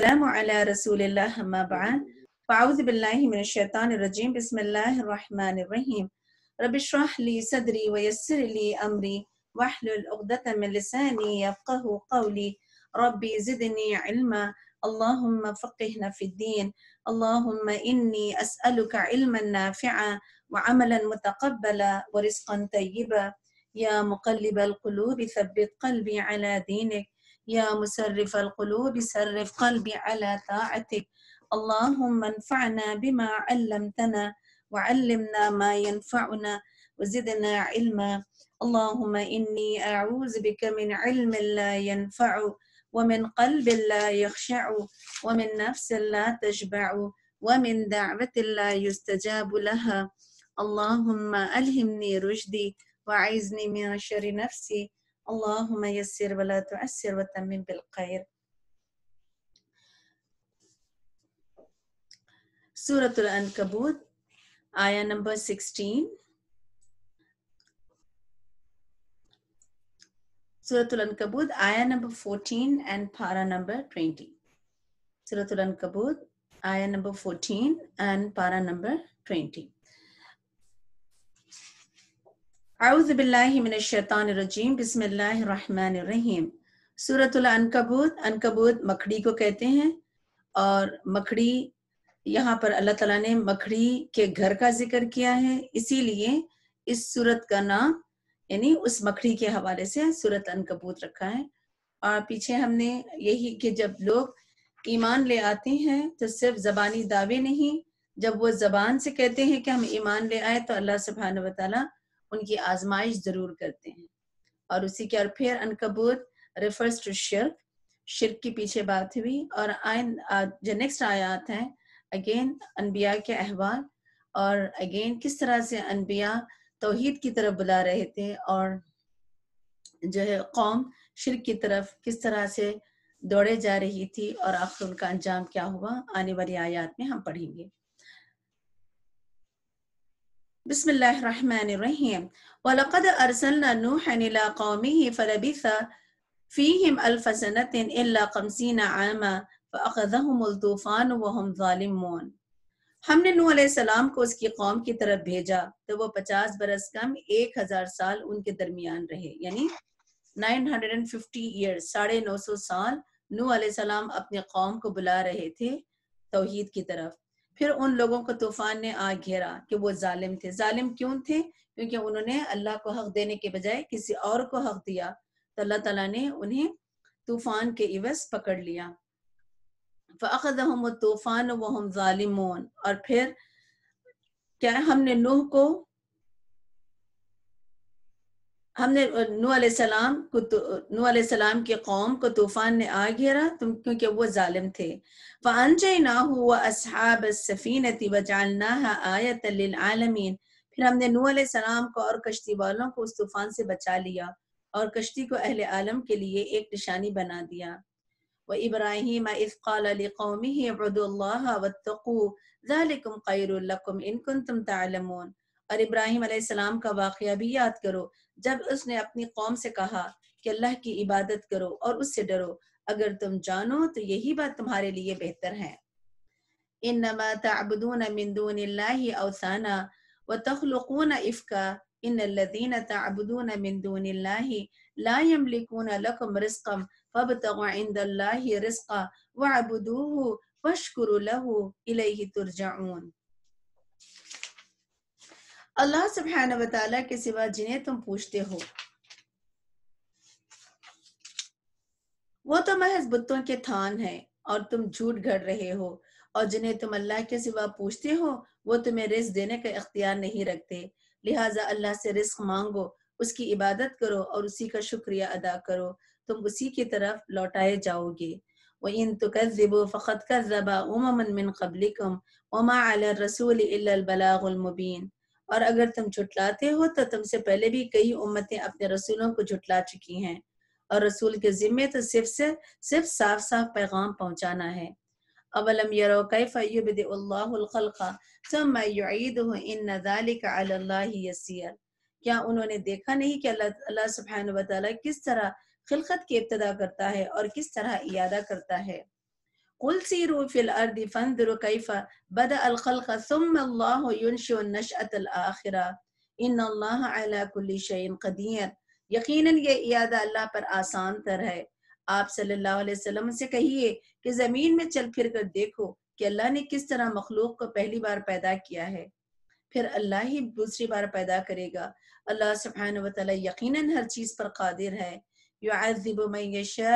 السلام على رسول الله ما بعد فأعوذ بالله من الشيطان الرجيم بسم الله الرحمن الرحيم رب اشرح لي صدري ويسر لي أمري واحلل عقدة من لساني يفقه قولي ربي زدني علما اللهم فقهنا في الدين اللهم إني أسألك علما نافعا وعملا متقبلا ورزقا طيبا يا مقلب القلوب ثبت قلبي على دينك يا مسرف القلوب سرف قلبي على طاعتك اللهم انفعنا بما علمتنا وعلمنا ما ينفعنا وزدنا علما اللهم إني أعوذ بك من علم لا ينفع ومن قلب لا يخشع ومن نفس لا تشبع ومن دعوة لا يستجاب لها اللهم ألهمني رشدي وعزني من شر نفسي اللهم يسر ولا تعسر وتمم بالخير سورة الأنكبوت آية number 16 سورة الأنكبوت آية number 14 and para number 20 سورة الأنكبوت آية number 14 and para number 20 आउज़बिल्लिमिनशैतानरजीम बिसमीम सूरतलकबूत अनकबूत मखड़ी को कहते हैं और मखड़ी यहाँ पर अल्लाह तला ने मखड़ी के घर का जिक्र किया है इसीलिए इस सूरत का नाम यानी उस मखड़ी के हवाले से सूरत अनकबूत रखा है और पीछे हमने यही कि जब लोग ईमान ले आते हैं तो सिर्फ जबानी दावे नहीं जब वो जबान से कहते हैं कि हम ईमान ले आए तो अल्लाह सुबहान वाली उनकी आजमाइश जरूर करते हैं और उसी के और फिर अनकबूत रेफर्स टू शिरक शिरक के पीछे बात हुई और आय जो नेक्स्ट आयात है अगेन अनबिया के अहवाल और अगेन किस तरह से अनबिया तोहहीद की तरफ बुला रहे थे और जो है कौम शिरक की तरफ किस तरह से दौड़े जा रही थी और आखिर उनका अंजाम क्या हुआ आने वाली आयात में हम पढ़ेंगे بسم الله الرحمن الرحيم ولقد أرسلنا نوحا إلى قومه فلبث فيهم ألف سنة إلا خمسين عاما فأخذهم الطوفان وهم ظالمون ہم نے نوح علیہ السلام کو اس کی قوم کی طرف بھیجا تو وہ پچاس برس کم ایک ہزار سال ان کے درمیان رہے یعنی 950 ایئرز ساڑھے نو سو سال نوح علیہ السلام اپنے قوم کو بلا رہے تھے توحید کی طرف फिर उन लोगों को तूफान ने आ घेरा कि वो जालिम थे जालिम क्यों थे क्योंकि उन्होंने अल्लाह को हक देने के बजाय किसी और को हक दिया तो अल्लाह तला ने उन्हें तूफान के इवस पकड़ लिया फ़ाखम व हम ालिमोन और फिर क्या हमने नूह को हमने नू सलाम को नू सलाम की कौम को तूफान ने आ घेरा तुम क्योंकि वो जालिम थे फिर हमने नूह सलाम को और कश्ती वालों को उस तूफान से बचा लिया और कश्ती को अहल आलम के लिए एक निशानी बना दिया व इब्राहिम इफ़ालकूम और इब्राहिम सलाम का वाक़ भी याद करो जब उसने अपनी कौम से कहा कि अल्लाह की इबादत करो और उससे डरो अगर तुम जानो तो यही बात तुम्हारे लिए बेहतर है इन नमा मिंदून अवसाना व तखलकून इन लदीन तबदून मिंदून लकम रिस्कम फब रिस्का व वशकुर अल्लाह सुबहान वाली के सिवा जिन्हें तुम पूछते हो वो तो महज बुतों के थान हैं और तुम झूठ घड़ रहे हो और जिन्हें तुम अल्लाह के सिवा पूछते हो वो तुम्हें रिस्क देने का इख्तियार नहीं रखते लिहाजा अल्लाह से रिस्क मांगो उसकी इबादत करो और उसी का शुक्रिया अदा करो तुम उसी की तरफ लौटाए जाओगे व इन तुकबो फ़त ज़बा उमन मिन रसूल बलामुबीन और अगर तुम झुटलाते हो तो तुमसे पहले भी कई उम्मतें अपने रसूलों को झुटला चुकी हैं और रसूल के जिम्मे तो सिर्फ से सिर्फ साफ साफ पैगाम पहुंचाना है अवलम यरो क्या उन्होंने देखा नहीं कि अल्लाह सुबहान किस तरह खिलकत की इब्तदा करता है और किस तरह इयादा करता है कुल सीरू फिल अर्द फंदुरु कैफ बद अलखल्क़ थम्मा अल्लाह युनशु नशअत अल आखिरा इन अल्लाह अला कुल्ली शैइन यकीनन ये याद अल्लाह पर आसान तर है आप सल्लल्लाहु अलैहि वसल्लम से कहिए कि जमीन में चल फिर कर देखो कि अल्लाह ने किस तरह मखलूक को पहली बार पैदा किया है फिर अल्लाह ही दूसरी बार पैदा करेगा अल्लाह सुबहान यकीन यकीनन हर चीज पर कादिर है युआब मैशा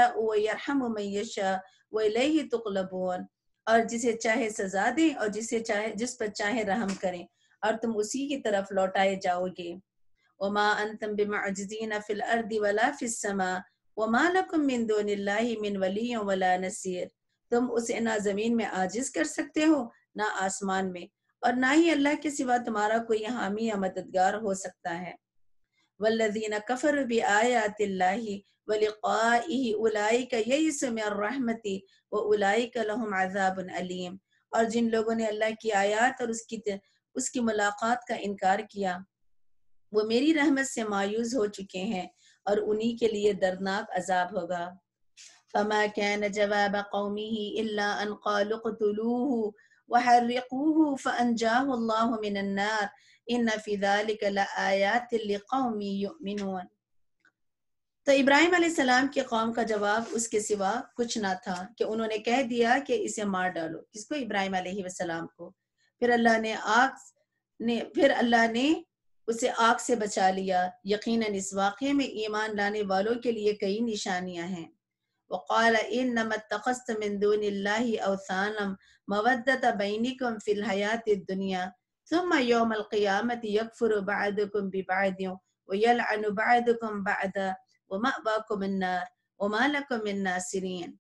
वही तुकलबोन और जिसे चाहे सजा दें और जिसे चाहे जिस पर चाहे रहम करें और तुम उसी की तरफ लौटाए जाओगे वमा अंतम बिमाजीना फिल अर्द वला फिसमा वमा लकुम मिन दोनिल्ला मिन वली वला नसीर तुम उसे ना जमीन में आजिज कर सकते हो ना आसमान में और ना ही अल्लाह के सिवा तुम्हारा कोई हामी या मददगार हो सकता है वल्लदीन कफर भी आयातिल्लाही वलिकाही उलाई का यही रहमती व उलाई का लहम आजाब अलीम और जिन लोगों ने अल्लाह की आयात और उसकी उसकी मुलाकात का इनकार किया वो मेरी रहमत से मायूस हो चुके हैं और उन्हीं के लिए दर्दनाक अजाब होगा फमा कैन जवाब कौमी النار في ذلك لآيات لقوم يؤمنون तो इब्राहिम सलाम कौम का जवाब उसके सिवा कुछ ना था कि उन्होंने कह दिया कि इसे मार डालो किसको इब्राहिम को फिर अल्लाह ने आग ने फिर अल्लाह ने उसे आग से बचा लिया यकीनन इस वाक़े में ईमान लाने वालों के लिए कई निशानियां हैं من دون الله اوثانا موده بينكم في الحياه الدنيا ثم يوم القيامه يكفر بعضكم ببعض ويلعن بعضكم بعضا ومأواكم النار وما لكم من السلام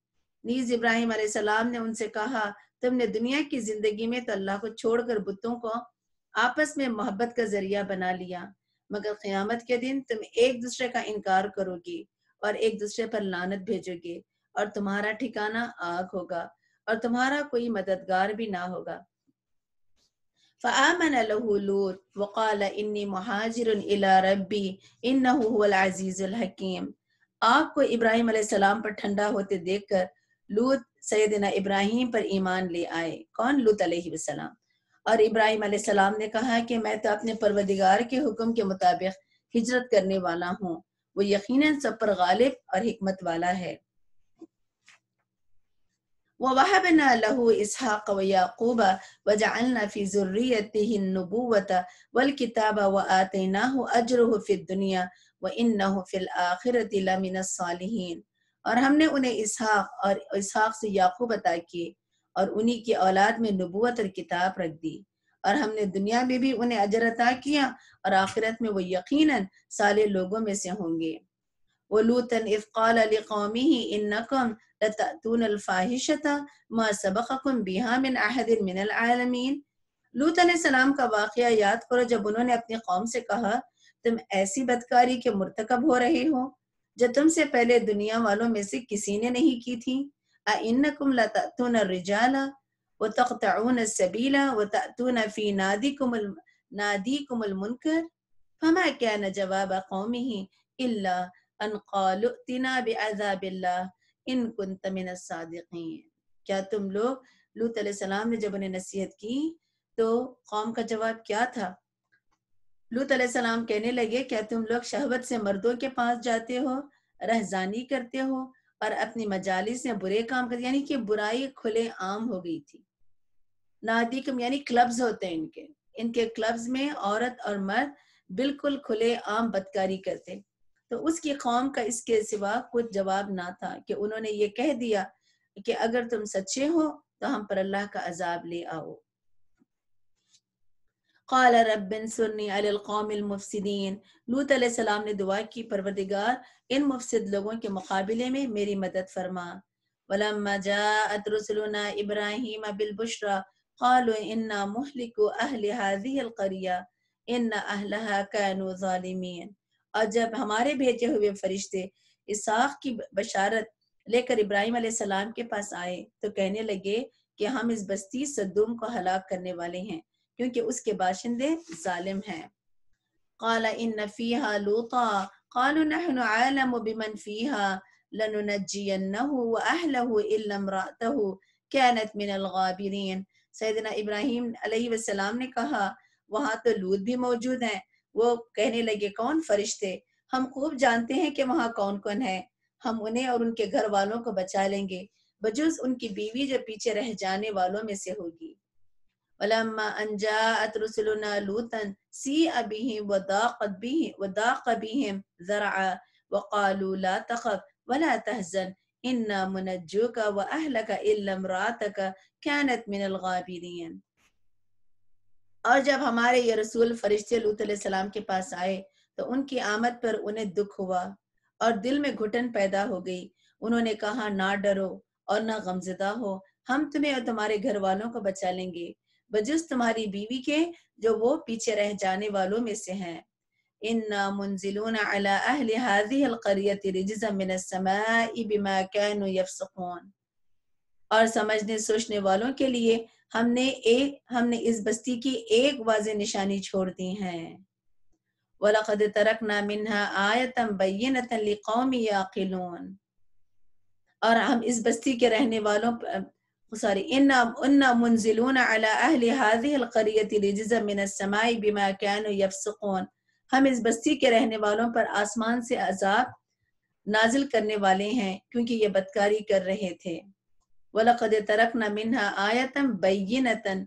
نے इब्राहिम سے ने उनसे कहा तुमने दुनिया की जिंदगी में اللہ کو को छोड़कर बुतों को आपस में मोहब्बत का जरिया बना लिया मगर क्यामत के दिन तुम एक दूसरे का इनकार करोगे और एक दूसरे पर लानत भेजोगे और तुम्हारा ठिकाना आग होगा और तुम्हारा कोई मददगार भी ना होगा فآمن له لوط وقال إني مهاجر إلى ربي إنه هو العزيز को इब्राहिम सलाम पर ठंडा होते देखकर लूत सैदना इब्राहिम पर ईमान ले आए कौन लूत सलाम और इब्राहिम सलाम ने कहा कि मैं तो अपने परवदिगार के हुक्म के मुताबिक हिजरत करने वाला हूँ वो यकीनन सब पर गालिब और हमत वाला है और हमने उन्हें इसहाक और इसहाक से याकूब अता किए और उन्हीं की औलाद में नबूत और किताब रख दी और हमने दुनिया में भी उन्हें अजर अता किया और आखिरत में वो यकीनन साले लोगों में से होंगे लूतन सलाम का वाक़ याद करो जब उन्होंने अपनी कौम से कहा तुम ऐसी बदकारी के मुरतकब हो रहे हो जो तुमसे पहले दुनिया वालों में से किसी ने नहीं की थी أئنكم لتأتون الرجال وتقطعون السبيل وتأتون في ناديكم ناديكم المنكر فما كان جواب قومه إلا أن قالوا ائتنا بعذاب الله إن كنت من الصادقين क्या तुम लोग लूत सलाम ने जब उन्हें नसीहत की तो कौम का जवाब क्या था लूत सलाम कहने लगे क्या तुम लोग शहबत से मर्दों के पास जाते हो रहजानी करते हो और अपनी मजालिस में बुरे काम कर यानी कि बुराई खुले आम हो गई थी नादिकम यानी क्लब्स होते हैं इनके इनके क्लब्स में औरत और मर्द बिल्कुल खुले आम बदकारी करते तो उसकी कौम का इसके सिवा कुछ जवाब ना था कि उन्होंने ये कह दिया कि अगर तुम सच्चे हो तो हम पर अल्लाह का अजाब ले आओ काला रबिन सुन्नी अलकौमफसदीन लूत सलाम ने दुआ की परवरदिगार इन मुफसद लोगों के मुकाबले में मेरी मदद फरमा वलम्मा जात रसुलना इब्राहिम बिलबुशरा कालो इन्ना मुहलिक अहल हाजिया इन्ना अहलहा कैनु ालिमीन और जब हमारे भेजे हुए फरिश्ते इसाक की बशारत लेकर इब्राहिम सलाम के पास आए तो कहने लगे कि हम इस बस्ती सदुम को हलाक करने वाले हैं क्योंकि उसके बाशिंदे जालिम हैं काला इन नफ़ीहा लूता सैदना इब्राहिम ने कहा वहाँ तो लूत भी मौजूद हैं वो कहने लगे कौन फरिश्ते हम खूब जानते हैं कि वहां कौन कौन है हम उन्हें और उनके घर वालों को बचा लेंगे बजुज उनकी बीवी जो पीछे रह जाने वालों में से होगी ولما أن جاءت رسلنا لوطا سيء بهم وضاقت به وضاق بهم ذرعا وقالوا لا تخف ولا تهزن إنا منجوك وأهلك إلا امرأتك كانت من الغابرين और जब हमारे ये रसूल फरिश्ते लूत सलाम के पास आए तो उनकी आमद पर उन्हें दुख हुआ और दिल में घुटन पैदा हो गई उन्होंने कहा ना डरो और ना गमजदा हो हम तुम्हें और तुम्हारे घर वालों को बचा लेंगे बजुस तुम्हारी बीवी के जो वो पीछे रह जाने वालों में से हैं और समझने सोचने वालों के लिए हमने एक हमने इस बस्ती की एक वाज निशानी छोड़ दी है वलकद तरक नामिनहा आयतम बैन कौमी या और हम इस बस्ती के रहने वालों Oh, sorry inna inna munziluna ala ahli hadhihi alqaryati min as-sama'i bima kanu के रहने वालों पर आसमान से अजाब नाजिल करने वाले हैं क्योंकि ये बदकारी कर रहे थे वलकद तरक न मिनहा आयतम बैनतन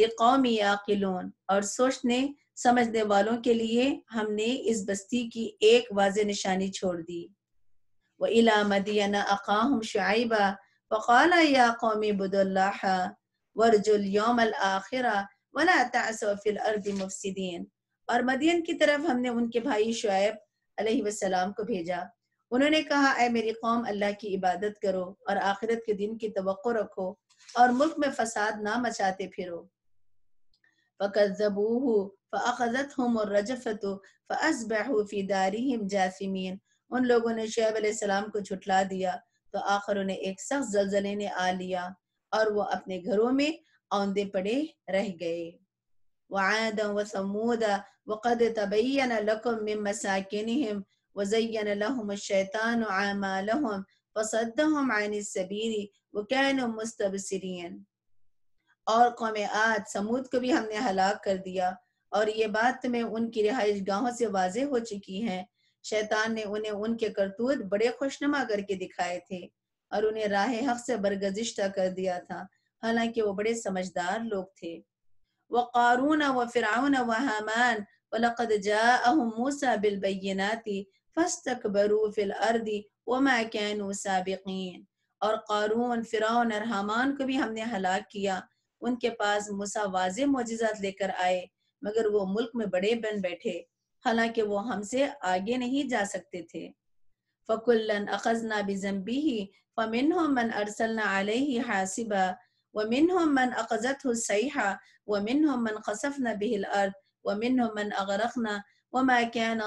लिकौमी आकिलोन और सोचने समझने वालों के लिए हमने इस बस्ती की एक वाज निशानी छोड़ दी वो इला मदियना अकाहम शुआबा فقال يا قوم اعبدوا الله وارجوا اليوم الاخره ولا वला في الارض مفسدين और मदीन की तरफ हमने उनके भाई शुएब अलैहिस्सलाम को भेजा उन्होंने कहा ऐ मेरी कौम अल्लाह की इबादत करो और आखिरत के दिन की तवक्को रखो और मुल्क में फसाद ना मचाते फिरो फ़कबूह फ़त हम और रजफ़त फ़ासबहू फ़ी दारी जासिमीन उन लोगों ने शुएब अलैहिस्सलाम को झुठला दिया तो आखिर उन्हें एक सख्त जलजले ने आ लिया और वो अपने घरों में औंधे पड़े रह गए वआदा व और कौम आज समूद को भी हमने हलाक कर दिया और ये बात में उनकी रिहाइश गाहों से वाजे हो चुकी है शैतान ने उन्हें उनके करतूत बड़े खुशनुमा करके दिखाए थे और उन्हें राह हक से बरगजिश्ता कर दिया था हालांकि वो बड़े समझदार लोग थे वो कारून व फिराउन व हमान वलकद जाअहुम मूसा बिलबय्यिनाति फस्तकबरू फिल अर्दि वमा कैनु साबिकीन और कारून फिरौन और हमान को भी हमने हलाक किया उनके पास मूसा वाज मोजात लेकर आए मगर वो मुल्क में बड़े बन बैठे हालांकि वो हमसे आगे नहीं जा सकते थे फ़कुल्लन अखजना बिजम्बी ही फ़मिन मन अरसलना हासिबा मन अकजत मन बिहिल मन अगरखना कैन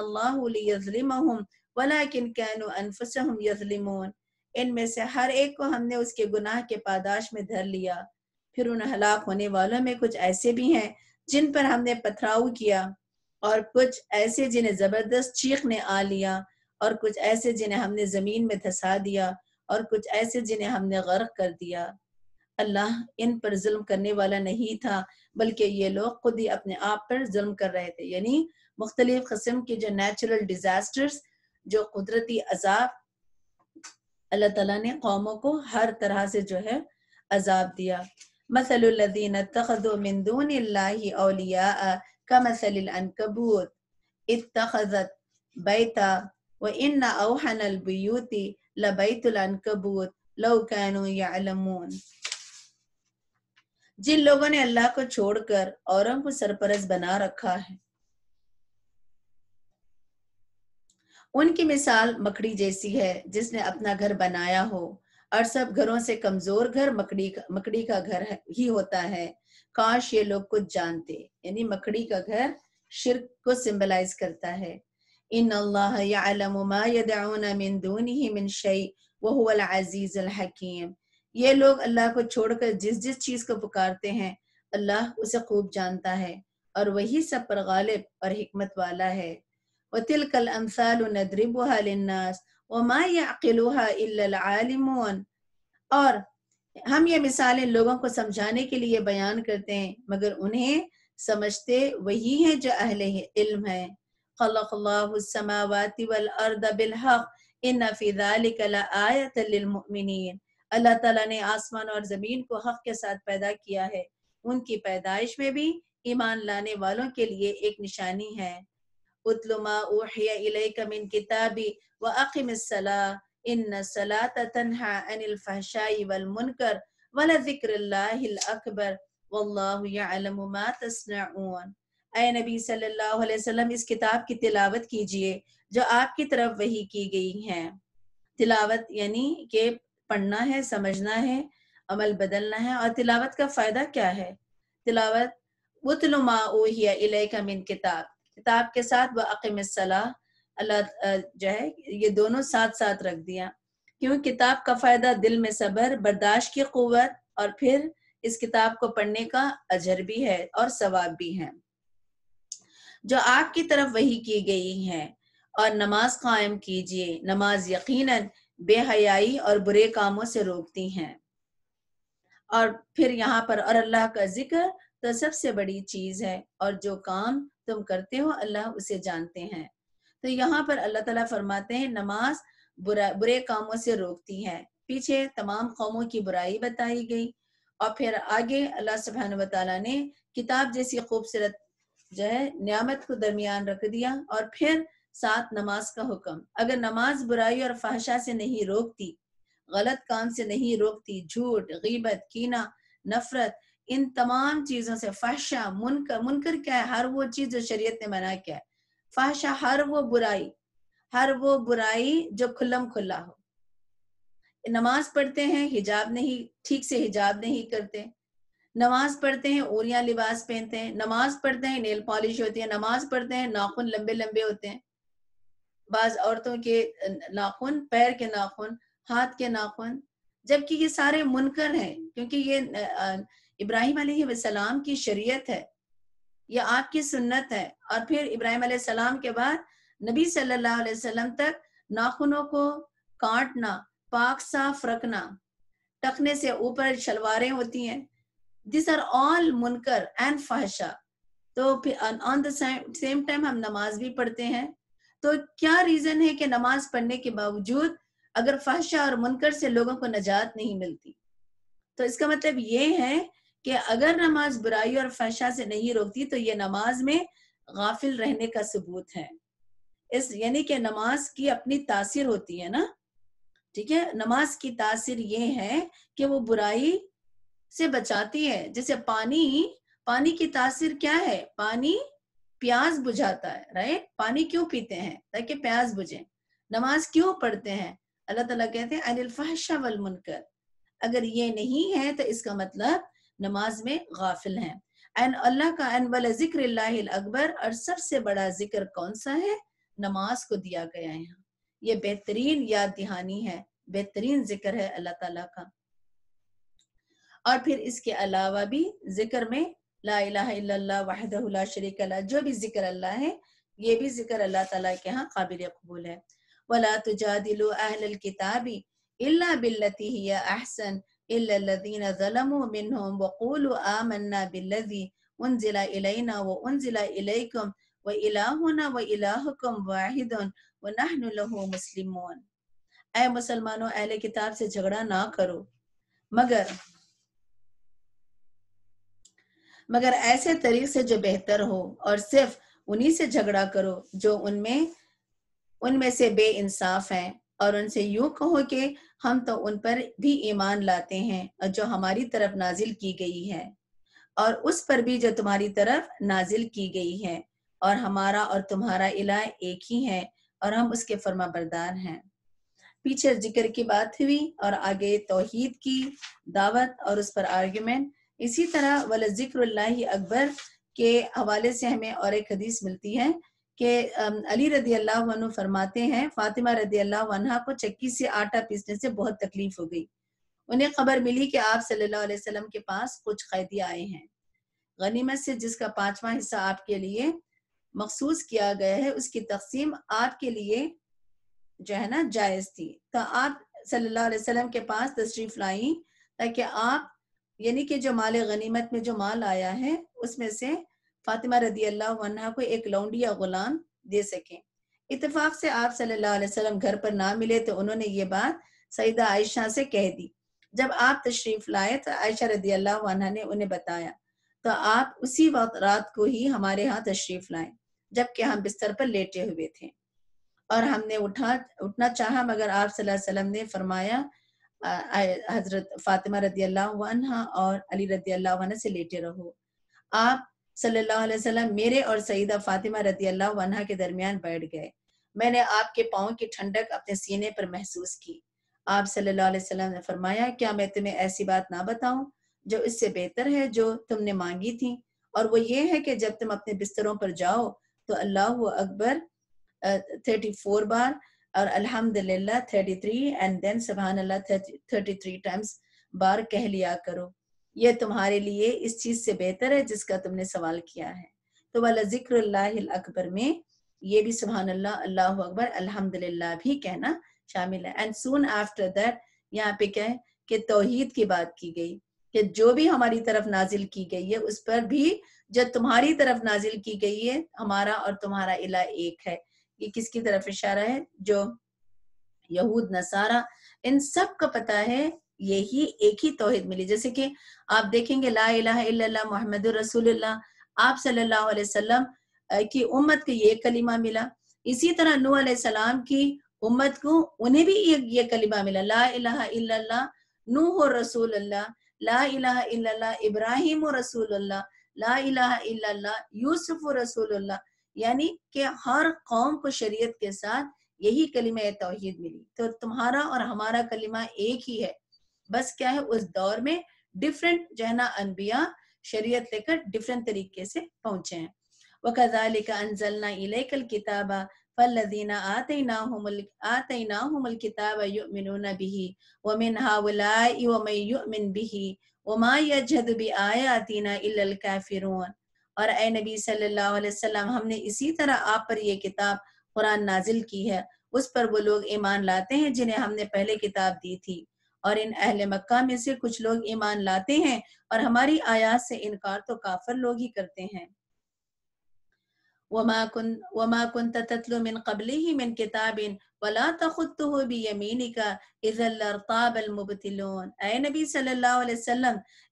वलाकिन कैन अनफसम यजलिमोन इनमें से हर एक को हमने उसके गुनाह के पादाश में धर लिया फिर उन हलाक होने वालों में कुछ ऐसे भी हैं जिन पर हमने पथराव किया और कुछ ऐसे जिन्हें जबरदस्त चीख ने आ लिया और कुछ ऐसे जिन्हें हमने जमीन में धसा दिया और कुछ ऐसे जिन्हें हमने गर्क कर दिया अल्लाह इन पर जुल्म करने वाला नहीं था बल्कि ये लोग खुद ही अपने आप पर जुल्म कर रहे थे यानी मुख्तलिफ कस्म के जो नेचुरल डिजास्टर्स जो कुदरती अजाब अल्लाह तला ने कौमों को हर तरह से जो है अजाब दिया मसलुल्लदीन तखदो मिंदून अलिया كمثل الأنكبوت اتخذت بيتا وإن أوحن البيوت لبيت الأنكبوت لو كانوا يعلمون जिन लोगों ने अल्लाह को छोड़कर औरों को सरपरस बना रखा है उनकी मिसाल मकड़ी जैसी है जिसने अपना घर बनाया हो और सब घरों से कमजोर घर मकड़ी का, मकड़ी का घर ही होता है काश ये लोग कुछ जानते यानी मकड़ी का घर शिर को सिंबलाइज करता है इन अल्लाह हकीम ये लोग अल्लाह को छोड़कर जिस जिस चीज को पुकारते हैं अल्लाह उसे खूब जानता है और वही सब पर गालिब और हिकमत वाला है व तिलकल अमसाल नदरिबनास वमा याकिलूहा और हम ये मिसालें लोगों को समझाने के लिए बयान करते हैं मगर उन्हें समझते वही हैं जो अहले इल्म है अल्लाह ताला ने आसमान और ज़मीन को हक के साथ पैदा किया है उनकी पैदाइश में भी ईमान लाने वालों के लिए एक निशानी है उतलुमा उहिया इलैका मिन किताबी व अक़िमिस सलाह इन सलात तन्हा अनिल फहशाई वल मुनकर वला जिक्रिल्लाहिल अकबर वल्लाहु यअलमु मा तस्नऊन ए नबी सल्लल्लाहु अलैहि वसल्लम इस किताब की तिलावत कीजिए जो आपकी तरफ वही की गई है तिलावत यानी के पढ़ना है समझना है अमल बदलना है और तिलावत का फायदा क्या है तिलावत वतलुमा ओहिया इलेका मिन किताब किताब के साथ व अकम सलाह अल्लाह जो है ये दोनों साथ साथ रख दिया क्यों किताब का फायदा दिल में सबर बर्दाश्त की कुत और फिर इस किताब को पढ़ने का अजर भी है और सवाब भी है जो आपकी तरफ वही की गई है और नमाज कायम कीजिए नमाज यकीन बेहयाई और बुरे कामों से रोकती हैं और फिर यहाँ पर और अल्लाह का जिक्र तो सबसे बड़ी चीज है और जो काम तुम करते हो अल्लाह उसे जानते हैं तो यहाँ पर अल्लाह ताला फरमाते हैं नमाज बुरा बुरे कामों से रोकती है पीछे तमाम कौमों की बुराई बताई गई और फिर आगे अल्लाह सुबहान वाली ने किताब जैसी खूबसूरत जो है नियामत को दरमियान रख दिया और फिर साथ नमाज का हुक्म अगर नमाज बुराई और फहशा से नहीं रोकती गलत काम से नहीं रोकती झूठ गीबत कीना नफरत इन तमाम चीजों से फहशा मुनकर मुनकर क्या है हर वो चीज जो शरीयत ने मना किया है फाशा हर वो बुराई हर वो बुराई जो खुलम खुला हो नमाज पढ़ते हैं हिजाब नहीं ठीक से हिजाब नहीं करते नमाज पढ़ते हैं ओरिया लिबास पहनते हैं नमाज पढ़ते हैं नेल पॉलिश होती है नमाज पढ़ते हैं नाखून लंबे लंबे होते हैं बाज औरतों के नाखून पैर के नाखून हाथ के नाखून जबकि ये सारे मुनकर हैं क्योंकि ये इब्राहिम वसलाम की शरीयत है ये आपकी सुन्नत है और फिर इब्राहिम सलाम के बाद नबी सल्लल्लाहु अलैहि वसल्लम तक नाखूनों को काटना पाक साफ रखना टखने से ऊपर शलवारें होती हैं दिस आर ऑल मुनकर एंड फाहशा तो फिर ऑन द सेम टाइम हम नमाज भी पढ़ते हैं तो क्या रीजन है कि नमाज पढ़ने के बावजूद अगर फहशा और मुनकर से लोगों को नजात नहीं मिलती तो इसका मतलब ये है कि अगर नमाज बुराई और फैशा से नहीं रोकती तो ये नमाज में गाफिल रहने का सबूत है इस यानी कि नमाज की अपनी तासीर होती है ना ठीक है नमाज की तासीर ये है कि वो बुराई से बचाती है जैसे पानी पानी की तासीर क्या है पानी प्याज बुझाता है राइट पानी क्यों पीते हैं ताकि प्याज बुझे नमाज क्यों पढ़ते हैं अल्लाह ताला कहते हैं अनिल फहशा वल मुनकर अगर ये नहीं है तो इसका मतलब नमाज में गाफिल हैं एंड अल्लाह का एन वाला जिक्र अकबर और सबसे बड़ा जिक्र कौन सा है नमाज को दिया गया है यहाँ ये बेहतरीन याद दहानी है बेहतरीन जिक्र है अल्लाह तला का और फिर इसके अलावा भी जिक्र में ला वाहद शरीक अल्लाह जो भी जिक्र अल्लाह है ये भी जिक्र अल्लाह तला के यहाँ काबिल कबूल है वला दिलो अहल किताबी अल्लाह बिल्लती ही अहसन इल्लल्लज़ीन ज़लमू मिनहुम वक़ूलू आमन्ना बिल्लज़ी उनज़िला इलैना व उनज़िला इलैकुम व इलाहुना व इलाहुकुम वाहिदुन व नहनु लहू मुस्लिमून ऐ मुसलमानों अहले किताब से झगड़ा ना करो मगर मगर ऐसे तरीक से जो बेहतर हो और सिर्फ उन्हीं से झगड़ा करो जो उनमें उनमें से बेइंसाफ हैं और उनसे यूं कहो कि हम तो उन पर भी ईमान लाते हैं जो हमारी तरफ नाजिल की गई है और उस पर भी जो तुम्हारी तरफ नाजिल की गई है और हमारा और तुम्हारा इला एक ही है और हम उसके फर्मा बरदार हैं पीछे जिक्र की बात हुई और आगे तोहिद की दावत और उस पर आर्ग्यूमेंट इसी तरह वल जिक्र अकबर के हवाले से हमें और एक हदीस मिलती है कि अली रदी अल्लाह फरमाते हैं फातिमा रदी अल्लाह को चक्की से आटा पीसने से बहुत तकलीफ हो गई उन्हें खबर मिली कि आप सल्लल्लाहु अलैहि वसल्लम के पास कुछ कैदी आए हैं गनीमत से जिसका पांचवा हिस्सा आपके लिए मखसूस किया गया है उसकी तकसीम आपके लिए जो है ना जायज थी तो आप सल्लल्लाहु अलैहि वसल्लम के पास तशरीफ लाई ताकि आप यानी कि जो माल गनीमत में जो माल आया है उसमें से फातिमा रदी अल्लाह को एक लौंडिया गुलाम दे सके इतफाक से आप सल्लाम घर पर ना मिले तो उन्होंने ये बात सईदा आयशा से कह दी जब आप तशरीफ लाए तो आयशा रदी अल्लाह ने उन्हें बताया तो आप उसी वक्त रात को ही हमारे यहाँ तशरीफ लाए जबकि हम बिस्तर पर लेटे हुए थे और हमने उठा उठना चाहा मगर आप सल्लल्लाहु ने फरमाया हजरत फातिमा रदी अल्लाह और अली रदी अल्लाह से लेटे रहो आप सल्लल्लाहु अलैहि वसल्लम मेरे और सईदा फातिमा रदी अल्लाह वनहा के दरमियान बैठ गए मैंने आपके पाओं की ठंडक अपने सीने पर महसूस की आप सल्लल्लाहु अलैहि वसल्लम ने फरमाया क्या मैं तुम्हें ऐसी बात ना बताऊं जो इससे बेहतर है जो तुमने मांगी थी और वो ये है कि जब तुम अपने बिस्तरों पर जाओ तो अल्लाह अकबर थर्टी फोर बार और अल्हम्दुलिल्लाह थ्री एंड देन सुबहान अल्लाह थ्री टाइम्स बार कह लिया करो यह तुम्हारे लिए इस चीज से बेहतर है जिसका तुमने सवाल किया है तो वाला जिक्र अकबर में ये भी सुबहान अल्लाह अल्लाह अकबर अल्हम्दुलिल्लाह भी कहना शामिल है एंड सून आफ्टर दैट यहाँ पे क्या है कि तोहहीद की बात की गई कि जो भी हमारी तरफ नाजिल की गई है उस पर भी जो तुम्हारी तरफ नाजिल की गई है हमारा और तुम्हारा इला एक है ये किसकी तरफ इशारा है जो यहूद नसारा इन सब का पता है यही एक ही तोहिद मिली जैसे कि आप देखेंगे ला इला मोहम्मद रसुल्ला आप सल्लल्लाहु अलैहि सल्लाम की उम्मत को ये कलिमा मिला इसी तरह नू सलाम की उम्मत को उन्हें भी ये ये कलिमा मिला ला इला नू हो रसूल अल्लाह ला इब्राहिम रसूल अल्लाह ला इला यूसुफ रसूल अल्लाह यानी कि हर कौम को शरीयत के साथ यही कलिमा तोहिद मिली तो तुम्हारा और हमारा कलिमा एक ही है बस क्या है उस दौर में डिफरेंट जो है ना अनबिया शरीयत लेकर डिफरेंट तरीके से पहुंचे हैं वकजाल का अनजलना इलेकल किताबा और ए नबी सल्लल्लाहु अलैहि वसल्लम हमने इसी तरह आप पर यह किताब कुरान नाजिल की है उस पर वो लोग ईमान लाते हैं जिन्हें हमने पहले किताब दी थी और इन अहल मक्का में से कुछ लोग ईमान लाते हैं और हमारी आयात से इनकार तो काफर लोग ही करते हैं ही नबी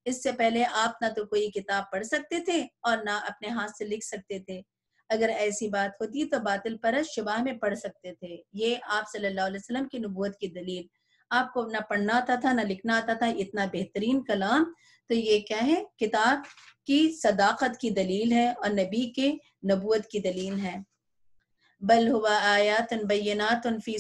इससे पहले आप ना तो कोई किताब पढ़ सकते थे और ना अपने हाथ से लिख सकते थे अगर ऐसी बात होती तो बातिल परस शुबा में पढ़ सकते थे ये आप सल्लाम की नबूत की दलील आपको ना पढ़ना आता था ना लिखना आता था इतना बेहतरीन कलाम तो ये क्या है किताब की सदाकत की दलील है और नबी के नबूत की दलील है बल हुआ आयात बैनात फी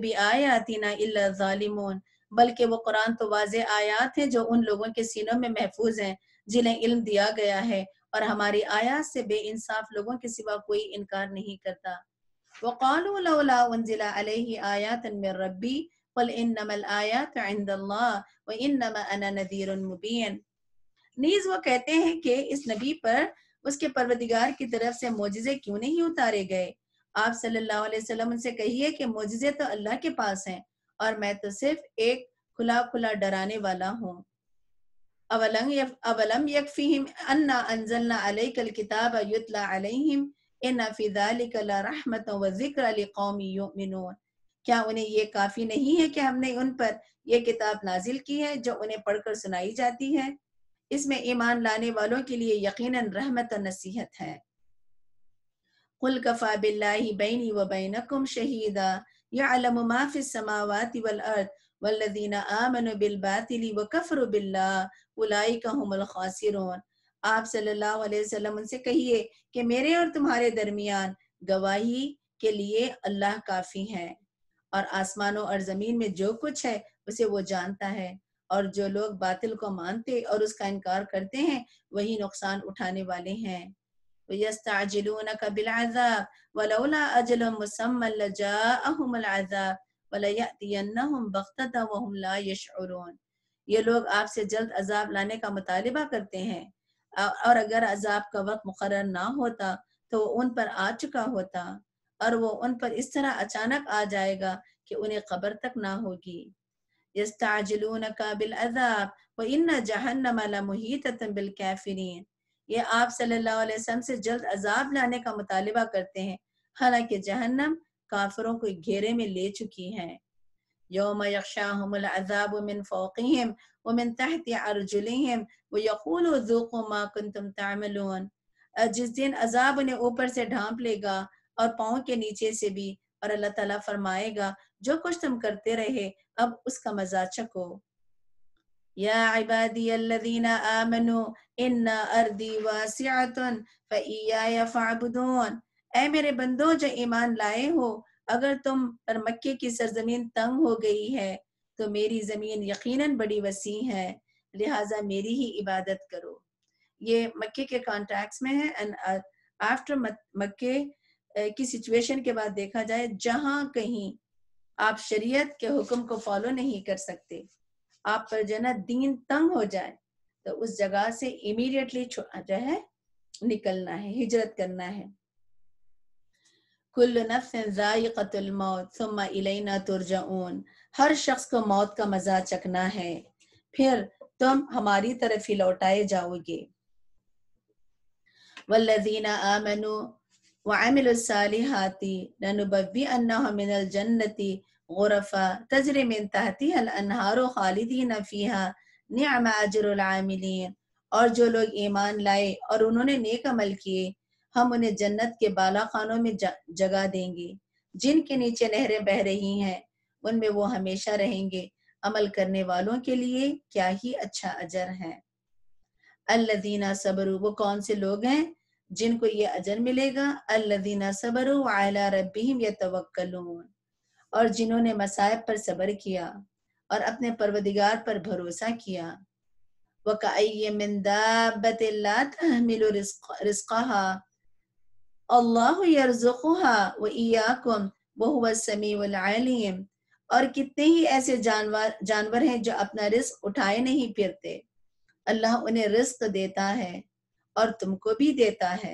भी बल्कि वो कुरान तो वाज आयात हैं जो उन लोगों के सीनों में महफूज हैं जिन्हें इल्म दिया गया है और हमारी आयात से इंसाफ लोगों के सिवा कोई इनकार नहीं करता وقالوا لولا أنزل عليه آيات من ربي قل إنما الآيات عند الله وإنما أنا نذير مبين नीज वो कहते हैं कि इस नबी पर उसके परवदिगार की तरफ से मोजिजे क्यों नहीं उतारे गए आप सल्लल्लाहु अलैहि वसल्लम उनसे कहिए कि मोजिजे तो अल्लाह के पास हैं और मैं तो सिर्फ एक खुला खुला डराने वाला हूँ अवलम यक, अवलम यकफीम अन्ना अनजलना अलैकल किताब युतला अलैहिम क्या उन्हें ये काफी नहीं है कि हमने उन पर यह किताब नाजिल की है जो उन्हें पढ़कर सुनाई जाती है इसमें ईमान लाने वालों के लिए यकीनन रहमत और नसीहत है कुल कफा बिल्लाही बैनी व बैनकुम शहीदा यअलम मा फिस समावाति वल अर्द वल्लजीना आमनु बिल बातिल व कफरु बिल्लाह उलाइका हुमुल खासिरून आप सल्लल्लाहु अलैहि वसल्लम उनसे कहिए कि मेरे और तुम्हारे दरमियान गवाही के लिए अल्लाह काफी है और आसमानों और जमीन में जो कुछ है उसे वो जानता है और जो लोग बातिल को मानते और उसका इनकार करते हैं वही नुकसान उठाने वाले हैं ये लोग आपसे जल्द अजाब लाने का मुतालबा करते हैं और अगर अजाब का वक्त मुकर ना होता तो उन पर आ चुका होता और वो उन पर इस तरह अचानक आ जाएगा कि उन्हें खबर तक ना होगी अजाब इन बिल ये आप सल्लल्लाहु से जल्द अजाब लाने का मुतालबा करते हैं हालांकि जहन्नम काफरों को घेरे में ले चुकी है योम अजाब ومن تحت أرجلهم ويقولوا ذوقوا ما كنتم تعملون जिस दिन अजाब उन्हें ऊपर से ढांप लेगा और पाँव के नीचे से भी और अल्लाह ताला फरमाएगा जो कुछ तुम करते रहे अब उसका मजा चको या इबादी अल्लदीना आमनु इन्ना अर्दी वासिअतुन फइयाया फअबुदून ए मेरे बंदो जो ईमान लाए हो अगर तुम पर मक्के की सरजमीन तंग हो गई है तो मेरी ज़मीन यकीनन बड़ी वसी है लिहाजा मेरी ही इबादत करो ये मक्के के कॉन्टैक्ट्स में है एंड आफ्टर uh, मक्के uh, की सिचुएशन के बाद देखा जाए जहां कहीं आप शरीयत के हुक्म को फॉलो नहीं कर सकते आप पर जो ना दीन तंग हो जाए तो उस जगह से इमीडिएटली जो है निकलना है हिजरत करना है कुल नफ्स मौत तुम इलैना तुरजाउन हर शख्स को मौत का मजा चखना है फिर तुम हमारी तरफ ही लौटाए जाओगे जन्नति और जो लोग ईमान लाए और उन्होंने नेक अमल किए हम उन्हें जन्नत के बाला खानों में जगह देंगे जिनके नीचे नहरें बह रही हैं उनमें वो हमेशा रहेंगे अमल करने वालों के लिए क्या ही अच्छा अजर है अल्लादीना सबरू वो कौन से लोग हैं जिनको ये अजर मिलेगा अल्लादीना सबरू आयला रबीम या तवक्लून और जिन्होंने मसायब पर सबर किया और अपने परवदिगार पर भरोसा किया वकाबतमिल और कितने ही ऐसे जानवर जानवर हैं जो अपना रिस्क उठाए नहीं फिरते अल्लाह उन्हें रिस्क तो देता है और तुमको भी देता है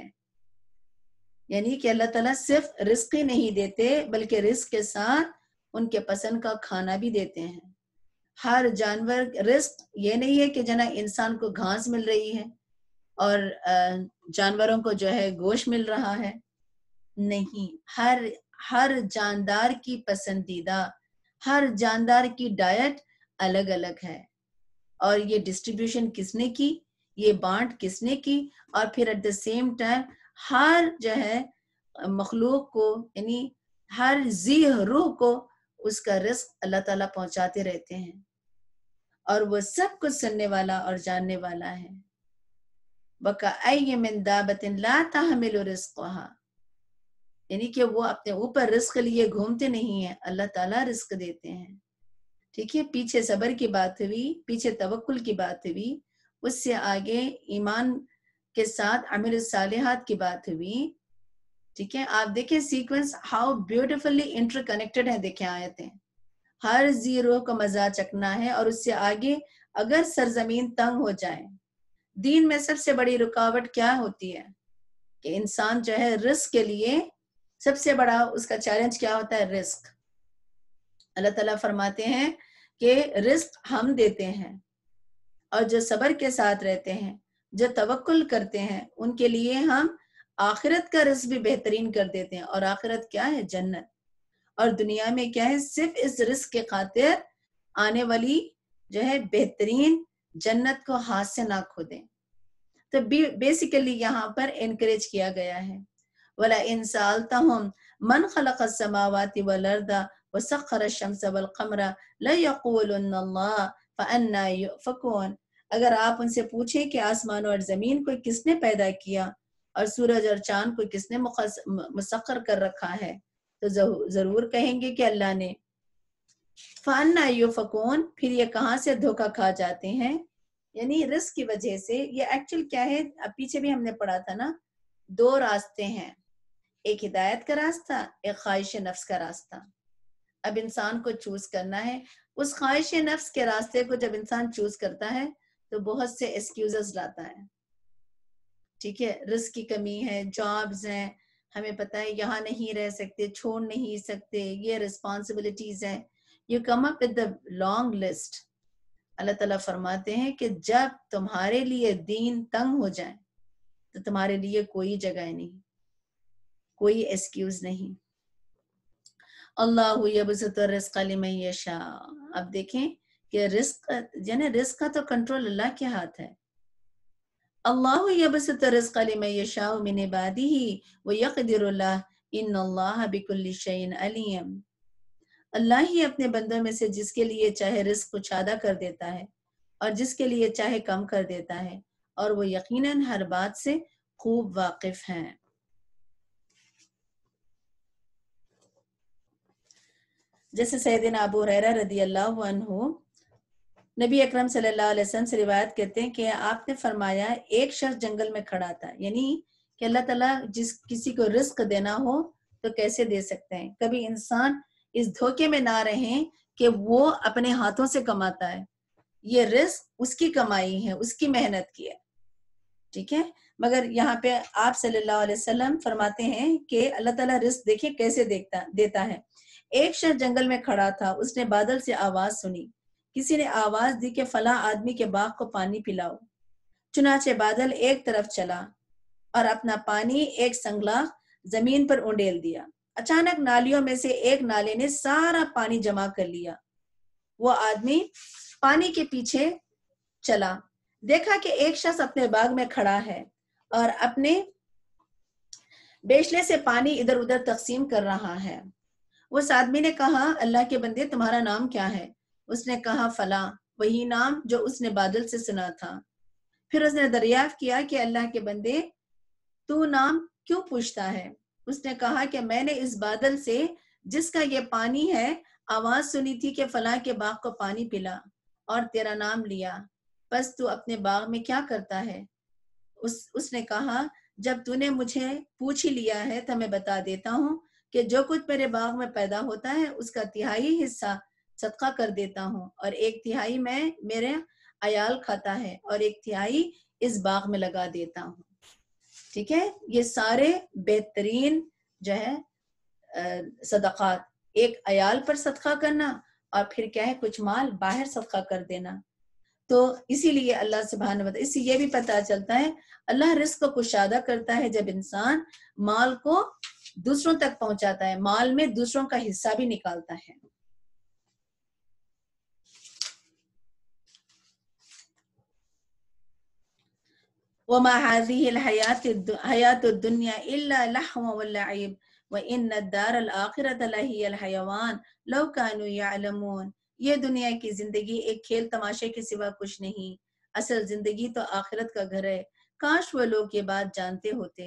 यानी कि अल्लाह ताला सिर्फ रिस्क ही नहीं देते बल्कि रिस्क के साथ उनके पसंद का खाना भी देते हैं हर जानवर रिस्क ये नहीं है कि जना इंसान को घास मिल रही है और जानवरों को जो है गोश्त मिल रहा है नहीं हर हर जानदार की पसंदीदा हर जानदार की डाइट अलग अलग है और ये डिस्ट्रीब्यूशन किसने की ये बांट किसने की और फिर एट द सेम टाइम हर जो है मखलूक को यानी हर जी रूह को उसका रिस्क अल्लाह ताला पहुंचाते रहते हैं और वो सब कुछ सुनने वाला और जानने वाला है बका आई मिन दाबतिन ला तहमिल रिस्कहा यानी कि वो अपने ऊपर रिस्क लिए घूमते नहीं है अल्लाह ताला रिस्क देते हैं ठीक है पीछे सबर की बात हुई पीछे तवक्ल की बात हुई उससे आगे ईमान के साथ अमिल सालेहत की बात हुई ठीक है आप देखें सीक्वेंस हाउ ब्यूटिफुली इंटरकनेक्टेड है देखें आयतें हर जीरो को मजा चकना है और उससे आगे अगर सरजमीन तंग हो जाए दीन में सबसे बड़ी रुकावट क्या होती है कि इंसान जो है रिस्क के लिए सबसे बड़ा उसका चैलेंज क्या होता है रिस्क अल्लाह ताला फरमाते हैं कि रिस्क हम देते हैं और जो सबर के साथ रहते हैं जो तवक्ल करते हैं उनके लिए हम आखिरत का रिस्क भी बेहतरीन कर देते हैं और आखिरत क्या है जन्नत और दुनिया में क्या है सिर्फ इस रिस्क के खातिर आने वाली जो है बेहतरीन जन्नत को हाथ से ना खो दें तो बेसिकली यहाँ पर इनक्रेज किया गया है वला इंसालतहुम मन खलक والارض وسخر الشمس والقمر لا वलकमरा الله فانا يفكون अगर आप उनसे पूछें कि आसमान और ज़मीन को किसने पैदा किया और सूरज और चांद को किसने मुसखर कर रखा है तो ज़रूर कहेंगे कि अल्लाह ने फ़न्ना फ़कून फिर ये कहाँ से धोखा खा जाते हैं यानी रिस्क की वजह से ये एक्चुअल क्या है अब पीछे भी हमने पढ़ा था ना दो रास्ते हैं एक हिदायत का रास्ता एक ख्वाहिश नफ्स का रास्ता अब इंसान को चूज करना है उस ख्वाहिश नफ्स के रास्ते को जब इंसान चूज करता है तो बहुत से एक्सक्यूजेस लाता है ठीक है रिस्क की कमी है जॉब्स हैं हमें पता है यहाँ नहीं रह सकते छोड़ नहीं सकते ये रिस्पॉन्सिबिलिटीज हैं you come up with the long list Allah Taala फरमाते हैं कि जब तुम्हारे लिए दीन तंग हो जाए तो तुम्हारे लिए कोई जगह नहीं कोई एक्सक्यूज नहीं अल्लाह अब देखें कि रिस्क यानी रिस्क का तो कंट्रोल अल्लाह के हाथ है अल्लाह यबसत रिस्क लिमयशा इन अल्लाह अलीम अल्लाह ही अपने बंदों में से जिसके लिए चाहे रिस्क उछादा कर देता है और जिसके लिए चाहे कम कर देता है और वो यकीनन हर बात से खूब वाकिफ हैं जैसे सैदिन अबू हैरा रदी अल्लाह नबी अक्रम सल्लल्लाहु से रिवायत कहते हैं कि आपने फरमाया एक शख्स जंगल में खड़ा था यानी कि अल्लाह ताला जिस किसी को रिस्क देना हो तो कैसे दे सकते हैं कभी इंसान इस धोखे में ना रहे कि वो अपने हाथों से कमाता है ये रिस्क उसकी कमाई है उसकी मेहनत की है ठीक है मगर यहाँ पे आप सल्लल्लाहु अलैहि फरमाते हैं कि अल्लाह तला रिस्क देखे कैसे देखता देता है एक शेर जंगल में खड़ा था उसने बादल से आवाज सुनी किसी ने आवाज दी कि फला आदमी के बाग को पानी पिलाओ चुनाचे बादल एक तरफ चला और अपना पानी एक संगला जमीन पर उंडेल दिया अचानक नालियों में से एक नाले ने सारा पानी जमा कर लिया वो आदमी पानी के पीछे चला देखा कि एक शख्स अपने बाग में खड़ा है और अपने बेचले से पानी इधर उधर तकसीम कर रहा है उस आदमी ने कहा अल्लाह के बंदे तुम्हारा नाम क्या है उसने कहा फला वही नाम जो उसने बादल से सुना था फिर उसने दरियाफ किया कि अल्लाह के बंदे तू नाम क्यों पूछता है उसने कहा कि मैंने इस बादल से जिसका ये पानी है आवाज सुनी थी कि फला के बाग को पानी पिला और तेरा नाम लिया बस तू अपने बाग में क्या करता है उस उसने कहा जब तूने मुझे पूछ ही लिया है तो मैं बता देता हूँ कि जो कुछ मेरे बाग में पैदा होता है उसका तिहाई हिस्सा सदका कर देता हूँ और एक तिहाई में मेरे अयाल खाता है और एक तिहाई इस बाग में लगा देता हूँ ठीक है ये सारे बेहतरीन जो है सदकात एक अयाल पर सदका करना और फिर क्या है कुछ माल बाहर सदका कर देना तो इसीलिए अल्लाह से भान इससे ये भी पता चलता है अल्लाह रिस्क को कुशादा करता है जब इंसान माल को दूसरों तक पहुंचाता है माल में दूसरों का हिस्सा भी निकालता है वमा हयात दुनिया ये दुनिया की जिंदगी एक खेल तमाशे के सिवा कुछ नहीं असल जिंदगी तो आखिरत का घर है काश वो लोग ये बात जानते होते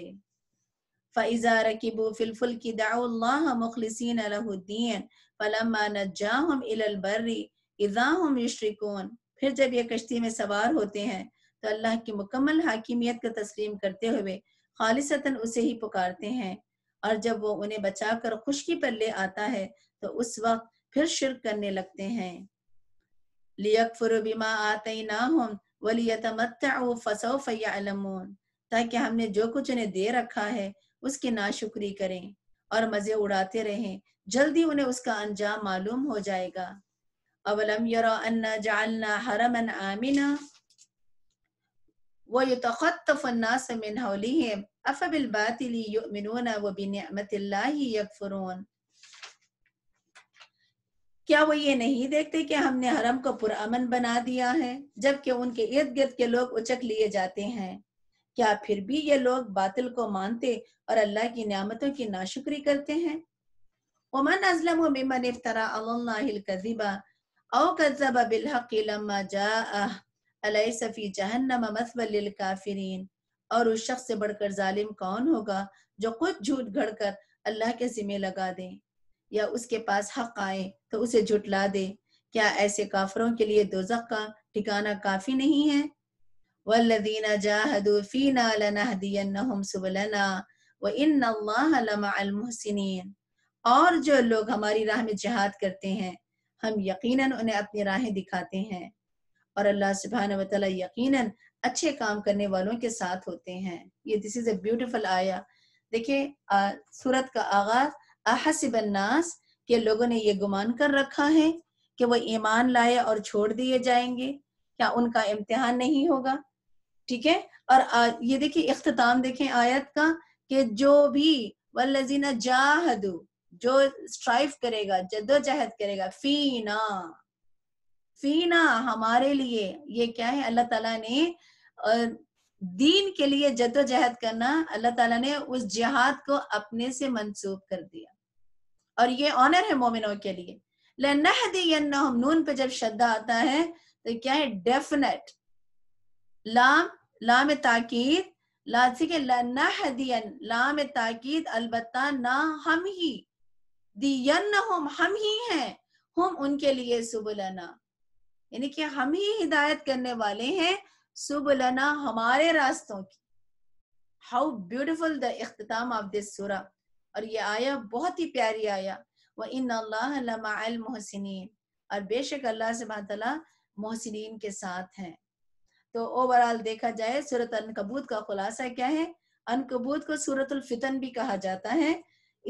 फ़ैज़ा रकीबू फ़िलफुल की दाउल्ला मुखलसिन अलहुद्दीन फलमा नजाम इलबर्री इज़ाम यशरिकून फिर जब ये कश्ती में सवार होते हैं तो अल्लाह की मुकम्मल हाकिमियत का तस्लीम करते हुए खालिसता उसे ही पुकारते हैं और जब वो उन्हें बचा कर खुशकी पर ले आता है तो उस वक्त फिर शिरक करने लगते हैं लियकफुर बिमा आते ना हम वली ताकि हमने जो कुछ उन्हें दे रखा है उसकी नाशुक्री करें और मजे उड़ाते रहें जल्दी उन्हें उसका अंजाम मालूम हो जाएगा अवलम यरा अन्ना जालना हरमन आमिना क्या वो ये नहीं देखते कि हमने हरम को पुरअमन बना दिया है जबकि उनके इर्द गिर्द के लोग उचक लिए जाते हैं क्या फिर भी ये लोग बातिल को मानते और अल्लाह की नियामतों की नाशुक्री करते हैं वमन अजलम मिमन और उस शख्स से बढ़कर जालिम कौन होगा जो खुद झूठ घड़कर अल्लाह के जिम्मे लगा दे या उसके पास हक आए तो उसे झुटला दे क्या ऐसे काफरों के लिए दोजक का ठिकाना काफी नहीं है वल्लदीन जाहदूफीना लनहदियन्नहुम सुबलना व इन अल्लाह लमअल मुहसिनीन और जो लोग हमारी राह में जिहाद करते हैं हम यकीनन उन्हें अपनी राहें दिखाते हैं और अल्लाह सुबहान वतला यकीनन अच्छे काम करने वालों के साथ होते हैं ये दिस इज ए ब्यूटीफुल आया देखिए सूरत का आगाज अहसबन्नास के लोगों ने ये गुमान कर रखा है कि वो ईमान लाए और छोड़ दिए जाएंगे क्या उनका इम्तिहान नहीं होगा ठीक है और ये देखिए इख्ताम देखें आयत का कि जो भी वल्लजीना जाहदू जो स्ट्राइफ करेगा जदोजहद करेगा फीना फीना हमारे लिए ये क्या है अल्लाह ताला ने दीन के लिए जदोजहद करना अल्लाह ताला ने उस जिहाद को अपने से मंसूब कर दिया और ये ऑनर है मोमिनों के लिए नून पे जब श्रद्धा आता है तो क्या है डेफिनेट लाम लाम ताकीद लासी के लन्ना लाम ताकीद अलबत्ता ना हम ही दियन हम हम ही हैं हम उनके लिए सुबलना यानी कि हम ही हिदायत करने वाले हैं सुबलना हमारे रास्तों की हाउ ब्यूटिफुल द अख्ताम ऑफ दिस सूरा और ये आया बहुत ही प्यारी आया व इन अल्लाह मोहसिन और बेशक अल्लाह से महसिन के साथ हैं तो ओवरऑल देखा जाए सूरत अनकबूत का खुलासा क्या है अनकबूत को सूरतुल फितन भी कहा जाता है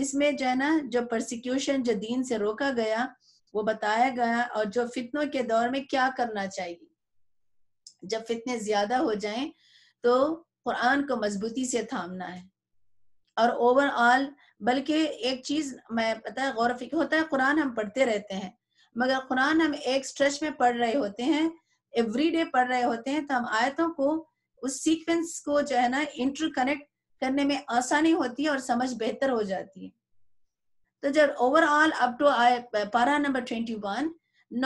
इसमें जो है ना जो प्रोसिक्यूशन जो दीन से रोका गया वो बताया गया और जो फितनों के दौर में क्या करना चाहिए जब फितने ज्यादा हो जाएं तो कुरान को मजबूती से थामना है और ओवरऑल बल्कि एक चीज मैं पता है गौरव होता है कुरान हम पढ़ते रहते हैं मगर कुरान हम एक स्ट्रेच में पढ़ रहे होते हैं एवरीडे पढ़ रहे होते हैं तो हम आयतों को उस सीक्वेंस को जो है ना इंटरकनेक्ट करने में आसानी होती है और समझ बेहतर हो जाती है तो जब ओवरऑल अप टू आय पारा number twenty one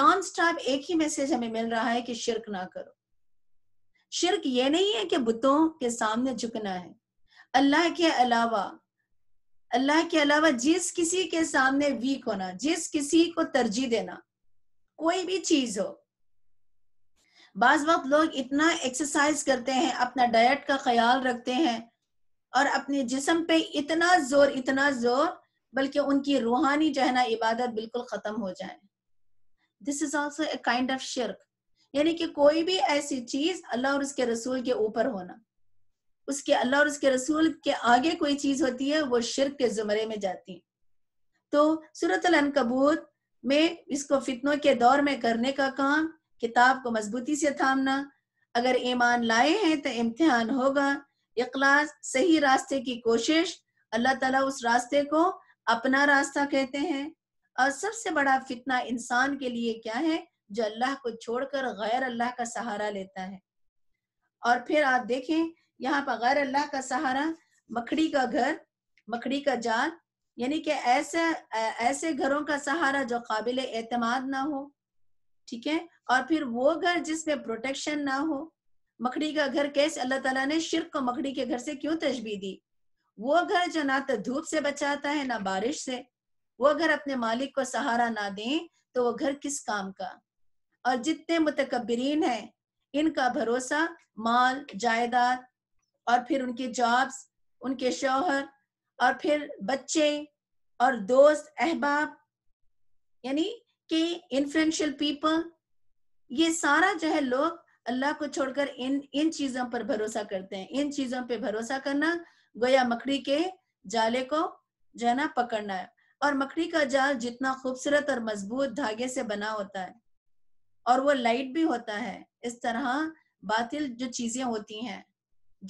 nonstop एक ही मैसेज हमें मिल रहा है कि शिरक ना करो शिरक ये नहीं है कि बुतों के सामने झुकना है अल्लाह के अलावा अल्लाह के अलावा जिस किसी के सामने वीक होना जिस किसी को तरजीह देना कोई भी चीज हो बाज वक्त लोग इतना एक्सरसाइज करते हैं अपना डाइट का ख्याल रखते हैं और अपने जिसम पे इतना जोर इतना जोर बल्कि उनकी रूहानी जो है ना इबादत बिल्कुल खत्म हो जाए this is also a kind of शिरक यानी कि कोई भी ऐसी चीज अल्लाह और उसके रसूल के ऊपर होना उसके अल्लाह और उसके रसूल के आगे कोई चीज होती है वो शिरक के जुमरे में जाती है तो सूरत कबूत में इसको फितनों के दौर में करने का काम किताब को मजबूती से थामना अगर ईमान लाए हैं तो इम्तिहान होगा इखलास सही रास्ते की कोशिश अल्लाह ताला उस रास्ते को अपना रास्ता कहते हैं और सबसे बड़ा फितना इंसान के लिए क्या है जो अल्लाह को छोड़कर गैर अल्लाह का सहारा लेता है और फिर आप देखें यहाँ पर गैर अल्लाह का सहारा मकड़ी का घर मकड़ी का जाल यानी कि ऐसे ऐसे घरों का सहारा जो काबिल एतमाद ना हो ठीक है और फिर वो घर जिसमें प्रोटेक्शन ना हो मकड़ी का घर कैसे अल्लाह तला ने शिरक को मकड़ी के घर से क्यों तशबी दी वो घर जो ना तो धूप से बचाता है ना बारिश से वो घर अपने मालिक को सहारा ना दें तो वो घर किस काम का और जितने मुतकबरीन हैं इनका भरोसा माल जायदाद और फिर उनके जॉब्स उनके शौहर और फिर बच्चे और दोस्त अहबाब यानी के इन्फ्लुएंशियल पीपल ये सारा जो है लोग अल्लाह को छोड़कर इन इन चीजों पर भरोसा करते हैं इन चीजों पे भरोसा करना गोया मकड़ी के जाले को जो है ना पकड़ना है और मकड़ी का जाल जितना खूबसूरत और मजबूत धागे से बना होता है और वो लाइट भी होता है इस तरह बातिल जो चीजें होती हैं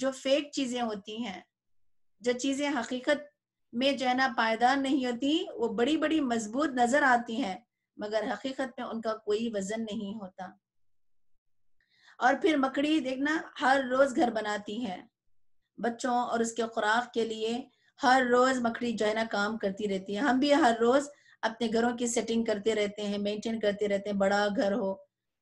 जो फेक चीजें होती हैं जो चीजें हकीकत में जो है ना पायदार नहीं होती वो बड़ी बड़ी मजबूत नजर आती हैं मगर हकीकत में उनका कोई वजन नहीं होता और फिर मकड़ी देखना हर रोज घर बनाती है बच्चों और उसके खुराक के लिए हर रोज मकड़ी जो है ना काम करती रहती है हम भी हर रोज अपने घरों की सेटिंग करते रहते हैं मेंटेन करते रहते हैं बड़ा घर हो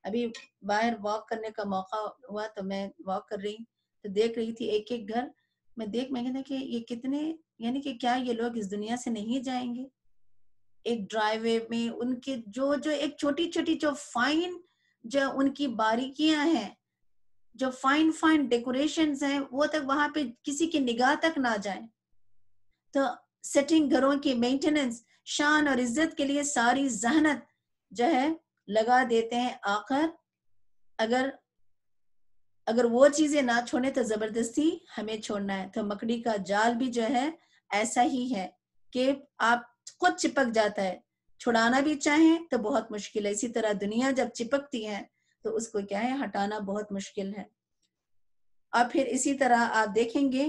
अभी बाहर वॉक करने का मौका हुआ तो मैं वॉक कर रही तो देख रही थी एक एक घर मैं देख मैं कहना कि ये कितने यानी कि क्या ये लोग इस दुनिया से नहीं जाएंगे एक ड्राइवे में उनके जो जो एक छोटी छोटी जो फाइन जो उनकी बारीकियां हैं जो फाइन फाइन डेकोरेशन हैं वो तक वहां पे किसी की निगाह तक ना जाए तो सेटिंग घरों की मेंटेनेंस शान और इज्जत के लिए सारी जहनत जो है लगा देते हैं आकर अगर अगर वो चीजें ना छोड़े तो जबरदस्ती हमें छोड़ना है तो मकड़ी का जाल भी जो है ऐसा ही है कि आप खुद चिपक जाता है छुड़ाना भी चाहें तो बहुत मुश्किल है इसी तरह दुनिया जब चिपकती है तो उसको क्या है हटाना बहुत मुश्किल है और फिर इसी तरह आप देखेंगे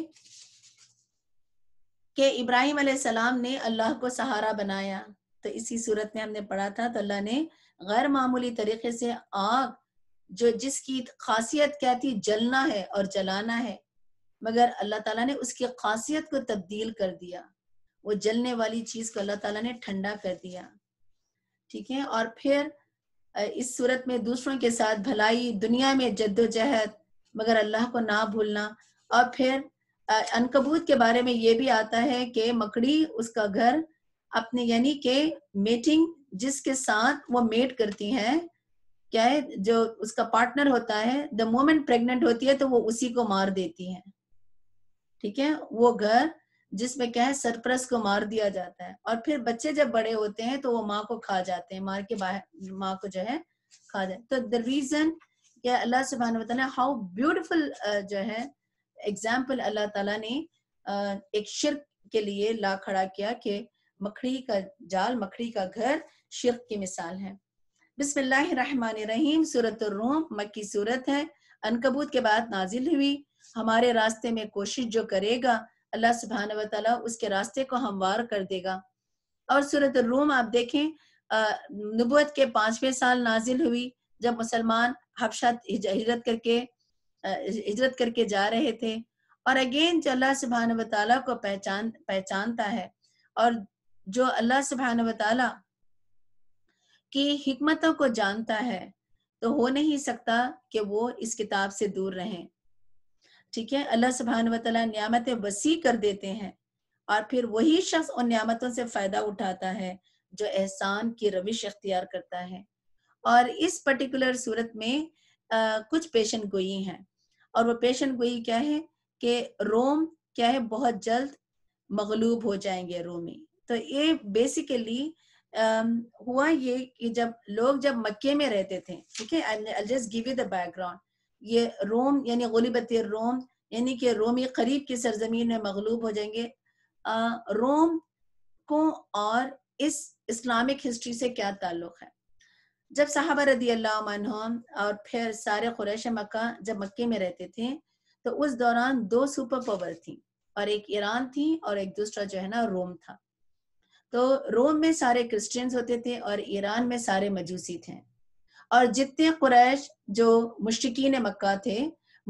कि इब्राहिम सलाम ने अल्लाह को सहारा बनाया तो इसी सूरत में हमने पढ़ा था तो अल्लाह ने गैर मामूली तरीके से आग जो जिसकी खासियत क्या थी जलना है और जलाना है मगर अल्लाह ताला ने उसकी खासियत को तब्दील कर दिया वो जलने वाली चीज को अल्लाह ताला ने ठंडा कर दिया ठीक है और फिर इस सूरत में दूसरों के साथ भलाई दुनिया में जद्दोजहद मगर अल्लाह को ना भूलना और फिर अनकबूत के बारे में ये भी आता है कि मकड़ी उसका घर अपने यानी के मेटिंग जिसके साथ वो मेट करती है क्या है जो उसका पार्टनर होता है द मोमेंट प्रेग्नेंट होती है तो वो उसी को मार देती है ठीक है वो घर जिसमें क्या है सरप्रस को मार दिया जाता है और फिर बच्चे जब बड़े होते हैं तो वो माँ को खा जाते हैं मार के बाहर माँ को जो है खा जाते तो द रीजन क्या अल्लाह सुबहान बताना हाउ ब्यूटिफुल जो है एग्जाम्पल अल्लाह तला ने uh, एक शिरक के लिए ला खड़ा किया कि मखड़ी का जाल मखड़ी का घर शिरक की मिसाल है बिस्मिल्लाम सूरत रूम मक्की सूरत है अनकबूत के बाद नाजिल हुई हमारे रास्ते में कोशिश जो करेगा अल्लाह सुबहान तला उसके रास्ते को हमवार कर देगा और सूरत रूम आप देखें नबूत के पांचवें साल नाजिल हुई जब मुसलमान हफशत हिजरत करके हिजरत करके जा रहे थे और अगेन जो अल्लाह सुबहान तला को पहचान पहचानता है और जो अल्लाह सुबहान तला की हमतों को जानता है तो हो नहीं सकता कि वो इस किताब से दूर रहें ठीक है अल्लाह सुबहान वाली नियामतें वसी कर देते हैं और फिर वही शख्स उन नियामतों से फायदा उठाता है जो एहसान की रविश अख्तियार करता है और इस पर्टिकुलर सूरत में आ, कुछ पेशन गोई है और वो पेशन गोई क्या है कि रोम क्या है बहुत जल्द मगलूब हो जाएंगे रोमी तो ये बेसिकली हुआ ये कि जब लोग जब मक्के में रहते थे ठीक है बैकग्राउंड ये रोम यानी गलीबत रोम यानी कि रोमी करीब की सरजमीन में मगलूब हो जाएंगे आ, रोम को और इस इस्लामिक हिस्ट्री से क्या ताल्लुक है जब साहबा रदी अल्लाह और फिर सारे खुरैश मक्का जब मक्के में रहते थे तो उस दौरान दो सुपर पावर थी और एक ईरान थी और एक दूसरा जो है ना रोम था तो रोम में सारे क्रिश्चियंस होते थे और ईरान में सारे मजूसी थे और जितने कुरैश जो मुश्किन मक्का थे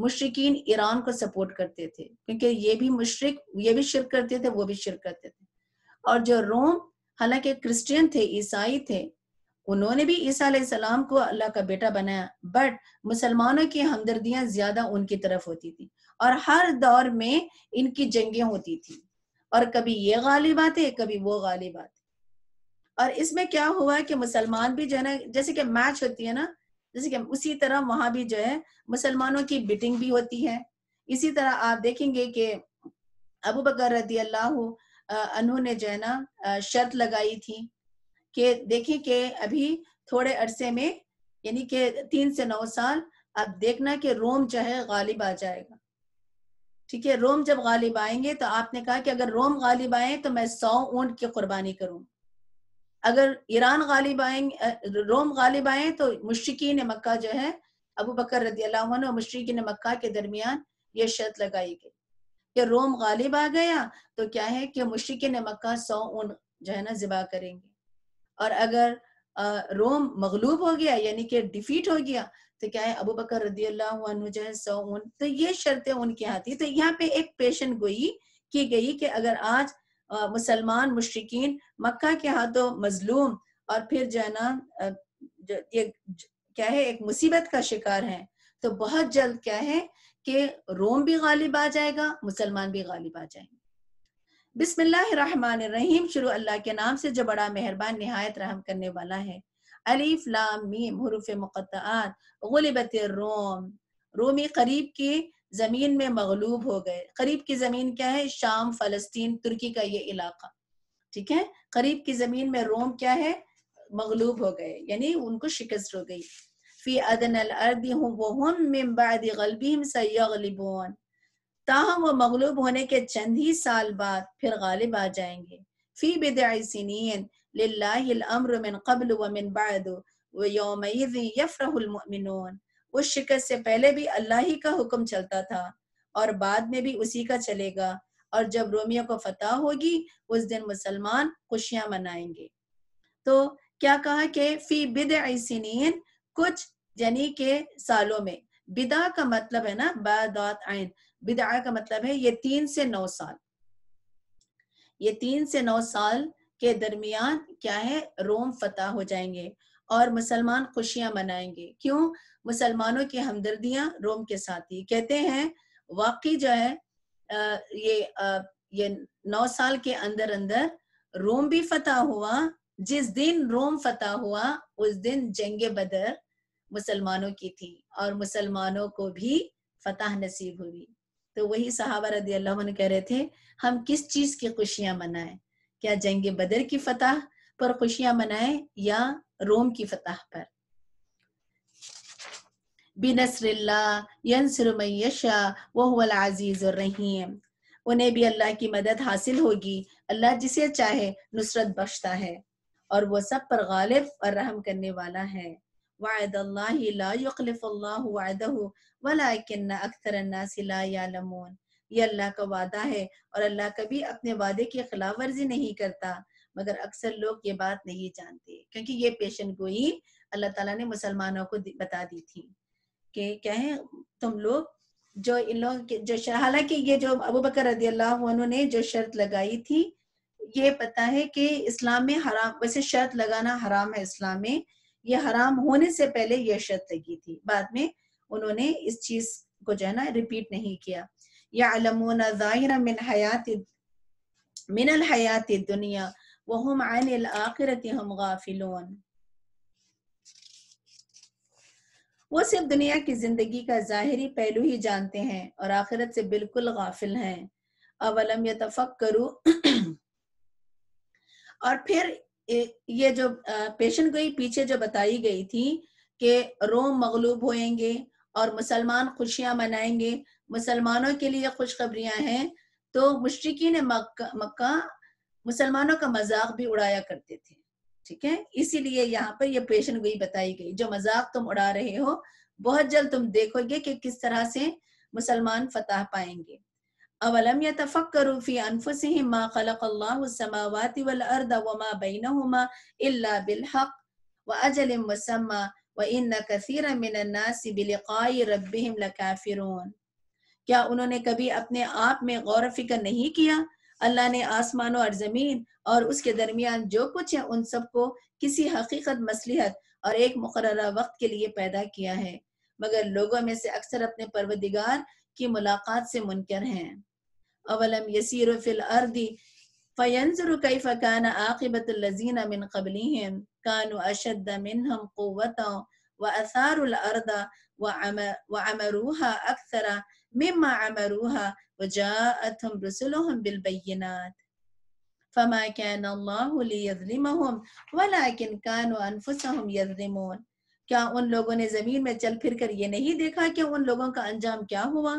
मुश्किन ईरान को सपोर्ट करते थे क्योंकि ये भी मुशरक ये भी शिरक करते थे वो भी शिरक करते थे और जो रोम हालांकि क्रिश्चियन थे ईसाई थे उन्होंने भी ईसा सलाम को अल्लाह का बेटा बनाया बट मुसलमानों की हमदर्दियां ज्यादा उनकी तरफ होती थी और हर दौर में इनकी जंगें होती थी और कभी ये गालिब आते कभी वो गालिब आते और इसमें क्या हुआ कि मुसलमान भी जो है ना जैसे कि मैच होती है ना जैसे कि उसी तरह वहां भी जो है मुसलमानों की बिटिंग भी होती है इसी तरह आप देखेंगे कि अबू बकर रदी अल्लाह ने जो है ना शर्त लगाई थी कि देखें कि अभी थोड़े अरसे में यानी कि तीन से नौ साल अब देखना कि रोम जो है गालिब आ जाएगा ठीक है रोम जब गालिब आएंगे तो आपने कहा कि अगर रोम गालिब आए तो मैं सौ ऊंट की कुर्बानी करूंगा अगर ईरान गालिब आए रोम गालिब आए तो मुश्किन मक्का जो है अबू बकर रदी और मुश्किन मक्का के दरमियान ये शर्त लगाई गई कि रोम गालिब आ गया तो क्या है कि मुश्किन मक्का सौ उन जो है ना जिबा करेंगे और अगर रोम मगलूब हो गया यानी कि डिफीट हो गया तो क्या है अबू बकर रदी जो है सौ उन तो ये शर्तें उनके यहाँ थी तो यहाँ पे एक पेशन गोई की गई कि अगर आज मुसलमान मुशरकिन मक्का के हाथों मजलूम और फिर जो है ना ये क्या है एक मुसीबत का शिकार है तो बहुत जल्द क्या है कि रोम भी गालिब आ जाएगा मुसलमान भी गालिब आ जाएंगे बिस्मिल्लाम शुरू अल्लाह के नाम से जो बड़ा मेहरबान नहायत रहम करने वाला है अलीफ लाम मीम हरूफ मुक़त्तात गुलिबत रोम रोमी करीब की ज़मीन में मगलूब हो गए करीब की ज़मीन क्या है शाम फ़लस्तीन तुर्की का ये इलाका ठीक है करीब की ज़मीन में रोम क्या है मगलूब हो गए यानी उनको शिकस्त हो गई फी अदन गलबीम ताहम वो मगलूब होने के चंद ही साल बाद फिर गालिब आ जाएंगे फी बेदीन लिल्लाहिल अम्र मिन कबल व मिन बाद उस शिकस्त से पहले भी अल्लाह ही का हुक्म चलता था और बाद में भी उसी का चलेगा और जब रोमियो को फतह होगी उस दिन मुसलमान खुशियां मनाएंगे तो क्या कहा कि फी बिद आईसिन कुछ यानी के सालों में बिदा का मतलब है ना बात आइन बिदा का मतलब है ये तीन से नौ साल ये तीन से नौ साल के दरमियान क्या है रोम फतह हो जाएंगे और मुसलमान खुशियां मनाएंगे क्यों मुसलमानों की हमदर्दियां रोम के साथ ही कहते हैं वाकई जो है ये ये नौ साल के अंदर अंदर रोम भी फतह हुआ जिस दिन रोम फतह हुआ उस दिन जंग बदर मुसलमानों की थी और मुसलमानों को भी फतह नसीब हुई तो वही सहाबा रदी अल्लाह कह रहे थे हम किस चीज की खुशियां मनाए क्या जंग बदर की फतह पर खुशियां मनाए या रोम की फतह पर बिनसरल्ला यनसरमैशा वह अज़ीज़ुर्रहीम उन्हें भी अल्लाह की मदद हासिल होगी अल्लाह जिसे चाहे नुसरत बख्शता है और वो सब पर गालिब और रहम करने वाला है ये अल्लाह का वादा है और अल्लाह कभी अपने वादे की खिलाफ वर्जी नहीं करता मगर अक्सर लोग ये बात नहीं जानते क्योंकि ये पेशन गोई अल्लाह तला ने मुसलमानों को बता दी थी कि क्या है तुम लोग जो इन लोग जो हालांकि ये जो अबू बकर रदी अल्लाह उन्होंने जो शर्त लगाई थी ये पता है कि इस्लाम में हराम वैसे शर्त लगाना हराम है इस्लाम में ये हराम होने से पहले यह शर्त लगी थी बाद में उन्होंने इस चीज को जो है ना रिपीट नहीं किया या अलमोना जाहिर मिन हयात मिनल हयात दुनिया वहम आन आखिरत हम गाफिलोन वो सिर्फ दुनिया की जिंदगी का जाहिरी पहलू ही जानते हैं और आखिरत से बिल्कुल गाफिल हैं अवलम यह तफक करू और फिर ये जो पेशन गोई पीछे जो बताई गई थी कि रोम मगलूब होएंगे और मुसलमान खुशियां मनाएंगे मुसलमानों के लिए खुशखबरियां हैं तो मुश्किन मक्का मक्का मुसलमानों का मजाक भी उड़ाया करते थे ठीक है इसीलिए यहाँ पर ये पेशन गोई बताई गई जो मजाक तुम उड़ा रहे हो बहुत जल्द तुम देखोगे कि किस तरह से मुसलमान फतह पाएंगे अवलम या तफक तफक्रूफी अनफुसही माँ खलक अल्लाहमावाति बिलहक व अजल मुसम्मा व इन कसीर मिनन्नासी क्या उन्होंने कभी अपने आप में गौर फिक्र नहीं किया अल्लाह ने आसमान और ज़मीन और उसके दरमियान जो कुछ है उन सबको किसी हकीकत मसलहत और एक मुकर वक्त के लिए पैदा किया है मगर लोगों में से अक्सर अपने परवदिगार की मुलाकात से मुनकर हैं अवलम यसीर फिल अर्दी फ़यंजर कई फ़कान आकिबत लजीना मिन कबली कानु अशद मिनहम क़वता व असार अर्दा व अमरूहा अक्सरा मिम्मा وجاءتهم رسلهم بالبينات فما كان الله ليظلمهم ولكن كانوا أنفسهم يظلمون क्या उन लोगों ने जमीन में चल फिर कर ये नहीं देखा कि उन लोगों का अंजाम क्या हुआ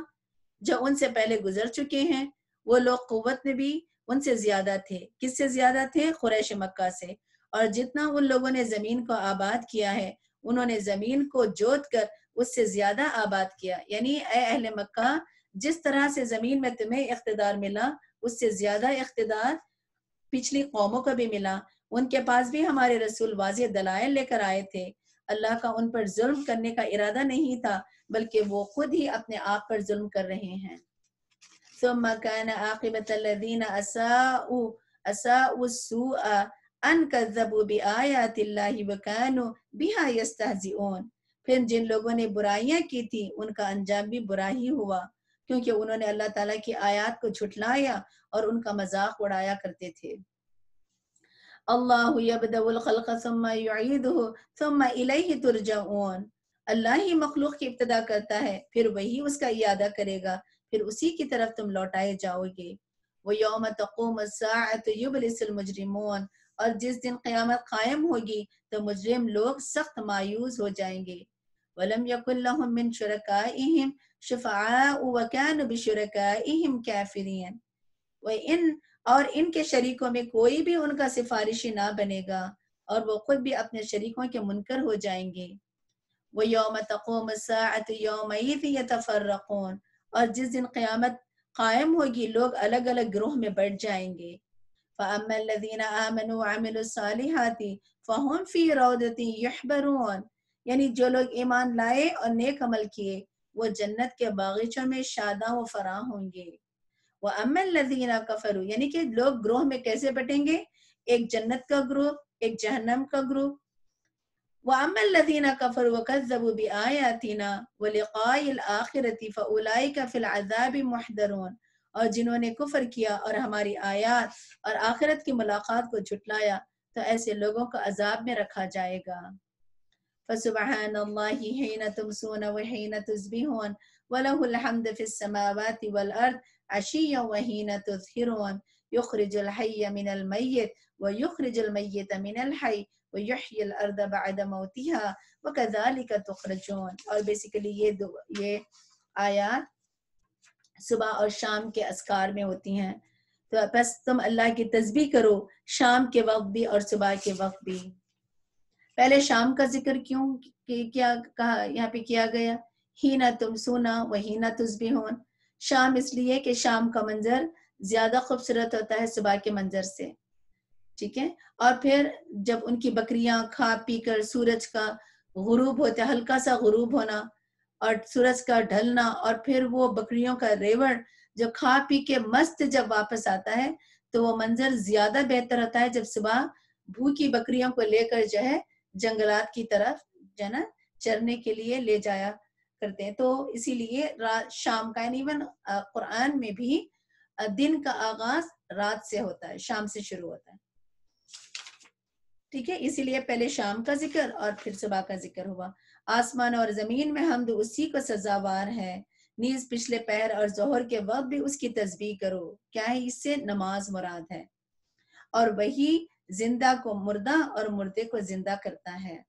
जो उनसे पहले गुजर चुके हैं वो लोग कुवत में भी उनसे ज्यादा थे किससे ज्यादा थे खुरैश मक्का से और जितना उन लोगों ने जमीन को आबाद किया है उन्होंने जमीन को जोत कर उससे ज्यादा आबाद किया यानी अहले मक्का जिस तरह से जमीन में तुम्हें इकतदार मिला उससे ज्यादा इकतदार पिछली कौमों को भी मिला उनके पास भी हमारे रसूल वाज दलायल लेकर आए थे अल्लाह का उन पर जुल्म करने का इरादा नहीं था बल्कि वो खुद ही अपने आप पर जुल्म कर रहे हैं ثم फिर जिन लोगों ने बुराइयां की थी उनका अंजाम भी बुरा ही हुआ क्योंकि उन्होंने अल्लाह ताला की आयत को झुठलाया और उनका मजाक उड़ाया करते थे अल्लाह ही मखलूक की इब्तदा करता है फिर वही उसका इयादा करेगा फिर उसी की तरफ तुम लौटाए जाओगे वो योम तकोमजरिमोन और जिस दिन क़यामत कायम होगी तो मुजरिम लोग सख्त मायूस हो जाएंगे वलम मिन शुरकाइहिम शफा इन और इनके शरीकों में कोई भी उनका सिफारिशी ना बनेगा और वो खुद भी अपने शरीकों के मुनकर हो जाएंगे वो योम तकोम योम और जिस दिन क्यामत कायम होगी लोग अलग अलग ग्रोह में बढ़ जाएंगे यानी जो लोग ईमान लाए और नेक अमल किए वो जन्नत के बागीचों में शादा व फराह होंगे वह अमन लजीना कफर यानी कि लोग ग्रोह में कैसे बटेंगे एक जन्नत का ग्रोह एक जहनम का ग्रोह वह अमन लजीना कफर वकबू भी आयातीना वलिकाल आखिरती फ़लाई का फिल अजाबी महदरून और जिन्होंने कुफर किया और हमारी आयात और आखिरत की मुलाकात को झुटलाया तो ऐसे लोगों को अजाब में रखा जाएगा فسبحان الله حين تمسون وحين تصبحون وله الحمد في السماوات والأرض عشيا وحين تظهرون يخرج الحي من الميت ويخرج الميت من الحي ويحيي الأرض بعد موتها وكذلك تخرجون और बेसिकली ये یہ आयात صبح اور شام کے अस्कार میں ہوتی ہیں تو پس تم اللہ کی तस्बी کرو شام کے وقت بھی اور صبح کے وقت بھی पहले शाम का जिक्र क्यों क्या कहा यहाँ पे किया गया ही ना तुम सुना वही ना तुझ भी हो शाम इसलिए कि शाम का मंजर ज्यादा खूबसूरत होता है सुबह के मंजर से ठीक है और फिर जब उनकी बकरियां खा पी कर सूरज का गुरूब होता है हल्का सा गुरूब होना और सूरज का ढलना और फिर वो बकरियों का रेवड़ जो खा पी के मस्त जब वापस आता है तो वो मंजर ज्यादा बेहतर होता है जब सुबह भूखी बकरियों को लेकर जो है जंगलात की तरफ जो ना चरने के लिए ले जाया करते हैं तो इसीलिए रात शाम का इवन कुरान में भी दिन का आगाज रात से होता है शाम से शुरू होता है ठीक है इसीलिए पहले शाम का जिक्र और फिर सुबह का जिक्र हुआ आसमान और जमीन में हमद तो उसी को सजावार है नीज पिछले पैर और जोहर के वक्त भी उसकी तस्वीर करो क्या है इससे नमाज मुराद है और वही जिंदा को मुर्दा और मुर्दे को जिंदा करता है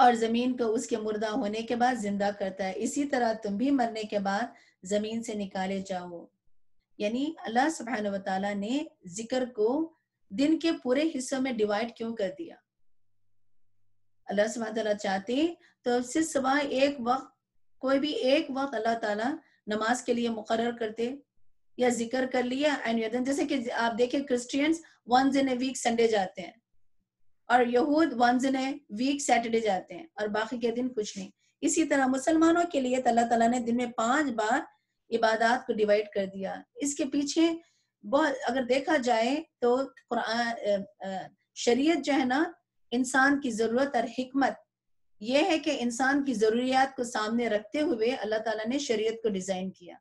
और जमीन को उसके मुर्दा होने के बाद जिंदा करता है इसी तरह तुम भी मरने के बाद जमीन से निकाले जाओ यानी अल्लाह सुबहान वाली ने जिक्र को दिन के पूरे हिस्सों में डिवाइड क्यों कर दिया अल्लाह सुबह तला चाहते तो सिर्फ सुबह एक वक्त कोई भी एक वक्त अल्लाह ताला नमाज के लिए मुकर करते या जिक्र कर लिया एंड जैसे कि आप देखें Christians once in a week Sunday जाते हैं और यहूद once in a week Saturday जाते हैं और बाकी के दिन कुछ नहीं इसी तरह मुसलमानों के लिए तो अल्लाह तला ने दिन में पांच बार इबादत को डिवाइड कर दिया इसके पीछे बहुत अगर देखा जाए तो शरीयत जो है ना इंसान की जरूरत और हिकमत यह है कि इंसान की जरूरियात को सामने रखते हुए अल्लाह ताला ने शरीयत को डिजाइन किया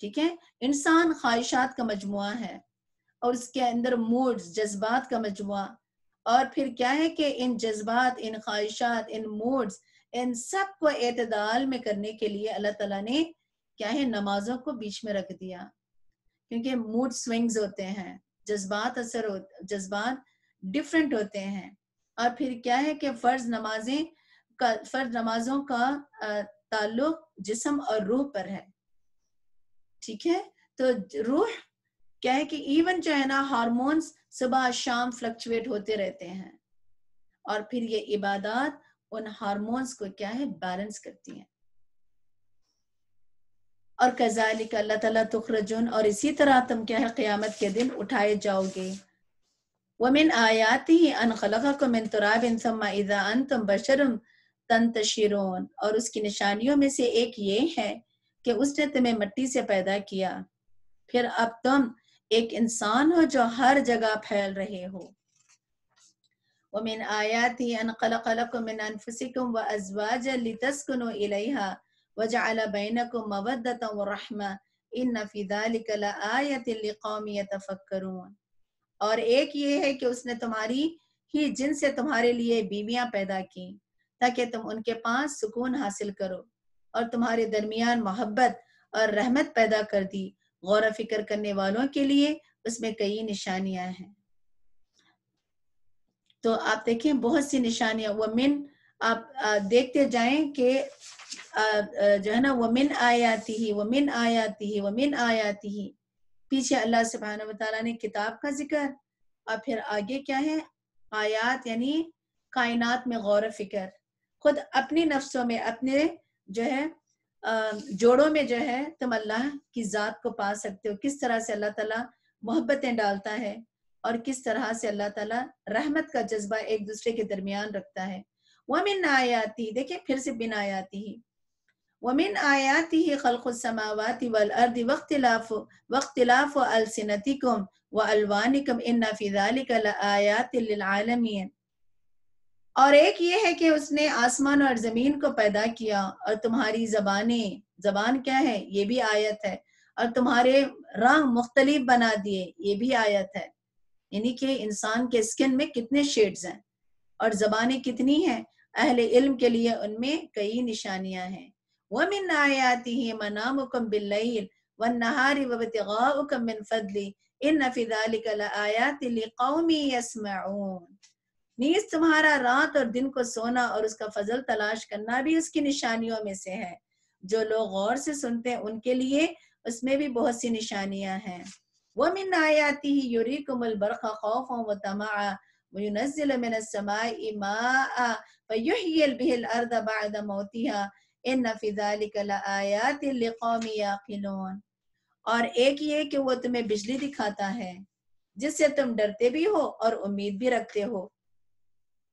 ठीक है इंसान ख्वाहिशात का मजमु है और उसके अंदर मूड्स जज्बात का मजमु और फिर क्या है कि इन जज्बात इन ख्वाहिशात इन मूड्स इन सब को अतदाल में करने के लिए अल्लाह तला ने क्या है नमाजों को बीच में रख दिया क्योंकि मूड स्विंग्स होते हैं जज्बात असर हो जज्बात डिफरेंट होते हैं और फिर क्या है कि फर्ज नमाजें का फर्ज नमाजों का ताल्लुक जिसम और रूह पर है ठीक है तो रूह क्या है कि इवन जो है ना हारमोन्स सुबह शाम फ्लक्चुएट होते रहते हैं और फिर ये इबादत उन हारमोन्स को क्या है बैलेंस करती है और कजालिक अल्लाह तला तुखरजुन और इसी तरह तुम क्या है क्यामत के दिन उठाए जाओगे वमिन ही अन को मिन तुराब इदा अन तुम बशरम तन तशीरोन और उसकी निशानियों में से एक ये है कि उसने तुम्हें मट्टी से पैदा किया फिर अब तुम एक इंसान हो जो हर जगह फैल रहे हो और एक ये है कि उसने तुम्हारी ही जिनसे तुम्हारे लिए बीवियां पैदा की ताकि तुम उनके पास सुकून हासिल करो और तुम्हारे दरमियान मोहब्बत और रहमत पैदा कर दी गौर फिक्र करने वालों के लिए उसमें कई निशानियां हैं तो आप देखें बहुत सी निशानियां वमिन आप देखते जाएं कि जो है ना वमिन आयाती ही वमिन आयाती ही वमिन आयाती ही पीछे अल्लाह सुबहाना तला ने किताब का जिक्र और फिर आगे क्या है आयात यानी कायनात में गौर फिक्र खुद अपनी नफ्सों में अपने जो है जोड़ों में जो है तुम अल्लाह की जात को पा सकते हो किस तरह से अल्लाह ताला मोहब्बतें डालता है और किस तरह से अल्लाह ताला रहमत का जज्बा एक दूसरे के दरमियान रखता है वमिन आयाती देखिए फिर से बिन आयाती ही वमिन आयाती ही खलकुसमावती वल अर्द वख्तिलाफ वक़्त अलसनतिकम व अलवानिकम इन नफिदालिक आयात आलमीन और एक ये है कि उसने आसमान और जमीन को पैदा किया और तुम्हारी जबाने जबान क्या है ये भी आयत है और तुम्हारे रंग मुख्तलिफ बना दिए ये भी आयत है यानी कि इंसान के स्किन में कितने शेड्स हैं और जबाने कितनी हैं अहले इल्म के लिए उनमें कई निशानियां हैं वमिन आयाति ही मनामुकम बिल्लैल नहारी नहारि वबतिगाउकम मिन फदली इन नफिदालिक लआयाति लिकौमी यस्मऊन नीज तुम्हारा रात और दिन को सोना और उसका फजल तलाश करना भी उसकी निशानियों में से है जो लोग गौर से सुनते हैं उनके लिए उसमें भी बहुत सी निशानियां हैं वो मिन आयाती ही यूरी कुमल बरखा खौफ व तमा और एक ये कि वो तुम्हें बिजली दिखाता है जिससे तुम डरते भी हो और उम्मीद भी रखते हो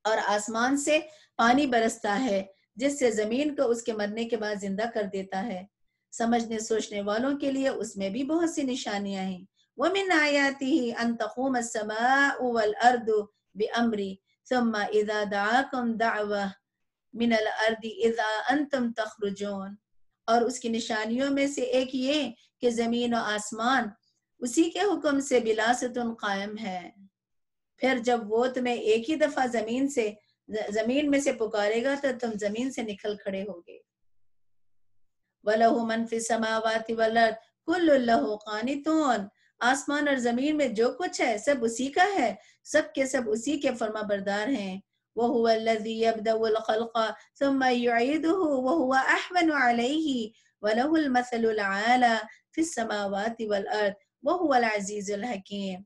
और आसमान से पानी बरसता है जिससे जमीन को उसके मरने के बाद जिंदा कर देता है समझने सोचने वालों के लिए उसमें भी बहुत सी निशानियां हैं मिन आयाती ही अंतुम उवल अर्द बेअमरी मिनल तखरुजोन और उसकी निशानियों में से एक ये कि जमीन और आसमान उसी के हुक्म से बिलासतुन कायम है फिर जब वो तुम्हें एक ही दफा जमीन से जमीन में से पुकारेगा तो तुम जमीन से निकल खड़े होगे वलहु मनफी समावाति वलर कुल्लहु कानितून आसमान और जमीन में जो कुछ है सब उसी का है सब के सब उसी के फर्मा बरदार हैं वह वल अर्द वहुवल हकीम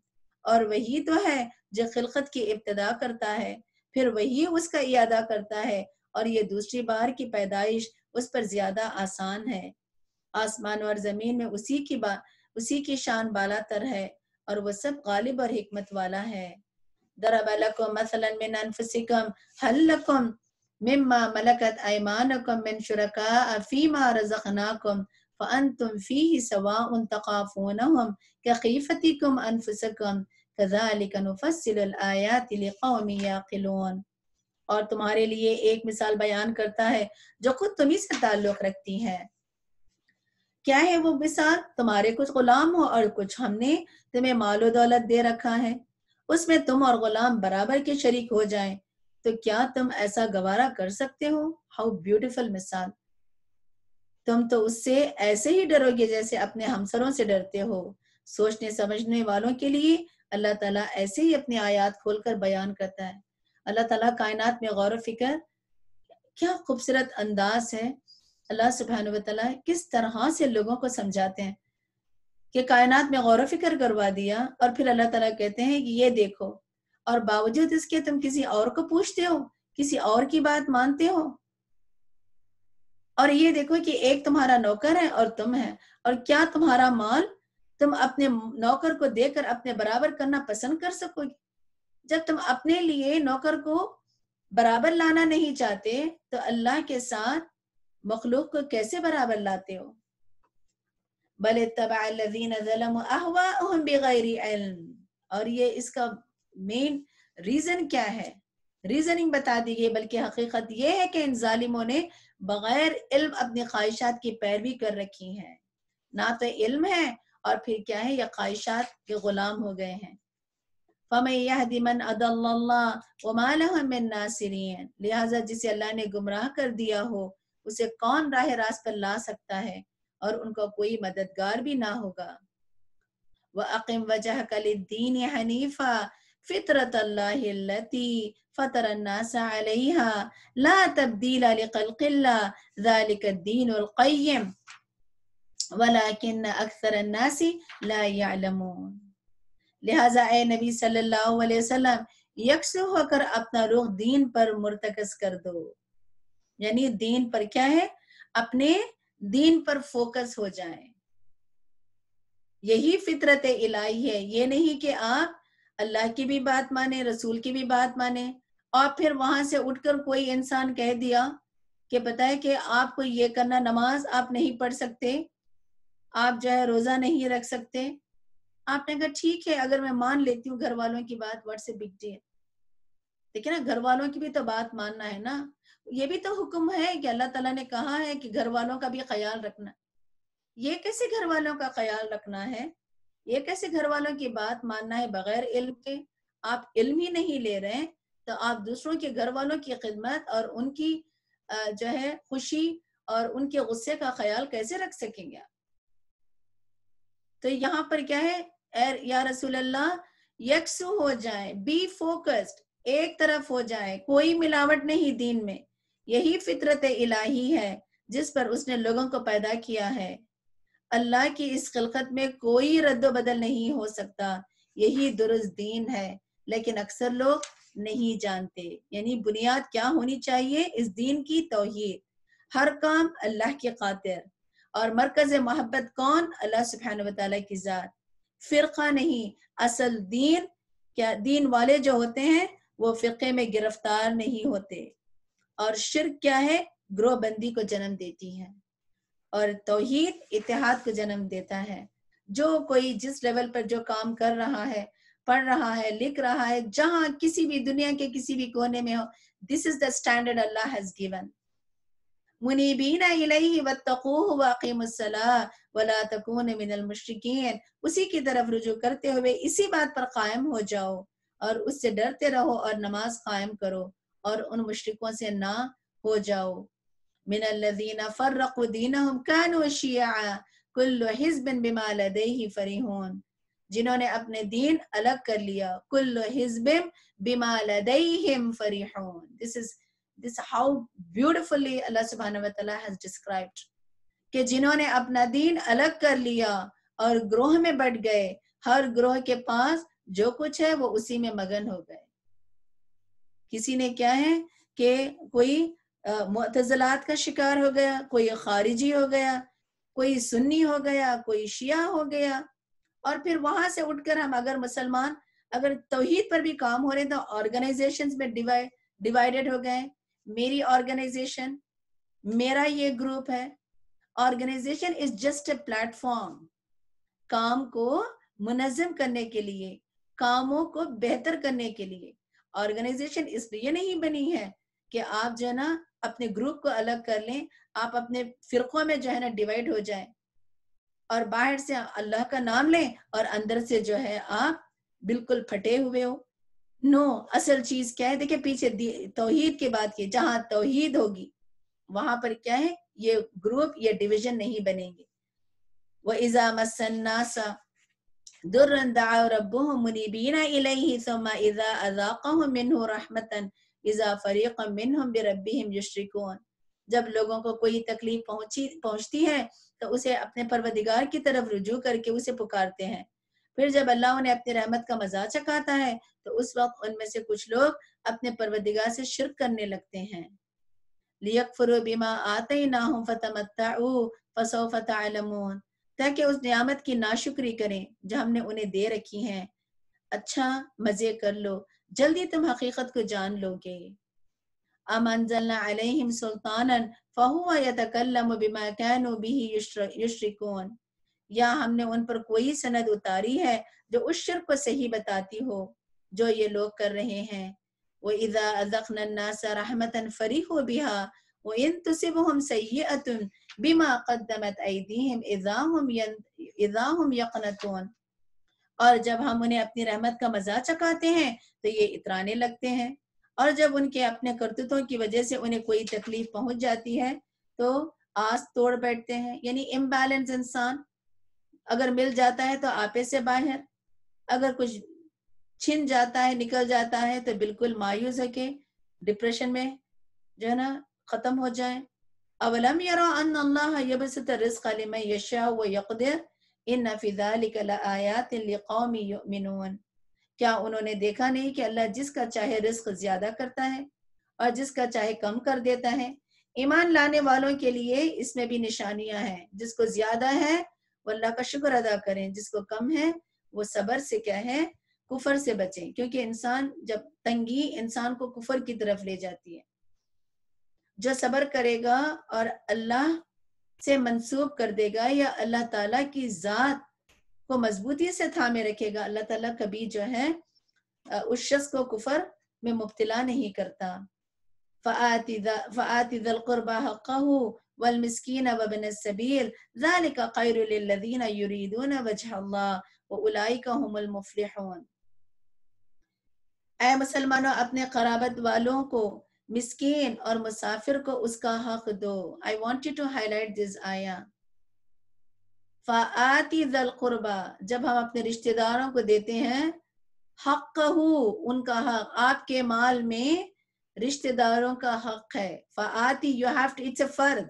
और वही तो है जो खिलकत की इब्तदा करता है फिर वही उसका इदा करता है और ये दूसरी बार की पैदाइश उस पर ज्यादा आसान है आसमान और जमीन में उसी की बा उसी की शान बाला तर है और वह सब गालिब और हमत वाला है दरबलकुम मिम्मा मलकत ऐमानकुम फीमा रज़कनाकुम فأنتم فيه سواء تقافونهم كخيفتكم أنفسكم كذلك نفصل الآيات لقوم يعقلون और तुम्हारे लिए एक मिसाल बयान करता है जो खुद तुम्ही से ताल्लुक रखती है क्या है वो मिसाल तुम्हारे कुछ गुलाम हो और कुछ हमने तुम्हें मालो दौलत दे रखा है उसमें तुम और गुलाम बराबर के शरीक हो जाएं तो क्या तुम ऐसा गवारा कर सकते हो हाउ ब्यूटिफुल मिसाल तुम तो उससे ऐसे ही डरोगे जैसे अपने हमसरों से डरते हो सोचने समझने वालों के लिए अल्लाह ताला ऐसे ही अपनी आयात खोलकर बयान करता है अल्लाह ताला कायनात में गौर फिक्र क्या खूबसूरत अंदाज है अल्लाह सुबहान तला किस तरह से लोगों को समझाते हैं कि कायनात में गौर फिक्र करवा दिया और फिर अल्लाह तला कहते हैं कि ये देखो और बावजूद इसके तुम किसी और को पूछते हो किसी और की बात मानते हो और ये देखो कि एक तुम्हारा नौकर है और तुम है और क्या तुम्हारा माल तुम अपने नौकर को देकर अपने बराबर करना पसंद कर सकोगे जब तुम अपने लिए नौकर को बराबर लाना नहीं चाहते तो अल्लाह के साथ मखलूक को कैसे बराबर लाते हो बले तबाह और ये इसका मेन रीजन क्या है रीजनिंग बता दी गई बल्कि हकीकत यह है कि इन जालिमों ने बगैर इल्म अपनी ख्वाहिशात की पैरवी कर रखी है ना तो इल्म है और फिर क्या है यह ख्वाहिशात के गुलाम हो गए हैं लिहाजा जिसे अल्लाह ने गुमराह कर दिया हो उसे कौन राह रास्त पर ला सकता है और उनका कोई मददगार भी ना होगा वह अकीम वजह कल दीन हनीफा फितरत अल्लाह فطر الناس عليها لا تبديل لخلق الله ذلك الدين القيم वलाकिन अक्सर अन्नासी ला यालमून लिहाजा ए नबी सल्लल्लाहु अलैहि वसल्लम यकसू होकर अपना रुख दीन पर मुर्तकस कर दो यानी दीन पर क्या है अपने दीन पर फोकस हो जाए यही फितरत इलाही है ये नहीं कि आप अल्लाह की भी बात माने रसूल की भी बात माने और फिर वहां से उठकर कोई इंसान कह दिया कि बताए कि आपको ये करना नमाज आप नहीं पढ़ सकते आप जो है रोजा नहीं रख सकते आपने कहा ठीक है अगर मैं मान लेती हूँ घर वालों की बात वर्ष से बिग डील देखिए ना घर वालों की भी तो बात मानना है ना ये भी तो हुक्म है कि अल्लाह तला ने कहा है कि घर वालों का भी ख्याल रखना ये कैसे घर वालों का ख्याल रखना है ये कैसे घर वालों की बात मानना है बगैर इल्म के आप इल्म ही नहीं ले रहे हैं तो आप दूसरों के घर वालों की खिदमत और उनकी जो है खुशी और उनके गुस्से का ख्याल कैसे रख सकेंगे तो यहाँ पर क्या है या रसूल अल्लाह यकसु हो जाए बी फोकस्ड एक तरफ हो जाए कोई मिलावट नहीं दीन में यही फितरत इलाही है जिस पर उसने लोगों को पैदा किया है अल्लाह की इस खिलकत में कोई रद्द बदल नहीं हो सकता यही दुरुस्त दीन है लेकिन अक्सर लोग नहीं जानते यानी बुनियाद क्या होनी चाहिए इस दीन की तोहद हर काम अल्लाह के खातिर और मरकज मोहब्बत कौन अल्लाह सुबहान तला की ज़ात फिर नहीं असल दीन क्या दीन वाले जो होते हैं वो फ़िरके में गिरफ्तार नहीं होते और शिरक क्या है ग्रोह बंदी को जन्म देती है और तोहद इतिहाद को जन्म देता है जो कोई जिस लेवल पर जो काम कर रहा है पढ़ रहा है लिख रहा है जहां किसी भी दुनिया के किसी भी कोने में हो this is the standard Allah has given उसी की तरफ रुजू करते हुए इसी बात पर कायम हो जाओ और उससे डरते रहो और नमाज कायम करो और उन मुशरकों से ना हो जाओ मिनल्लजीन फर्रकुद्दीन कुल्लु हिजबिन बिमा लदैहि फरीहून जिन्होंने अपने दीन अलग कर लिया कुल हिजबिम बिमा फरीहून this is this how beautifully Allah सुबहान डिस्क्राइब्ड कि जिन्होंने अपना दीन अलग कर लिया और ग्रोह में बट गए हर ग्रोह के पास जो कुछ है वो उसी में मगन हो गए किसी ने क्या है कि कोई मतजलात का शिकार हो गया कोई खारिजी हो गया कोई सुन्नी हो गया कोई शिया हो गया और फिर वहां से उठकर हम अगर मुसलमान अगर तोहहीद पर भी काम हो रहे तो ऑर्गेनाइजेशन में डिवाइडेड हो गए मेरी ऑर्गेनाइजेशन मेरा ये ग्रुप है organisation is just a platform काम को मुनजम करने के लिए कामों को बेहतर करने के लिए ऑर्गेनाइजेशन इसलिए नहीं बनी है कि आप जो है ना अपने ग्रुप को अलग कर लें आप अपने फिरकों में जो है ना डिवाइड हो जाए और बाहर से अल्लाह का नाम लें और अंदर से जो है आप बिल्कुल फटे हुए हो नो असल चीज क्या है देखिए पीछे तोहहीद की बात की जहां तोहहीद होगी वहां पर क्या है ये ग्रुप ये डिविजन नहीं बनेंगे वह इजा जब लोगों को कोई तकलीफ पहुंची पहुंचती है तो उसे अपने परवदिगार की तरफ रुजू करके उसे पुकारते हैं फिर जब अल्लाह उन्हें अपनी रहमत का मजाक चखाता है तो उस वक्त उनमें से कुछ लोग अपने परवदिगार से शिरक करने लगते हैं ताकि उस नियामत की नाशुक्री करें जो हमने उन्हें दे रखी है अच्छा मजे कर लो जल्दी तुम हकीकत को जान लोगे अमजलना सुल्तान फ़हुआ बिमा कैनो या हमने उन पर कोई सनद उतारी है जो उस शिर को सही बताती हो जो ये लोग कर रहे हैं वो इजा अजखनासा रहमतन फरी हो बिहा वो इन तुसिब हम सैयतुन बिमा कदमत और जब हम उन्हें अपनी रहमत का मजा चकाते हैं तो ये इतराने लगते हैं और जब उनके अपने करतूतों की वजह से उन्हें कोई तकलीफ पहुंच जाती है तो आस तोड़ बैठते हैं यानी इम्बैलेंस इंसान अगर मिल जाता है तो आपे से बाहर अगर कुछ छिन जाता है निकल जाता है तो बिल्कुल मायूस होके डिप्रेशन में जो है ना खत्म हो जाए अवलम यशा व यकदर इन लिकला आयात लिकौमी युमिनून क्या उन्होंने देखा नहीं कि अल्लाह जिसका चाहे रिस्क ज्यादा करता है और जिसका चाहे कम कर देता है ईमान लाने वालों के लिए इसमें भी निशानियां हैं जिसको ज्यादा है वो अल्लाह का शुक्र अदा करें जिसको कम है वो सबर से क्या है कुफर से बचें क्योंकि इंसान जब तंगी इंसान को कुफर की तरफ ले जाती है जो सबर करेगा और अल्लाह से मंसूब कर देगा या अल्लाह ताला की जात को मजबूती से थामे रखेगा अल्लाह ताला कभी जो है उस शख्स को कुफर में मुबतला नहीं करता फ़ातिदल मुसलमानों अपने खराबत वालों को मिस्कीन और मुसाफिर को उसका हक दो I want to highlight this आया फ़ाती ज़लक़ुरबा जब हम अपने रिश्तेदारों को देते हैं हक उनका हक आपके माल में रिश्तेदारों का हक है फ़ाती you have to it's a फर्द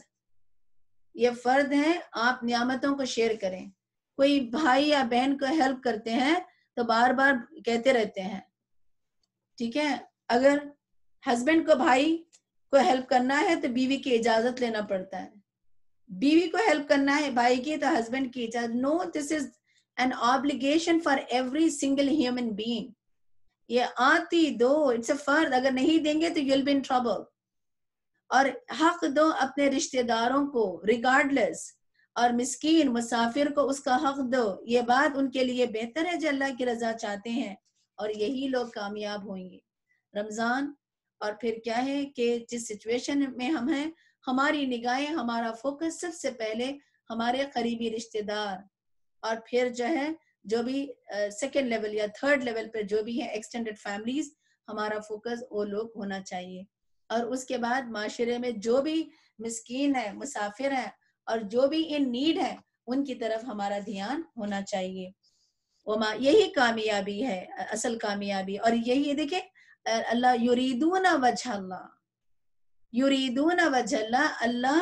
ये फर्द है आप नियामतों को शेयर करें कोई भाई या बहन को हेल्प करते हैं तो बार बार कहते रहते हैं ठीक है अगर हस्बैंड को भाई को हेल्प करना है तो बीवी की इजाजत लेना पड़ता है बीवी को हेल्प करना है भाई की तो हस्बैंड की no this is an obligation for every single human being ये आती दो इट्स अ फर्द अगर नहीं देंगे तो यूल बी इन ट्रबल और हक दो अपने रिश्तेदारों को रिगार्डलेस और मिस्कीन मुसाफिर को उसका हक दो ये बात उनके लिए बेहतर है जो अल्लाह की रजा चाहते हैं और यही लोग कामयाब होंगे रमजान और फिर क्या है कि जिस सिचुएशन में हम हैं हमारी निगाहें हमारा फोकस सबसे पहले हमारे करीबी रिश्तेदार और फिर जो है जो भी सेकेंड uh, लेवल या थर्ड लेवल पर जो भी है एक्सटेंडेड फैमिलीज हमारा फोकस वो लोग होना चाहिए और उसके बाद माशरे में जो भी मस्किन है मुसाफिर है और जो भी इन नीड है उनकी तरफ हमारा ध्यान होना चाहिए वमा यही कामयाबी है असल कामयाबी और यही देखे अल्लाह ना वजह अल्लाह युरीदून वजल्ला अल्लाह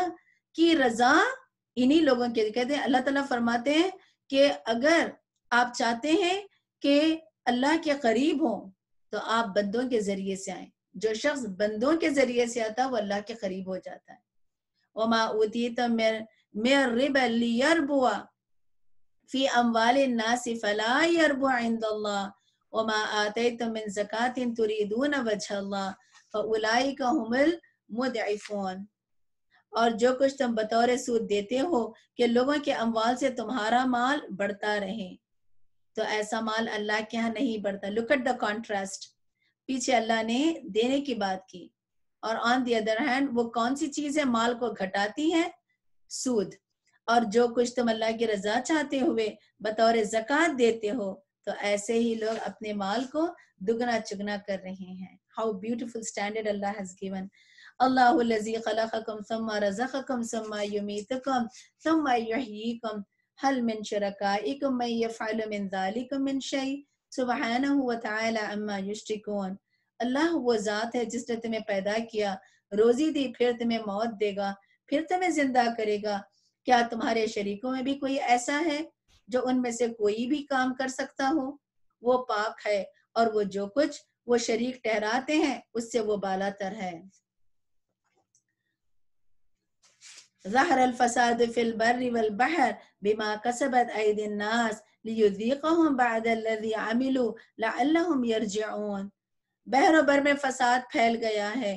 की रजा इन्हीं लोगों के कहते हैं अल्लाह ताला फरमाते हैं कि अगर आप चाहते हैं कि अल्लाह के करीब हो तो आप बंदों के जरिए से आए जो शख्स बंदों के जरिए से आता है वो अल्लाह के करीब हो जाता है वमा उती मेरबुआ फी अम्वाल नासी फला यरबुआ इंदल्ला वमा आते तुम जक़ातिन तुरीदून वजह अल्लाह फउलाइका मुदाइफोन और जो कुछ तुम बतौर सूद देते हो कि लोगों के अमवाल से तुम्हारा माल बढ़ता रहे तो ऐसा माल अल्लाह के यहाँ नहीं बढ़ता लुक एट द कॉन्ट्रास्ट पीछे अल्लाह ने देने की बात की और ऑन दी अदर हैंड वो कौन सी चीज है माल को घटाती है सूद और जो कुछ तुम अल्लाह की रजा चाहते हुए बतौर जक़ात देते हो तो ऐसे ही लोग अपने माल को दुगना चुगना कर रहे हैं how beautiful standard Allah has given Allah खलकम सम्मा रज़कम सम्मा युमीतकम सम्मा युहीकम हल मिन शरकाइकम मैं यफ़अल मिन ज़ालिकम मिन शै सुबहानहु व तआला अम्मा युश्रिकून अल्लाह वो ज़ात है जिसने तुम्हें पैदा किया रोजी दी फिर तुम्हें मौत देगा फिर तुम्हें जिंदा करेगा क्या तुम्हारे शरीकों में भी कोई ऐसा है जो उनमें से कोई भी काम कर सकता हो वो पाक है और वो जो कुछ वो शरीक ठहराते हैं उससे वो बालातर है ظهر الفساد في البر والبحر بما كسبت أيدي الناس ليذيقهم بعد الذي عملوا لعلهم يرجعون बहरों भर में फसाद फैल गया है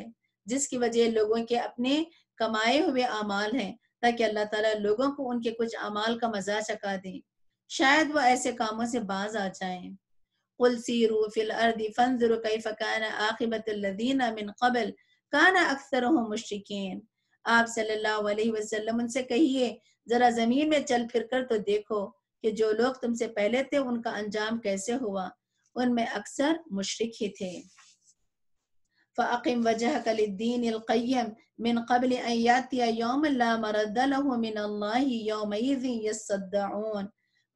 जिसकी वजह लोगों के अपने कमाए हुए अमाल हैं ताकि अल्लाह ताला लोगों को उनके कुछ अमाल का मजा चका दे शायद वह ऐसे कामों से बाज आ जाए कुल सीरू फिल अर्दी फंजुर कई फ़कान आखिबत मिन कबल काना अक्सर मुश्किन आप सल्लल्लाहु अलैहि वसल्लम उनसे कहिए जरा जमीन में चल फिर कर तो देखो कि जो लोग तुमसे पहले थे उनका अंजाम कैसे हुआ उनमें अक्सर मुशरक ही थे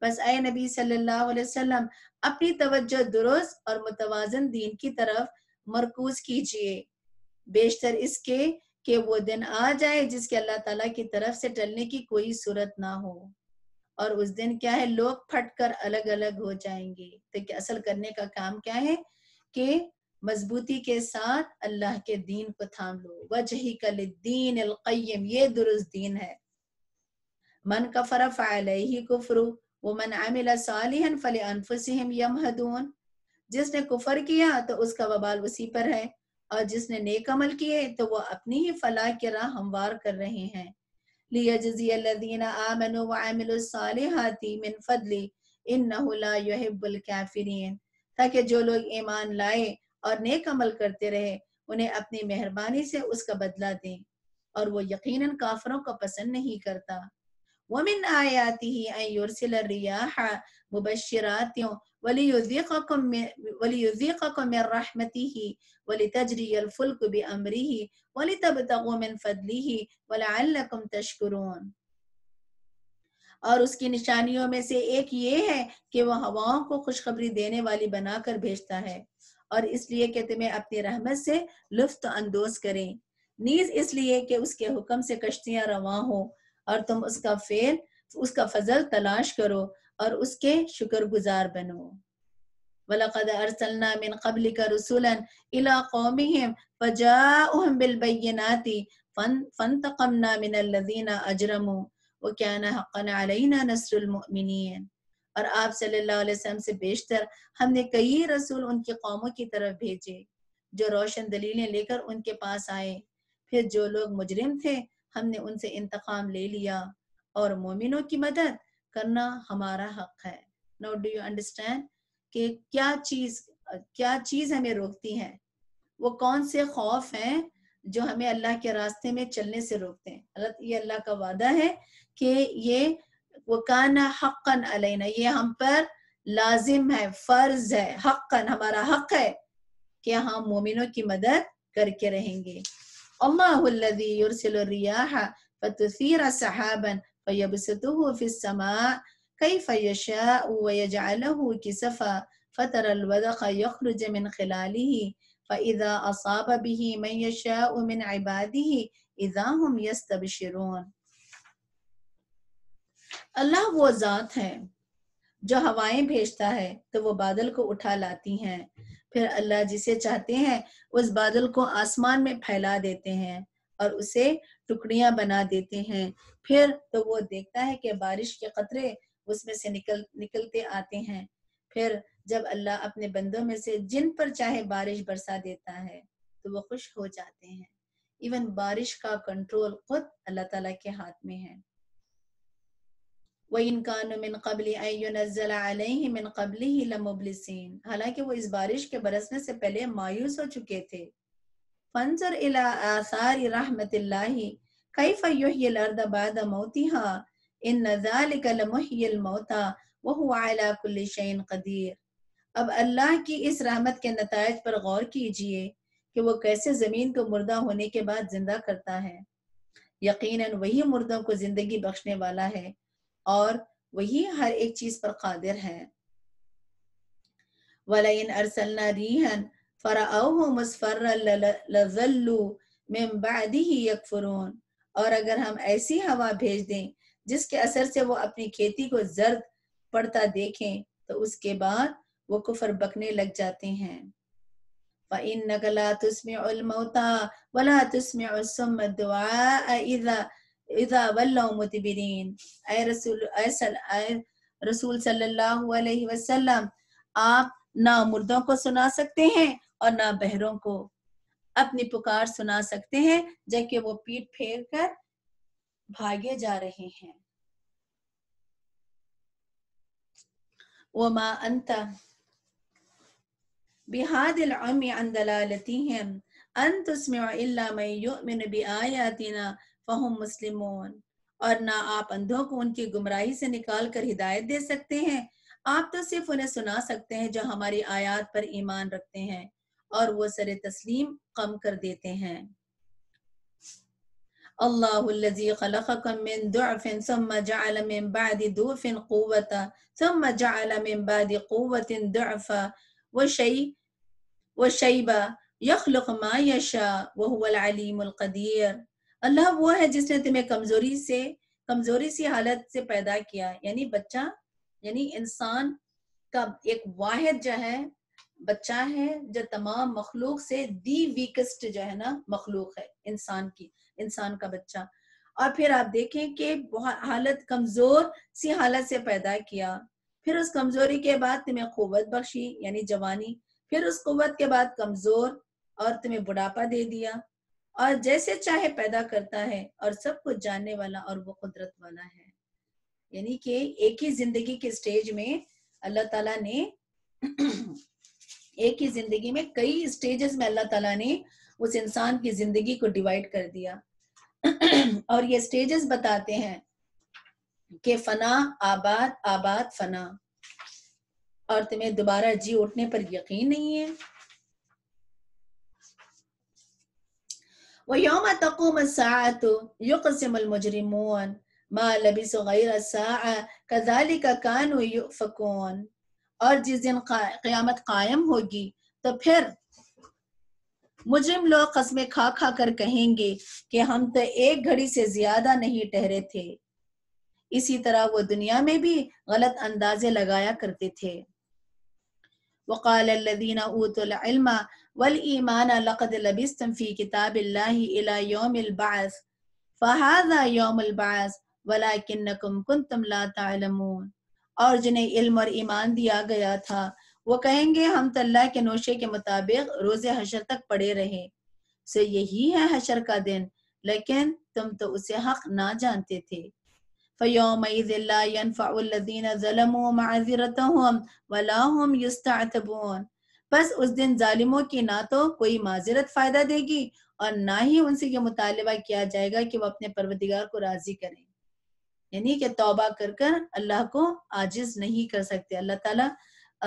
बस आए नबी सल्लल्लाहु अलैहि अपनी तवज्जो दुरुस्त और मुतवाजन दीन की तरफ मरकूज कीजिए बेशतर इसके कि वो दिन आ जाए जिसके अल्लाह ताला की तरफ से टलने की कोई सूरत ना हो और उस दिन क्या है लोग फट कर अलग अलग हो जाएंगे तो असल करने का काम क्या है कि मजबूती के साथ अल्लाह के दीन को थाम लो वजही कल दीन अलकयम ये दुरुस्त दीन है मन का फरफ ही कुफरु वो मन आमिला सालिहन फले अनफुसहम यम हदून जिसने कुफर किया तो उसका बबाल उसी पर है और जिसने नेक अमल किए तो वह अपनी ही फलाह की राह हमवार कर रहे हैं ताकि जो लोग ईमान लाए और नेक अमल करते रहे उन्हें अपनी मेहरबानी से उसका बदला दें और वो यकीनन काफरों को पसंद नहीं करता मिन आयाती ही रियाहा मुबशरातियों وليذيقكم من, وليذيقكم من رحمته ولتجري الفلك بأمره ولتبتغوا من فضله ولعلكم تشكرون और उसकी निशानियों में से एक ये है कि वह हवाओं को खुशखबरी देने वाली बनाकर भेजता है और इसलिए कि तुम्हें अपनी रहमत से लुफ्त अंदोज करें नीज इसलिए कि उसके हुक्म से कश्तियां रवा हो और तुम उसका फेल उसका फजल तलाश करो और उसके शुक्रगुजार बनो वलकद अरसलना मिन का इला कौमिहिम फजाउहम मिन अलैना और आप सल्लल्लाहु अलैहि वसल्लम से बेशतर हमने कई रसूल उनकी कौमों की तरफ भेजे जो रोशन दलीलें लेकर उनके पास आए फिर जो लोग मुजरिम थे हमने उनसे इंतकाम ले लिया और मोमिनों की मदद करना हमारा हक है नो डू यू अंडरस्टैंड कि क्या चीज क्या चीज हमें रोकती है वो कौन से खौफ हैं जो हमें अल्लाह के रास्ते में चलने से रोकते हैं ये अल्लाह का वादा है कि ये वकाना हक्कन अलैना ये हम पर लाजिम है फर्ज है हक्कन हमारा हक है कि हम मोमिनों की मदद करके रहेंगे अल्लाह فيبسطه في السماء كيف يشاء ويجعله كسفا فترى الودق يخرج من خلاله فإذا أصاب به من يشاء من عباده إذا هم يستبشرون अल्लाह वो जात है जो हवाएं भेजता है तो वो बादल को उठा लाती हैं फिर अल्लाह जिसे चाहते हैं उस बादल को आसमान में फैला देते हैं और उसे टुकड़ियां बना देते हैं फिर तो वो देखता है कि बारिश के कतरे उसमें से निकल निकलते आते हैं फिर जब अल्लाह अपने बंदों में से जिन पर चाहे बारिश बरसा देता है तो वो खुश हो जाते हैं इवन बारिश का कंट्रोल खुद अल्लाह ताला के हाथ में है हालांकि वो इस बारिश के बरसने से पहले मायूस हो चुके थे فانظر الى آثار رحمة الله كيف يحيي الأرض بعد موتها इन नजालिकल मौता वह अला कुल शैन कदीर अब अल्लाह की इस रहमत के नतज पर गौर कीजिए कि वो कैसे ज़मीन को मुर्दा होने के बाद जिंदा करता है यकीनन वही मुर्दों को ज़िंदगी बख्शने वाला है और वही हर एक चीज़ पर कादिर है वलिन अरसलना रीहन फ़राओ और अगर हम ऐसी हवा भेज दें जिसके असर से वो अपनी खेती को जर्द पड़ता देखें तो उसके बाद वो कुफर बकने लग जाते हैं फ़इन आप ना मुर्दों को सुना सकते हैं और ना बहरों को अपनी पुकार सुना सकते हैं जबकि वो पीठ फेर कर भागे जा रहे हैं अंत बिहाद और ना आप अंधों को उनकी गुमराही से निकाल कर हिदायत दे सकते हैं आप तो सिर्फ उन्हें सुना सकते हैं जो हमारी आयात पर ईमान रखते हैं और वो सर तस्लीम कम कर देते हैं الله الذي خلقكم من ضعف ثم جعل من بعد ضعف قوة ثم جعل من بعد قوة ضعفا وشيء وشيبة يخلق ما يشاء وهو العليم القدير अल्लाह वो है जिसने तुम्हें कमजोरी से कमजोरी सी हालत से पैदा किया यानी बच्चा यानी इंसान का एक वाहिद जो है बच्चा है जो तमाम मखलूक से दी वीकेस्ट जो है ना मखलूक है इंसान की इंसान का बच्चा और फिर आप देखें कि बहुत हालत कमजोर सी हालत से पैदा किया फिर उस कमजोरी के बाद तुम्हें कुत बख्शी यानी जवानी फिर उस कुत के बाद कमजोर और तुम्हें बुढ़ापा दे दिया और जैसे चाहे पैदा करता है और सब कुछ जानने वाला और वो कुदरत वाला है यानी कि एक ही जिंदगी के स्टेज में अल्लाह ताला ने एक ही जिंदगी में कई स्टेजेस में अल्लाह ताला ने उस इंसान की जिंदगी को डिवाइड कर दिया और ये स्टेजेस बताते हैं कि फना आबाद आबाद फना और तुम्हें दोबारा जी उठने पर यकीन नहीं है वो योम तकुम सात युकसिमल मुजरिमोन मा लबिस गैर सा का कानू फकोन और जिस दिन क्यामत कायम होगी तो फिर मुजरिम लोग कस्में खा खा कर कहेंगे कि हम तो एक घड़ी से ज्यादा नहीं ठहरे थे इसी तरह वो दुनिया में भी गलत अंदाजे लगाया करते थे वकालदीन किताब और जिन्हें इल्म और ईमान दिया गया था वो कहेंगे हम तल्ला तो के नोशे के मुताबिक रोजे हशर तक पड़े रहे सो यही है हशर का दिन लेकिन तुम तो उसे हक ना जानते थे बस उस दिन जालिमों की ना तो कोई माजरत फायदा देगी और ना ही उनसे ये मुतालबा किया जाएगा कि वो अपने परवदिगार को राजी करें यानी कि तौबा कर कर अल्लाह को आजिज नहीं कर सकते अल्लाह ताला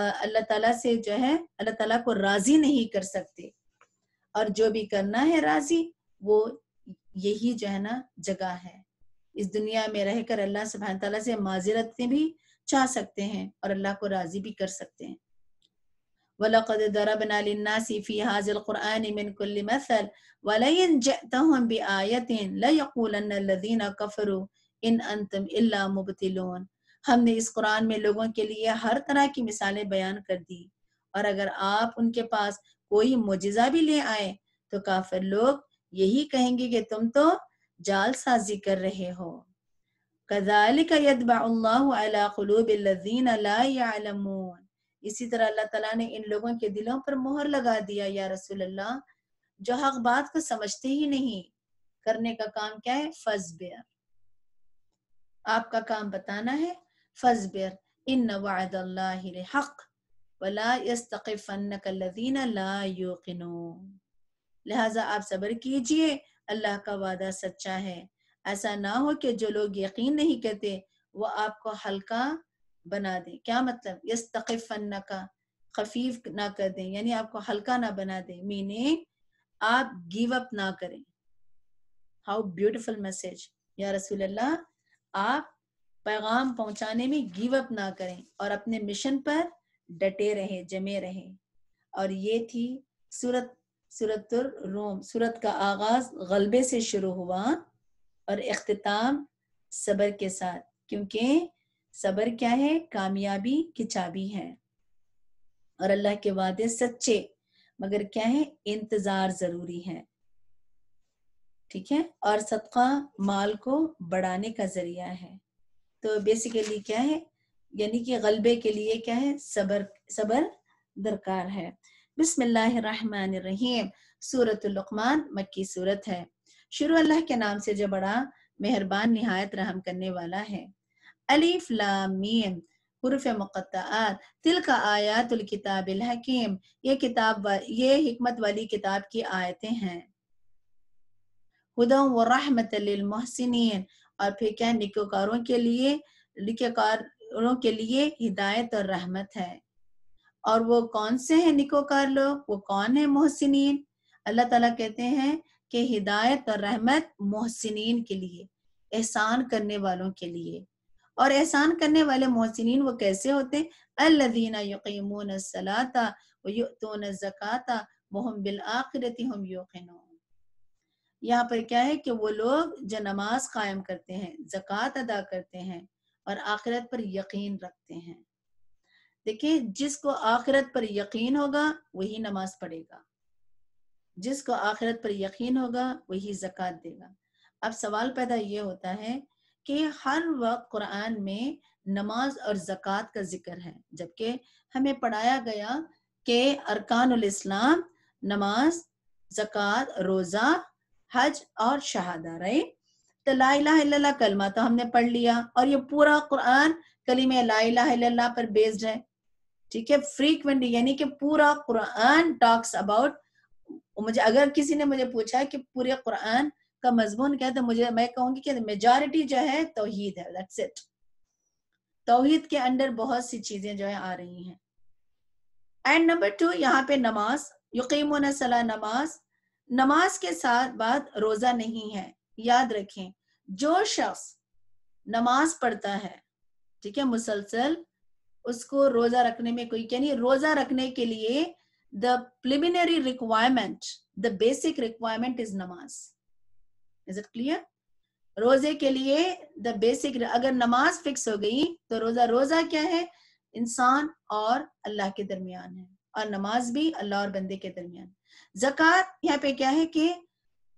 अल्लाह ताला से जो है अल्लाह ताला को राजी नहीं कर सकते और जो भी करना है राजी वो यही जो है ना जगह है इस दुनिया में रहकर अल्लाह सुबह तला से माजरत भी चाह सकते हैं और अल्लाह को राजी भी कर सकते हैं ولقد ضربنا للناس في इन अंतम इल्ला मुबतिलोन हमने इस कुरान में लोगों के लिए हर तरह की मिसालें बयान कर दी और अगर आप उनके पास कोई मुजिजा भी ले आए तो काफिर लोग यही कहेंगे कि तुम तो जाल साजी कर रहे हो इसी तरह अल्लाह तला ने इन लोगों के दिलों पर मोहर लगा दिया या रसूल अल्लाह जो हक बात को समझते ही नहीं करने का काम क्या है फजबियर आपका काम बताना है फजबिर इन हक लिहाजा आप सब्र कीजिए अल्लाह का वादा सच्चा है ऐसा ना हो कि जो लोग यकीन नहीं करते वो आपको हल्का बना दें क्या मतलब यस यस्तफ़न का खफीफ ना कर दें यानी आपको हल्का ना बना दें मीनिंग आप गिव अप ना करें हाउ ब्यूटिफुल मैसेज या रसूल अल्लाह आप पैगाम पहुंचाने में गिव अप ना करें और अपने मिशन पर डटे रहे जमे रहे और ये थी सूरत सूरत रोम सूरत का आगाज गलबे से शुरू हुआ और अख्ताम सबर के साथ क्योंकि सबर क्या है कामयाबी की चाबी है और अल्लाह के वादे सच्चे मगर क्या है इंतजार जरूरी है ठीक है और सदका माल को बढ़ाने का जरिया है तो बेसिकली क्या है यानी कि गलबे के लिए क्या है सबर सबर दरकार है बिस्मिल्लाहिर्रहमानिर्रहीम सूरत लुकमान मक्की सूरत है शुरू अल्लाह के नाम से जो बड़ा मेहरबान नहायत रहम करने वाला है अलीफ लामीम हरफ मुक़त्तात तिल का आयातुल किताब हकीम ये किताब ये हिकमत वाली किताब की आयतें हैं हुदा व रहमत लमहसिन और फिर क्या निकोकारों के लिए निकोकारों के लिए हिदायत और रहमत है और वो कौन से हैं निकोकार लोग वो कौन है मोहसिन अल्लाह ताला कहते हैं कि हिदायत और रहमत मोहसिन के लिए एहसान करने वालों के लिए और एहसान करने वाले मोहसिन वो कैसे होते हैं यकीमून सलाता व युतून जकाता बिल आखिरत हम यहाँ पर क्या है कि वो लोग जो नमाज कायम करते हैं जक़ात अदा करते हैं और आखिरत पर यकीन रखते हैं देखिए जिसको आखिरत पर यकीन होगा वही नमाज पढ़ेगा जिसको आखिरत पर यकीन होगा वही जक़ात देगा अब सवाल पैदा ये होता है कि हर वक्त कुरान में नमाज और जक़ात का जिक्र है जबकि हमें पढ़ाया गया कि अरकान इस्लाम नमाज जक़ात रोज़ा हज और शहादा रही तो लाला कलमा तो हमने पढ़ लिया और ये पूरा कुरान कलीम ला पर बेस्ड है ठीक है फ्रीक्वेंटली यानी कि पूरा कुरान टॉक्स अबाउट मुझे अगर किसी ने मुझे पूछा कि पूरे कुरान का मजमून क्या है तो मुझे मैं कहूंगी कि मेजॉरिटी जो है तोहीद है दैट्स इट तोहीद के अंडर बहुत सी चीजें जो है आ रही हैं एंड नंबर टू यहाँ पे नमाज यकीम सला नमाज नमाज के साथ बाद रोजा नहीं है याद रखें जो शख्स नमाज पढ़ता है ठीक है मुसलसल उसको रोजा रखने में कोई यानी रोजा रखने के लिए the preliminary requirement the basic requirement is नमाज इज इट क्लियर रोजे के लिए द बेसिक अगर नमाज फिक्स हो गई तो रोजा रोजा क्या है इंसान और अल्लाह के दरमियान है और नमाज भी अल्लाह और बंदे के दरमियान जकत यहाँ पे क्या है कि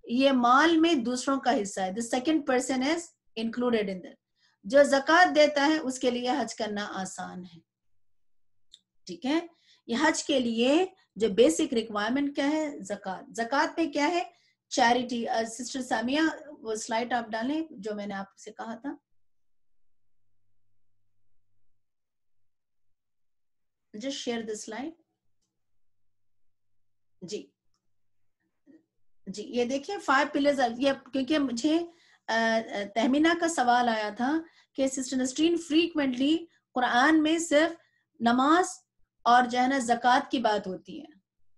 ये माल में दूसरों का हिस्सा है the second person is included in that जो जकत देता है उसके लिए हज करना आसान है ठीक है ये हज के लिए जो बेसिक रिक्वायरमेंट क्या है जकत जकत में क्या है चैरिटी सिस्टर सामिया वो स्लाइड आप डालें जो मैंने आपसे कहा था जस्ट शेयर द स्लाइड जी जी ये देखिए फाइव पिलर्स ये क्योंकि मुझे तहमीना का सवाल आया था कि सिस्टर फ्रीक्वेंटली कुरान में सिर्फ नमाज और जो है ना जक़ात की बात होती है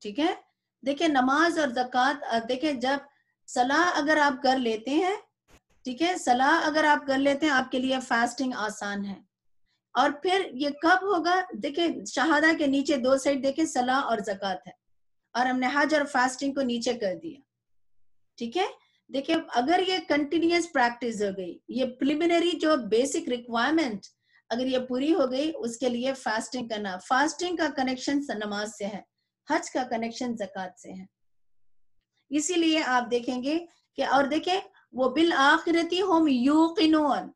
ठीक है देखिए नमाज और जक़ात देखिए जब सलाह अगर आप कर लेते हैं ठीक है सलाह अगर आप कर लेते हैं आपके लिए फास्टिंग आसान है और फिर ये कब होगा देखिये शहादा के नीचे दो साइड देखे सलाह और जक़ात है और हमने हज और फास्टिंग को नीचे कर दिया ठीक है देखिए अगर ये कंटिन्यूस प्रैक्टिस हो गई ये प्रिलिमिनरी जो बेसिक रिक्वायरमेंट अगर ये पूरी हो गई उसके लिए फास्टिंग करना फास्टिंग का कनेक्शन नमाज से है हज का कनेक्शन जक़ात से है इसीलिए आप देखेंगे कि और देखें वो बिल आखिरती होम यूकिनून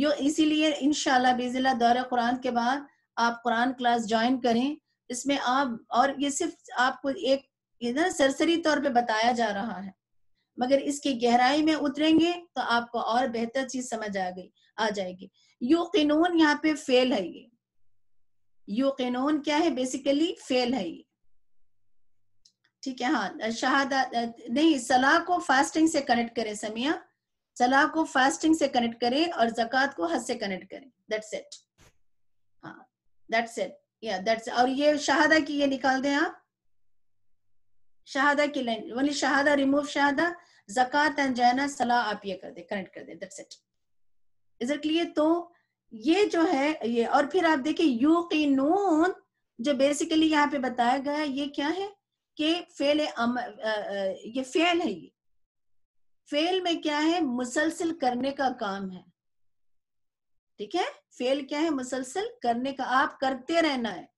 यो इसीलिए इनशाला बिजिला दौर कुरान के बाद आप कुरान क्लास ज्वाइन करें इसमें आप और ये सिर्फ आपको एक ये ना सरसरी तौर पे बताया जा रहा है मगर इसकी गहराई में उतरेंगे तो आपको और बेहतर चीज समझ आ गई आ जाएगी यू किनून यहाँ पे फेल है ये यू किनून क्या है बेसिकली फेल है ये ठीक है हाँ शहादा नहीं सलाह को फास्टिंग से कनेक्ट करें समिया सलाह को फास्टिंग से कनेक्ट करें और जक़ात को हज से कनेक्ट करें दैट्स इट हाँ दैट्स इट या दैट्स और ये शहादा की ये निकाल दें आप शहादा की लाइन वाली शहादा रिमूव शहादा जक़ात एंड जैना सलाह आप ये कर दें कनेक्ट कर दें that's it is it clear तो ये जो है ये और फिर आप देखिए यू की नून जो बेसिकली यहाँ पे बताया गया है ये क्या है कि फेल अम, ये फेल है ये फेल में क्या है मुसलसिल करने का काम है ठीक है फेल क्या है मुसलसल करने का आप करते रहना है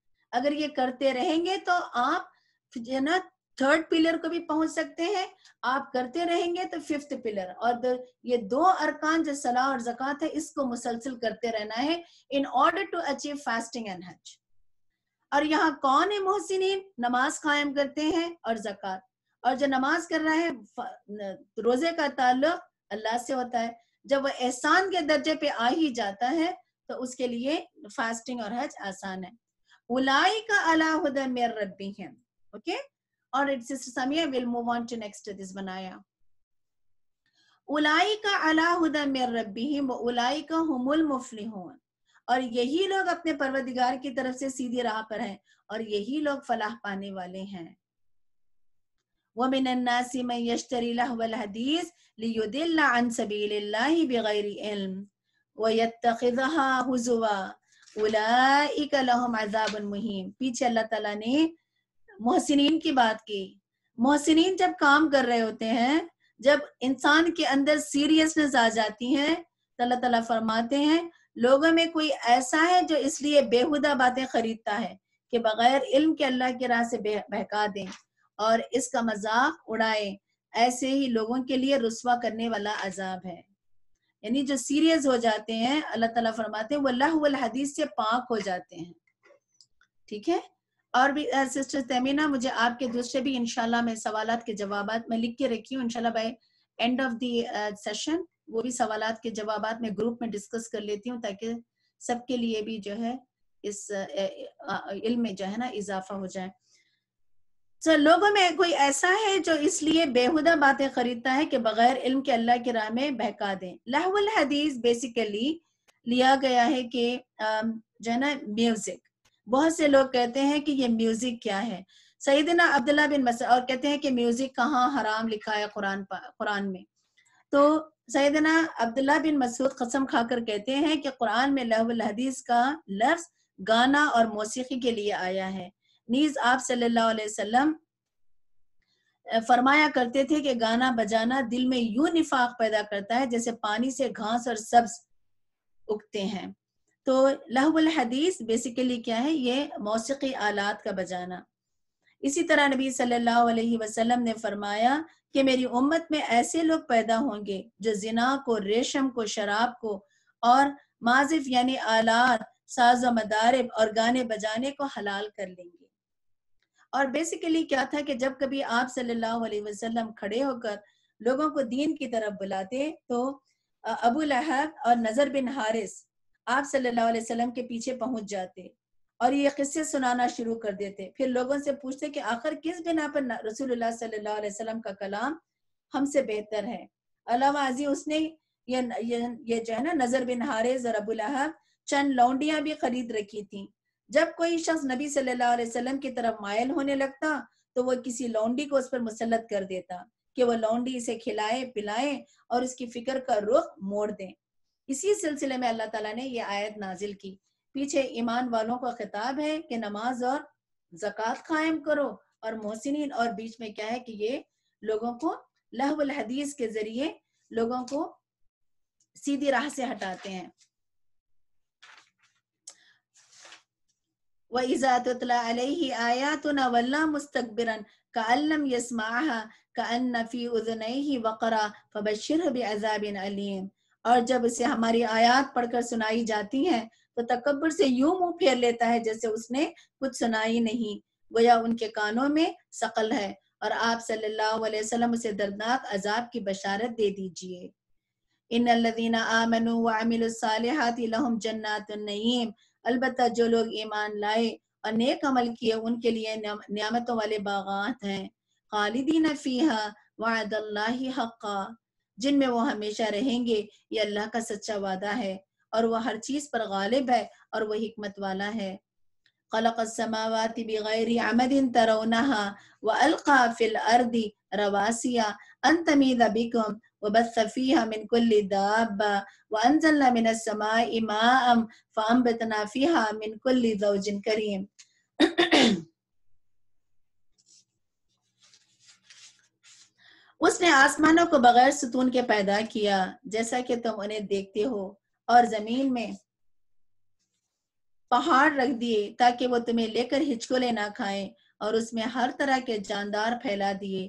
अगर ये करते रहेंगे तो आप जो ना थर्ड पिलर को भी पहुंच सकते हैं आप करते रहेंगे तो फिफ्थ पिलर और ये दो अरकान जो सलाह और जक़ात है इसको मुसलसल करते रहना है in order to achieve fasting and हज और यहाँ कौन है मोहसिन नमाज कायम करते हैं और जक़ात और जो नमाज कर रहा है रोजे का ताल्लुक अल्लाह से होता है जब वह एहसान के दर्जे पे आ ही जाता है तो उसके लिए फास्टिंग और हज आसान है उलाई का अलाहुदन मेर रबी है ओके और it sister Samiya will move on to next this बनाया उलाई का अलाहुदन मेर रबी है वो उलाई का हमुल मुफली और यही लोग अपने परवदिगार की तरफ से सीधी राह पर हैं और यही लोग फलाह पाने वाले हैं ومن الناس من يشتري لهو الحديث ليدل عن سبيل الله بغير علم ويتخذها هزوا उलाइक लहम अजाब मुहिम पीछे अल्लाह ताला ने मोहसिन की बात की मोहसिन जब काम कर रहे होते हैं जब इंसान के अंदर सीरियसनेस आ जाती है तो अल्लाह ताला फरमाते हैं लोगों में कोई ऐसा है जो इसलिए बेहुदा बातें खरीदता है कि बगैर इल्म के अल्लाह के राह से बहका दें और इसका मजाक उड़ाए ऐसे ही लोगों के लिए रसवा करने वाला अजाब है यानी जो सीरियस हो जाते हैं अल्लाह ताला फरमाते हैं वल्लाह हदीस से पाक हो जाते हैं ठीक है और भी आ, सिस्टर तमीना मुझे आपके दूसरे भी इनशाला मैं सवाल के जवाब मैं लिख के रखी हूँ इनशाला बाय एंड ऑफ देशन सेशन वो भी सवाल के जवाब मैं ग्रुप में डिस्कस कर लेती हूँ ताकि सबके लिए भी जो है इस इल्म में जो है ना इजाफा हो जाए सर लोगों में कोई ऐसा है जो इसलिए बेहुदा बातें खरीदता है कि बगैर इल्म के अल्लाह के राह में बहका दें लहवल हदीस बेसिकली लिया गया है कि जो है ना म्यूजिक बहुत से लोग कहते हैं कि ये म्यूजिक क्या है सईदना अब्दुल्ला बिन मस और कहते हैं कि म्यूजिक कहाँ हराम लिखा है कुरान कुरान में तो सैदना अब्दुल्ला बिन मसूद कसम खाकर कहते हैं कि कुरान में लहुल हदीस का लफ्ज गाना और मौसीकी के लिए आया है नीज आप सल्लल्लाहु अलैहि वसल्लम फरमाया करते थे कि गाना बजाना दिल में यूं निफाक पैदा करता है जैसे पानी से घास और सब्ज उगते हैं तो लहबुल हदीस बेसिकली क्या है ये मौसी आलात का बजाना इसी तरह नबी सल्लल्लाहु अलैहि वसल्लम ने फरमाया कि मेरी उम्मत में ऐसे लोग पैदा होंगे जो जिना को रेशम को शराब को और माजिफ यानी आलात साजो मदारब और गाने बजाने को हलाल कर लेंगे और बेसिकली क्या था कि जब कभी आप सल्लल्लाहु अलैहि वसल्लम खड़े होकर लोगों को दीन की तरफ बुलाते तो अबू लहब और नजर बिन हारिस आप सल्लल्लाहु अलैहि वसल्लम के पीछे पहुंच जाते और ये किस्से सुनाना शुरू कर देते फिर लोगों से पूछते कि आखिर किस बिना पर रसुल्ला सल्लल्लाहु अलैहि वसल्लम का कलाम हमसे बेहतर है अलावा अजी उसने ये ये, ये जो है ना नजर बिन हारिस और अबू लहब चंद लौंडियां भी खरीद रखी थी जब कोई शख्स नबी सल्लल्लाहु अलैहि वसल्लम की तरफ मायल होने लगता तो वह किसी लौंडी को उस पर मुसलत कर देता कि वह लौंडी इसे खिलाए पिलाए और उसकी फिक्र का रुख मोड़ दें इसी सिलसिले में अल्लाह तला ने यह आयत नाजिल की पीछे ईमान वालों का खिताब है कि नमाज और जक़ात कायम करो और मोहसिन और बीच में क्या है कि ये लोगों को लहवल हदीस के जरिए लोगों को सीधी राह से हटाते हैं وإذا عليه آياتنا ولا مستكبرا كأن لم يسمعها كأن في أذنيه वक़रा فبشره بعذاب أليم और जब उसे हमारी आयात पढ़कर सुनाई जाती हैं तो तकबर से यूं मुंह फेर लेता है जैसे उसने कुछ सुनाई नहीं गोया उनके कानों में सकल है और आप सल्लल्लाहु अलैहि वसल्लम उसे दर्दनाक अजाब की बशारत दे दीजिए इन लदीना आमनु वामिलसालहम जन्नातुन्नईम अलबत् जो लोग ईमान लाए और नेक अमल किए उनके लिए नियामतों वाले बागात हैं खालिदीन फ़ीहा वादल्ला हक्का जिनमें वो हमेशा रहेंगे ये अल्लाह का सच्चा वादा है और वह हर चीज़ पर गालिब है और वह हमत वाला है खलकमावत बग़ैर अमदिन तरौनहा व अलका फ़िल अर्दी रवासिया अन तमीद बिकम وبث فيها من كل دابة وأنزلنا من السماء ماء فأنبتنا فيها من كل زوج كريم उसने आसमानों को बगैर सुतून के पैदा किया जैसा कि तुम उन्हें देखते हो और जमीन में पहाड़ रख दिए ताकि वो तुम्हें लेकर हिचकोले ना खाएं और उसमें हर तरह के जानदार फैला दिए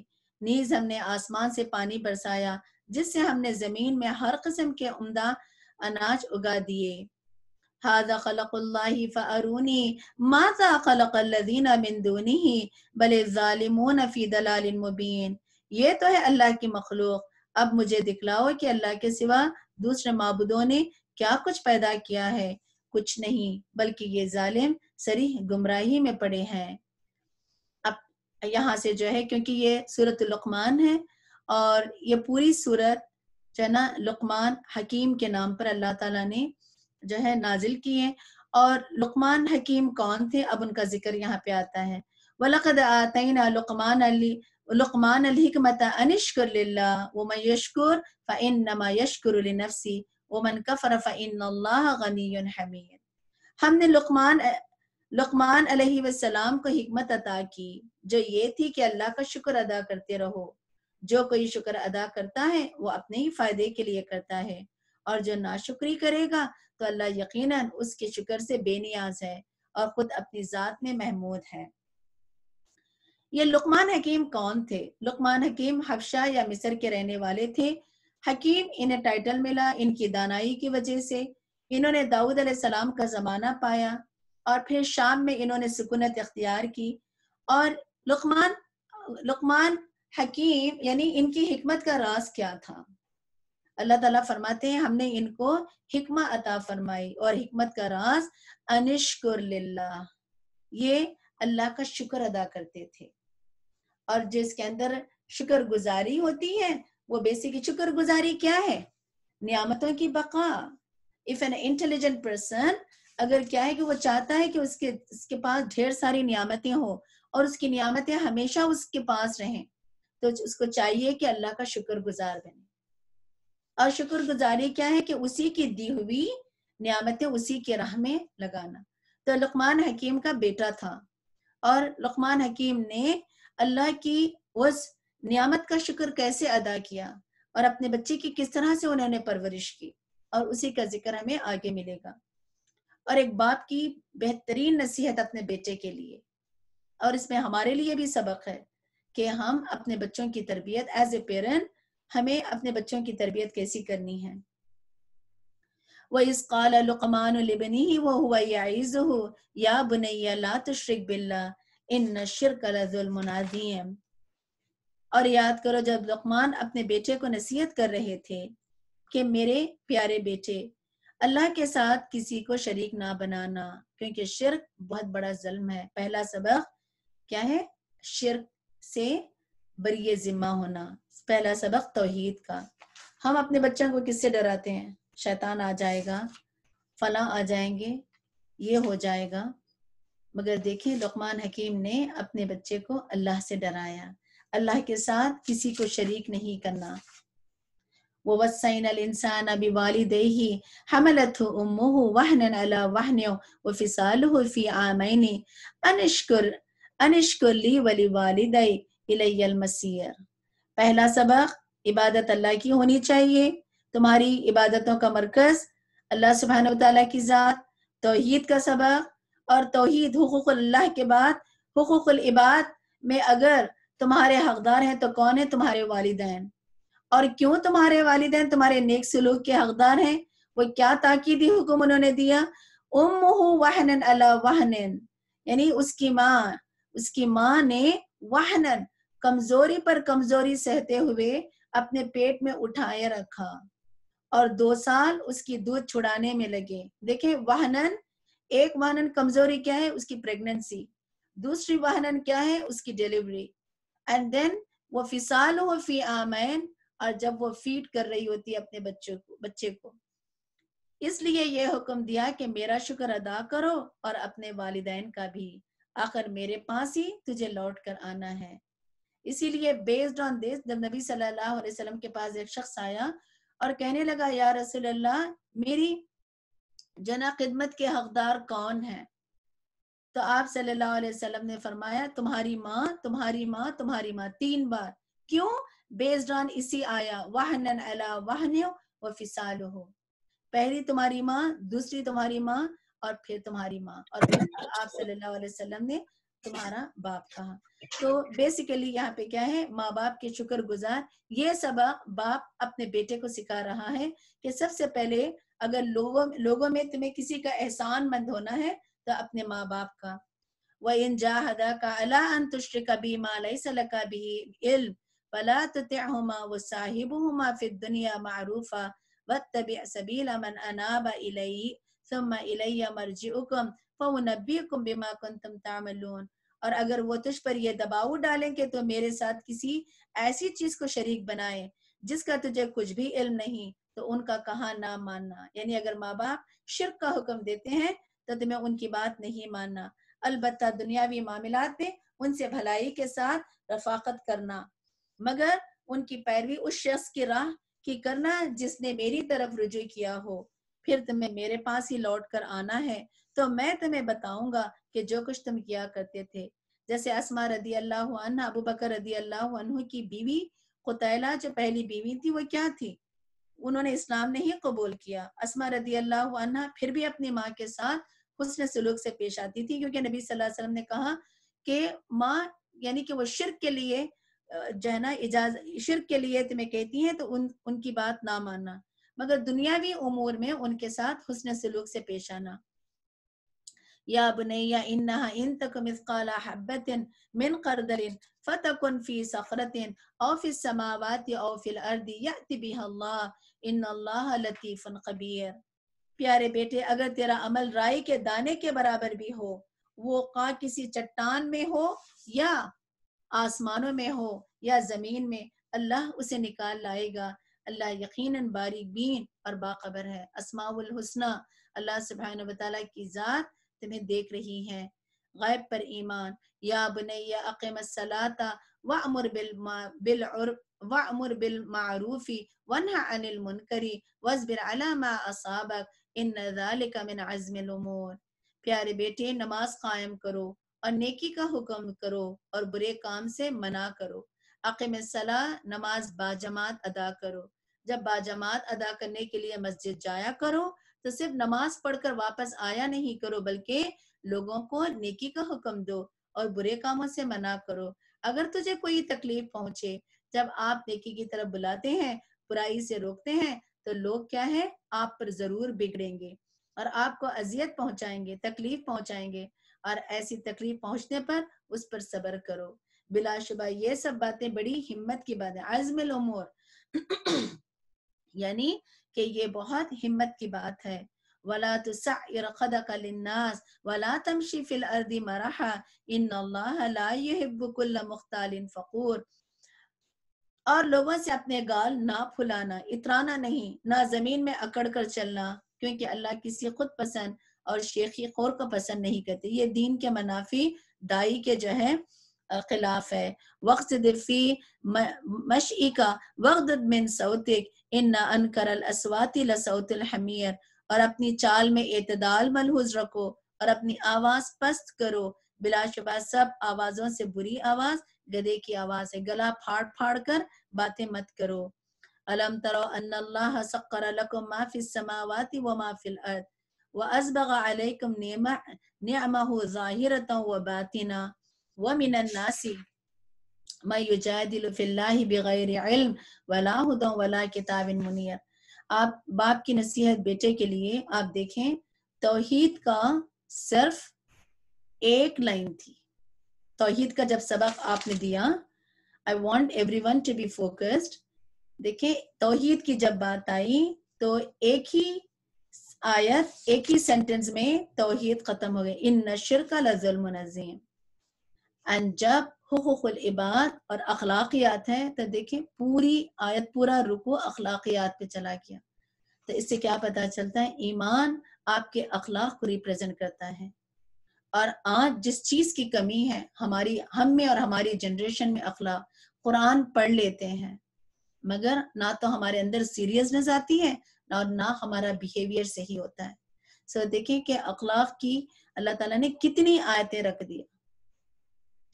नीज हमने आसमान से पानी बरसाया जिससे हमने जमीन में हर किस्म के उमदा अनाज उगा दिए फ़ी मुबीन ये तो है अल्लाह की मखलूक अब मुझे दिखलाओ कि अल्लाह के सिवा दूसरे मबूदों ने क्या कुछ पैदा किया है कुछ नहीं बल्कि ये जालिम सरी गुमराही में पड़े हैं अब यहाँ से जो है क्योंकि ये सूरत लुकमान है और ये पूरी सूरत जो है ना लुकमान हकीम के नाम पर अल्लाह ताला ने जो है नाजिल की है और लुकमान हकीम कौन थे अब उनका जिक्र यहाँ पे आता है वलकद आतना लुकमान अली लुकमान अलहिकमत अनिशकुर वो मैं यशकुर फ़िन नमा यशकुर नफसी वो मन कफर फ़िन गनी हमीद हमने लुकमान लुकमान अलैहि वसलाम को हिकमत अता की जो ये थी कि अल्लाह का शुक्र अदा करते रहो जो कोई शुक्र अदा करता है वो अपने ही फायदे के लिए करता है और जो नाशुक्री करेगा तो अल्लाह यकीनन उसके शुक्र से बेनियाज है और खुद अपनी जात में महमूद है ये लुकमान हकीम कौन थे लुकमान हकीम हबशा या मिस्र के रहने वाले थे हकीम इन्हें टाइटल मिला इनकी दानाई की वजह से इन्होंने दाऊद सलाम का जमाना पाया और फिर शाम में इन्होंने सुकूनत इख्तियार की और लुकमान लुकमान हकीम यानी इनकी हिकमत का रास क्या था अल्लाह ताला फरमाते हैं हमने इनको हिकमा अता फरमाई और हिकमत का रास अनिश्कुर लिल्ला ये अल्लाह का शुक्र अदा करते थे और जिसके अंदर शुक्र गुजारी होती है वो बेसिकली शुक्र गुजारी क्या है नियामतों की बका इफ एन इंटेलिजेंट पर्सन अगर क्या है कि वो चाहता है कि उसके उसके पास ढेर सारी नियामतें हो और उसकी नियामतें हमेशा उसके पास रहें तो उसको चाहिए कि अल्लाह का शुक्रगुजार बने और शुक्रगुजारी क्या है कि उसी की दी हुई नियामतें उसी के राह में लगाना तो लुकमान हकीम का बेटा था और लुकमान हकीम ने अल्लाह की उस नियामत का शुक्र कैसे अदा किया और अपने बच्चे की किस तरह से उन्होंने परवरिश की और उसी का जिक्र हमें आगे मिलेगा और एक बाप की बेहतरीन नसीहत अपने बेटे के लिए और इसमें हमारे लिए भी सबक है कि हम अपने बच्चों की तरबियत एज ए पेरेंट हमें अपने बच्चों की तरबियत कैसी करनी है वह इस काला लुकमान लिबनी वो हुआ हो या बुनैया ला बिल्ला इन और याद करो जब लुकमान अपने बेटे को नसीहत कर रहे थे कि मेरे प्यारे बेटे अल्लाह के साथ किसी को शरीक ना बनाना क्योंकि शिरक बहुत बड़ा जुल्म है पहला सबक क्या है शिरक से बरिय जिम्मा होना पहला सबक तोहहीद का हम अपने बच्चों को किससे डराते हैं शैतान आ जाएगा फला आ जाएंगे ये हो जाएगा मगर देखिए लकमान हकीम ने अपने बच्चे को अल्लाह से डराया अल्लाह के साथ किसी को शरीक नहीं करना वो वसैन इंसान अभी वालद ही हमलत उम्मू वहन अला वहन फिसाल हो फी आमैन अनशकुर अनिश्कुल्ली वली वालदई इलैलमसीर पहला सबक इबादत अल्लाह की होनी चाहिए तुम्हारी इबादतों का मरकज अल्लाह सुबहान तला की ज़ात तोहद का सबक और तोहद हकूक़ल्ला के बाद हकूक़लबाद में अगर तुम्हारे हकदार हैं तो कौन है तुम्हारे वालदेन और क्यों तुम्हारे वालदेन तुम्हारे नेक सलूक के हकदार हैं वो क्या ताकीदी हुक्म उन्होंने दिया उम वाहन अला वाहन यानी उसकी माँ उसकी माँ ने वाहनन कमजोरी पर कमजोरी सहते हुए अपने पेट में उठाए रखा और दो साल उसकी दूध छुड़ाने में लगे देखे वाहनन एक वाहनन कमजोरी क्या है उसकी प्रेगनेंसी दूसरी वाहनन क्या है उसकी डिलीवरी एंड देन वो फिसाल हो फी आमैन और जब वो फीड कर रही होती है अपने बच्चों को बच्चे को इसलिए ये हुक्म दिया कि मेरा शुक्र अदा करो और अपने वालिदैन का भी आखिर मेरे पास ही तुझे लौट कर आना है इसीलिए बेस्ड ऑन दिस जब नबी सल्लल्लाहु अलैहि वसल्लम के पास एक शख्स आया और कहने लगा या रसूल अल्लाह मेरी जना खिदमत के हकदार कौन है तो आप सल्लल्लाहु अलैहि वसल्लम ने फरमाया तुम्हारी माँ तुम्हारी माँ तुम्हारी माँ तीन बार क्यों बेस्ड ऑन इसी आया वाहन अला वाहन व फिसाल हो पहली तुम्हारी माँ दूसरी तुम्हारी माँ और फिर तुम्हारी माँ और फिर आप सल्लल्लाहु अलैहि वसल्लम ने तुम्हारा बाप कहा तो बेसिकली यहाँ पे क्या है माँ बाप के शुक्र गुजार ये सबक बाप अपने बेटे को सिखा रहा है कि सबसे पहले अगर लोगों लोगों में तुम्हें किसी का एहसान मंद होना है तो अपने माँ बाप का वह इन जाहदा का अला अंतुष्ट कभी मालई सलका भी इल्म फला तुमा व साहिबुमा फिर दुनिया मारूफा व तबी सबीला मन अनाबा इलाई सम्मा इलैया मर्जिउकुम फ़उनबीकुम बिमा कुंतुम तामलून और अगर वो तुझ पर यह दबाव डालें कि तो मेरे साथ किसी ऐसी चीज को शरीक बनाए जिसका तुझे कुछ भी इल्म नहीं तो उनका कहा ना मानना यानी अगर माँ बाप शिरक का हुक्म देते हैं तो तुम्हें उनकी बात नहीं मानना अलबत्ता दुनियावी मामला में उनसे भलाई के साथ रफाकत करना मगर उनकी पैरवी उस शख्स की राह की करना जिसने मेरी तरफ रुजू किया हो फिर तुम्हें मेरे पास ही लौट कर आना है तो मैं तुम्हें बताऊंगा कि जो कुछ तुम किया करते थे जैसे असमा रदी अल्लाह अबू बकर रदी अल्लाह की बीवी कुतला जो पहली बीवी थी वो क्या थी उन्होंने इस्लाम नहीं कबूल किया असमा रदी अल्लाह फिर भी अपनी माँ के साथ हुसन सलूक से पेश आती थी क्योंकि नबी सल्लल्लाहु ने कहा कि माँ यानी कि वो शिरक के लिए जो है ना इजाज शिरक के लिए तुम्हें कहती हैं तो उन उनकी बात ना मानना मगर दुनियावी उमूर में उनके साथ हुसन सलूक से पेश आना या बुनैया इन्ना इन तक मिसकाला हब्बतिन मिन करदरिन फतकुन फी सखरतिन और फिर समावत और फिल अर्दी यतिबी अल्लाह इन अल्लाह लतीफ़न कबीर प्यारे बेटे अगर तेरा अमल राय के दाने के बराबर भी हो वो का किसी चट्टान में हो या आसमानों में हो या जमीन में अल्लाह उसे निकाल लाएगा अल्लाह यकीनन बारीक बीन और बाखबर है असमाउल हुस्ना अल्लाह सुबहान वाली की ज़ात तुम्हें देख रही है गैब पर ईमान या बनैया अकम सलाता व अमर बिल बिल व अमर बिल मारूफी अनिल मुनकरी वजबिर असाबक इन नजालिका अजमिल प्यारे बेटे नमाज कायम करो और नेकी का हुक्म करो और बुरे काम से मना करो अकेम सलाह नमाज बाजमात अदा करो जब बाजमात अदा करने के लिए मस्जिद जाया करो तो सिर्फ नमाज पढ़कर वापस आया नहीं करो बल्कि लोगों को नेकी का हुक्म दो और बुरे कामों से मना करो अगर तुझे कोई तकलीफ पहुंचे जब आप नेकी की तरफ बुलाते हैं बुराई से रोकते हैं तो लोग क्या है आप पर जरूर बिगड़ेंगे और आपको अजियत पहुंचाएंगे तकलीफ पहुंचाएंगे और ऐसी तकलीफ पहुंचने पर उस पर सब्र करो बिलाशुबा ये सब बातें बड़ी हिम्मत की बात है उमूर यानी कि ये बहुत हिम्मत की बात है फकूर और लोगों से अपने गाल ना फुलाना इतराना नहीं ना जमीन में अकड़ कर चलना क्योंकि अल्लाह किसी खुद पसंद और शेखी खोर को पसंद नहीं करते ये दीन के मुनाफी दाई के जो है خلاف है واقصد في مشئك واغضض من صوتك ان انكر الاصوات لصوت الحمير और अपनी चाल में एतदाल मलहूज रखो और अपनी आवाज पस्त करो बिला शुबा सब आवाजों से बुरी आवाज गधे की आवाज है गला फाड़ फाड़ कर बातें मत करो अलम तरो अन्नल्लाह सक्कर लकुम मा फिस समावाति व मा फिल अर्द व अजबग अलैकुम नियमह ज़ाहिरतन व बातिना ومن الناس मैं في الله بغير علم ولا هدى ولا كتاب منير आप बाप की नसीहत बेटे के लिए आप देखें तौहीद का सिर्फ एक लाइन थी तौहीद का जब सबक आपने दिया I want everyone to be focused देखें तोहीद की जब बात आई तो एक ही आयत एक ही सेंटेंस में तोहीद खत्म हो गई इन नशर का लजुल एंड जब हकूक़ुल इबाद और अखलाकियात है तो देखिए पूरी आयत पूरा रुको अखलाकियात पे चला गया तो इससे क्या पता चलता है ईमान आपके अखलाक को रिप्रेजेंट करता है और आज जिस चीज की कमी है हमारी हम में और हमारी जनरेशन में अखलाक कुरान पढ़ लेते हैं मगर ना तो हमारे अंदर सीरियसनेस आती है और ना, हमारा बिहेवियर सही होता है सो देखें कि अखलाक की अल्लाह ताला ने कितनी आयतें रख दिया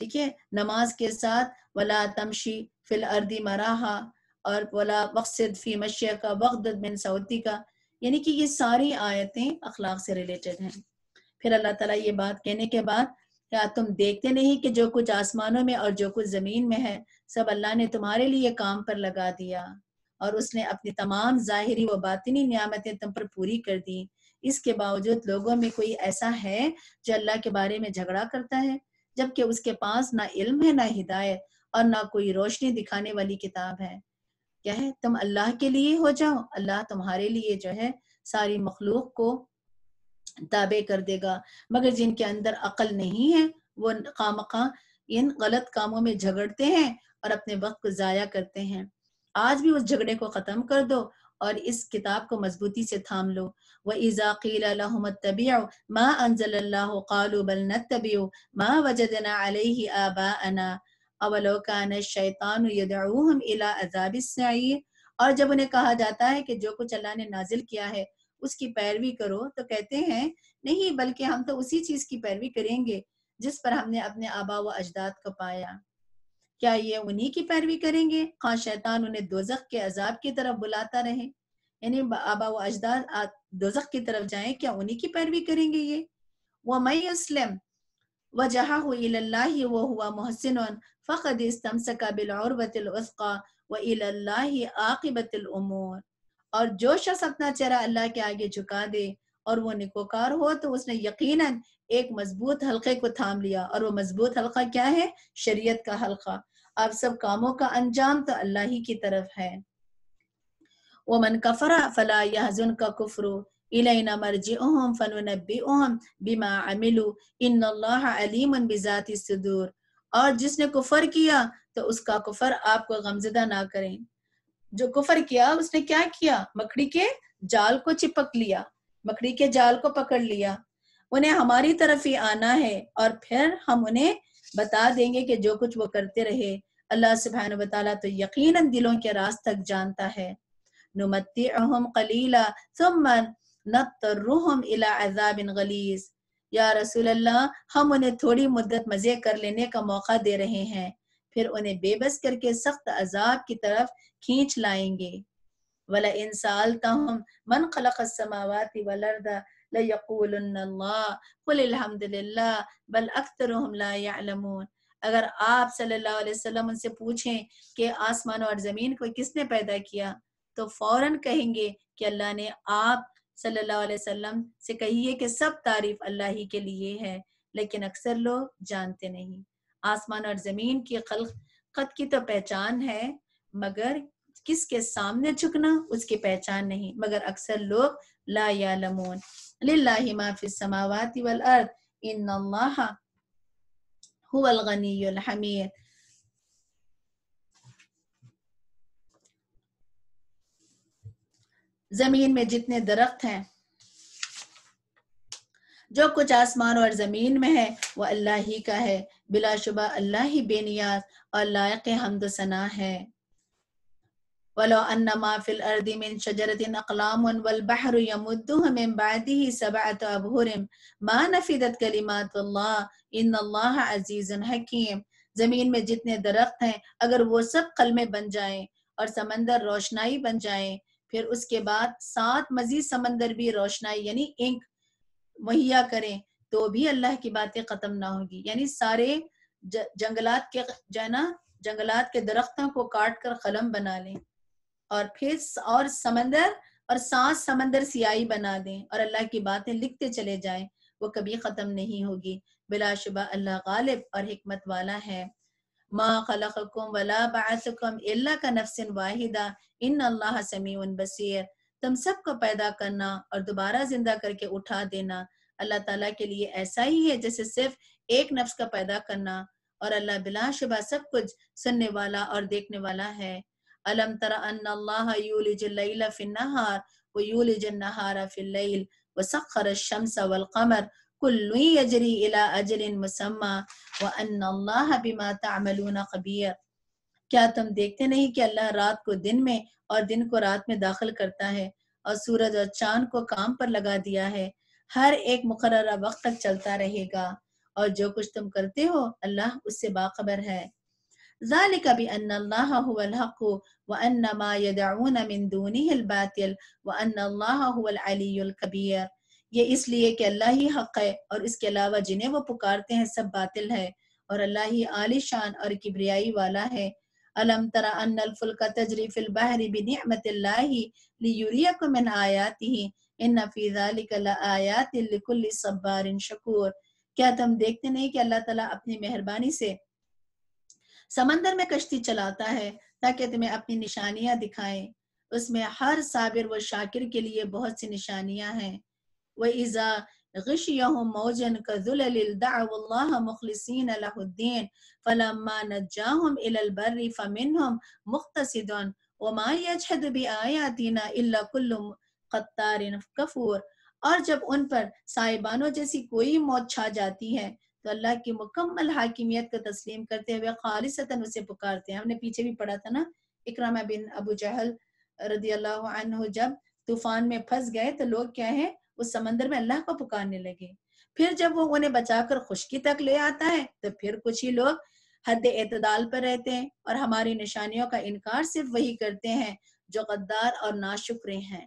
ठीक है नमाज के साथ वला तमशी फिल अर्दी मराहा और वला वक्सद फी मशिया का वक्त बिन सऊदी का यानी कि ये सारी आयतें अखलाक से रिलेटेड हैं फिर अल्लाह ताला ये बात कहने के बाद क्या तुम देखते नहीं कि जो कुछ आसमानों में और जो कुछ जमीन में है सब अल्लाह ने तुम्हारे लिए काम पर लगा दिया और उसने अपनी तमाम जाहिरी व बातनी नियामतें तुम पर पूरी कर दी इसके बावजूद लोगों में कोई ऐसा है जो अल्लाह के बारे में झगड़ा करता है जबकि उसके पास ना इल्म है ना हिदायत और ना कोई रोशनी दिखाने वाली किताब है क्या है तुम अल्लाह के लिए हो जाओ अल्लाह तुम्हारे लिए जो है सारी मखलूक को ताबे कर देगा मगर जिनके अंदर अकल नहीं है वो खाम इन गलत कामों में झगड़ते हैं और अपने वक्त को ज़ाया करते हैं आज भी उस झगड़े को ख़त्म कर दो और इस किताब को मजबूती से थाम लो व तबी शैतान और जब उन्हें कहा जाता है कि जो कुछ अल्लाह ने नाजिल किया है उसकी पैरवी करो तो कहते हैं नहीं बल्कि हम तो उसी चीज़ की पैरवी करेंगे जिस पर हमने अपने आबा व अजदाद को पाया क्या ये उन्हीं की पैरवी करेंगे खां शैतान उन्हें दोजख के अजाब की तरफ बुलाता रहे यानी आबा व अजदाद दोजख की तरफ जाए क्या उन्हीं की पैरवी करेंगे ये वह मई असलम व जहा व हुआ मोहसिन फ़कद इस्तमसका बिलौरबतलफ़ा व इल्लाह आकिबतलअमूर और जो शख्स अपना चेहरा अल्लाह के आगे झुका दे और वो निकोकार हो तो उसने यकीनन एक मजबूत हलके को थाम लिया और वो मजबूत हलका क्या है शरीयत का हलका आप सब कामों का अंजाम तो अल्लाह ही की तरफ है वो मन कफरा फला यहजुन का कुफरु मर्जी ओहम फन नबी ओहम बिमा अमिलु इन अलीमुन बिजाति सुदूर और जिसने कुफर किया तो उसका कुफर आपको गमजदा ना करें जो कुफर किया उसने क्या किया मकड़ी के जाल को चिपक लिया मकड़ी के जाल को पकड़ लिया उन्हें हमारी तरफ ही आना है और फिर हम उन्हें बता देंगे कि जो कुछ वो करते रहे अल्लाह सुबहान वाली तो यकीन दिलों के रास तक जानता है अहम कलीला नतरुहम इला गलीस या रसूल अल्लाह हम उन्हें थोड़ी मुद्दत मज़े कर लेने का मौका दे रहे हैं फिर उन्हें बेबस करके सख्त अजाब की तरफ खींच लाएंगे वाला इंसाल मन खलक समावती वलरदा लयकूलन अल्लाह कुलहमदिल्ला बल अक्तर ला यालमून अगर आप सल्लल्लाहु अलैहि वसल्लम उनसे पूछें कि आसमान और ज़मीन को किसने पैदा किया तो फौरन कहेंगे कि अल्लाह ने आप सल्लल्लाहु अलैहि वसल्लम से कही है कि सब तारीफ अल्लाह ही के लिए है लेकिन अक्सर लोग जानते नहीं आसमान और ज़मीन की खल खत की तो पहचान है मगर किसके सामने झुकना उसकी पहचान नहीं मगर अक्सर लोग ला या लमून जमीन में जितने दरख्त हैं जो कुछ आसमान और जमीन में है वह अल्लाह ही का है बिलाशुबा अल्लाह ही बेनियाज और लायक हमदना है वलो अन्नमा फिल अर्दी मिन शजरतिन अकलाम वल बहर यमुद्दुह मिन बादिही सबअत अबहुरम मा नफिदत कलिमात अल्लाह इन अल्लाह अजीजन हकीम जमीन में जितने दरख्त हैं अगर वो सब कलमे बन जाए और समंदर रोशनाई बन जाए फिर उसके बाद सात मजीद समंदर भी रोशनाई यानी इंक मुहैया करें तो भी अल्लाह की बातें खत्म ना होगी यानी सारे जंगलात के जाना जंगलात के दरख्तों को काट कर कलम बना लें और फिर और समंदर और सांस समंदर सियाही बना दें और अल्लाह की बातें लिखते चले जाएं वो कभी ख़त्म नहीं होगी बिलाशुबा अल्लाह गालिब और हमत वाला है माँ खलकुम वला अल्लाह का नफसिन वाहिदा इन अल्लाह समी बसीर तुम सबको पैदा करना और दोबारा जिंदा करके उठा देना अल्लाह ताला के लिए ऐसा ही है जैसे सिर्फ एक नफ्स का पैदा करना और अल्लाह बिलाशुबा सब कुछ सुनने वाला और देखने वाला है अलम तर अन्नहार वयूलहार फ़िल्लैल वसखर शम्स वलकमर कुल्लु यजरी इला अजलिन मुसम्मा व अन्नल्लाह बिमा तअमलून खबीर क्या तुम देखते नहीं कि अल्लाह रात को दिन में और दिन को रात में दाखिल करता है और सूरज और चांद को काम पर लगा दिया है हर एक मुकर्रा वक्त तक चलता रहेगा और जो कुछ तुम करते हो अल्लाह उससे बाखबर है ذلك بأن الله هو الحق وأن ما يدعون من دونه الباطل وأن الله هو العلي الكبير ये इसलिए कि अल्लाह ही हक है और इसके अलावा जिन्हें वो पुकारते हैं सब बातिल है और अल्लाह ही आलिशान और किबरियाई वाला है अलम तरा अन अन्नफुल्क का फिल बहरी बिन बिनियमतिल्लाही आयाति इन आयात शकूर क्या तुम देखते नहीं कि अल्लाह ताला अपनी मेहरबानी से समंदर में कश्ती चलाता है ताकि तुम्हें अपनी निशानियां दिखाए उसमें हर साबिर व शाकिर के लिए बहुत सी निशानियां हैं वह इज़ा और जब उन पर साहिबानों जैसी कोई मौत छा जाती है तो अल्लाह की मुकम्मल हाकिमियत को तस्लीम करते हुए खालिसता उसे पुकारते हैं हमने पीछे भी पढ़ा था ना इकरामा बिन अबू जहल रदी अल्लाह जब तूफान में फंस गए तो लोग क्या है उस समंदर में अल्लाह को पुकारने लगे फिर जब वो उन्हें बचाकर खुशकी तक ले आता है तो फिर कुछ ही लोग हद एतदाल पर रहते हैं और हमारी निशानियों का इनकार सिर्फ वही करते हैं जो गद्दार और नाशुक्रे हैं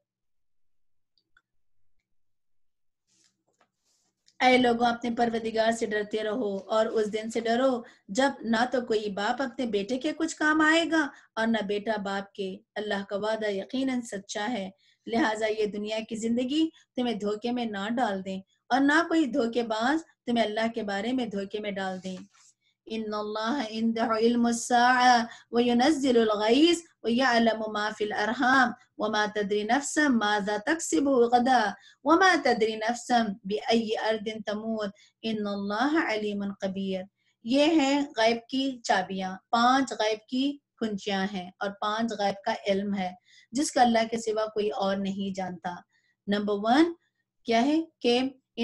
ऐ लोगों अपने परवदिगार से डरते रहो और उस दिन से डरो जब ना तो कोई बाप अपने बेटे के कुछ काम आएगा और ना बेटा बाप के अल्लाह का वादा यकीनन सच्चा है लिहाजा ये दुनिया की जिंदगी तुम्हें धोखे में ना डाल दें और ना कोई धोखेबाज तुम्हें अल्लाह के बारे में धोखे में डाल दें إن الله عنده علم الساعة وينزل الغيث ويعلم ما في الأرحام وما تدري نفسا ماذا تكسب غدا وما تدري نفسا بأي أرض تموت إن الله عليم خبير ये हैं गायब की चाबियां पांच गायब की कुंजियां हैं और पांच गायब का इल्म है जिसका अल्लाह के सिवा कोई और नहीं जानता नंबर वन क्या है कि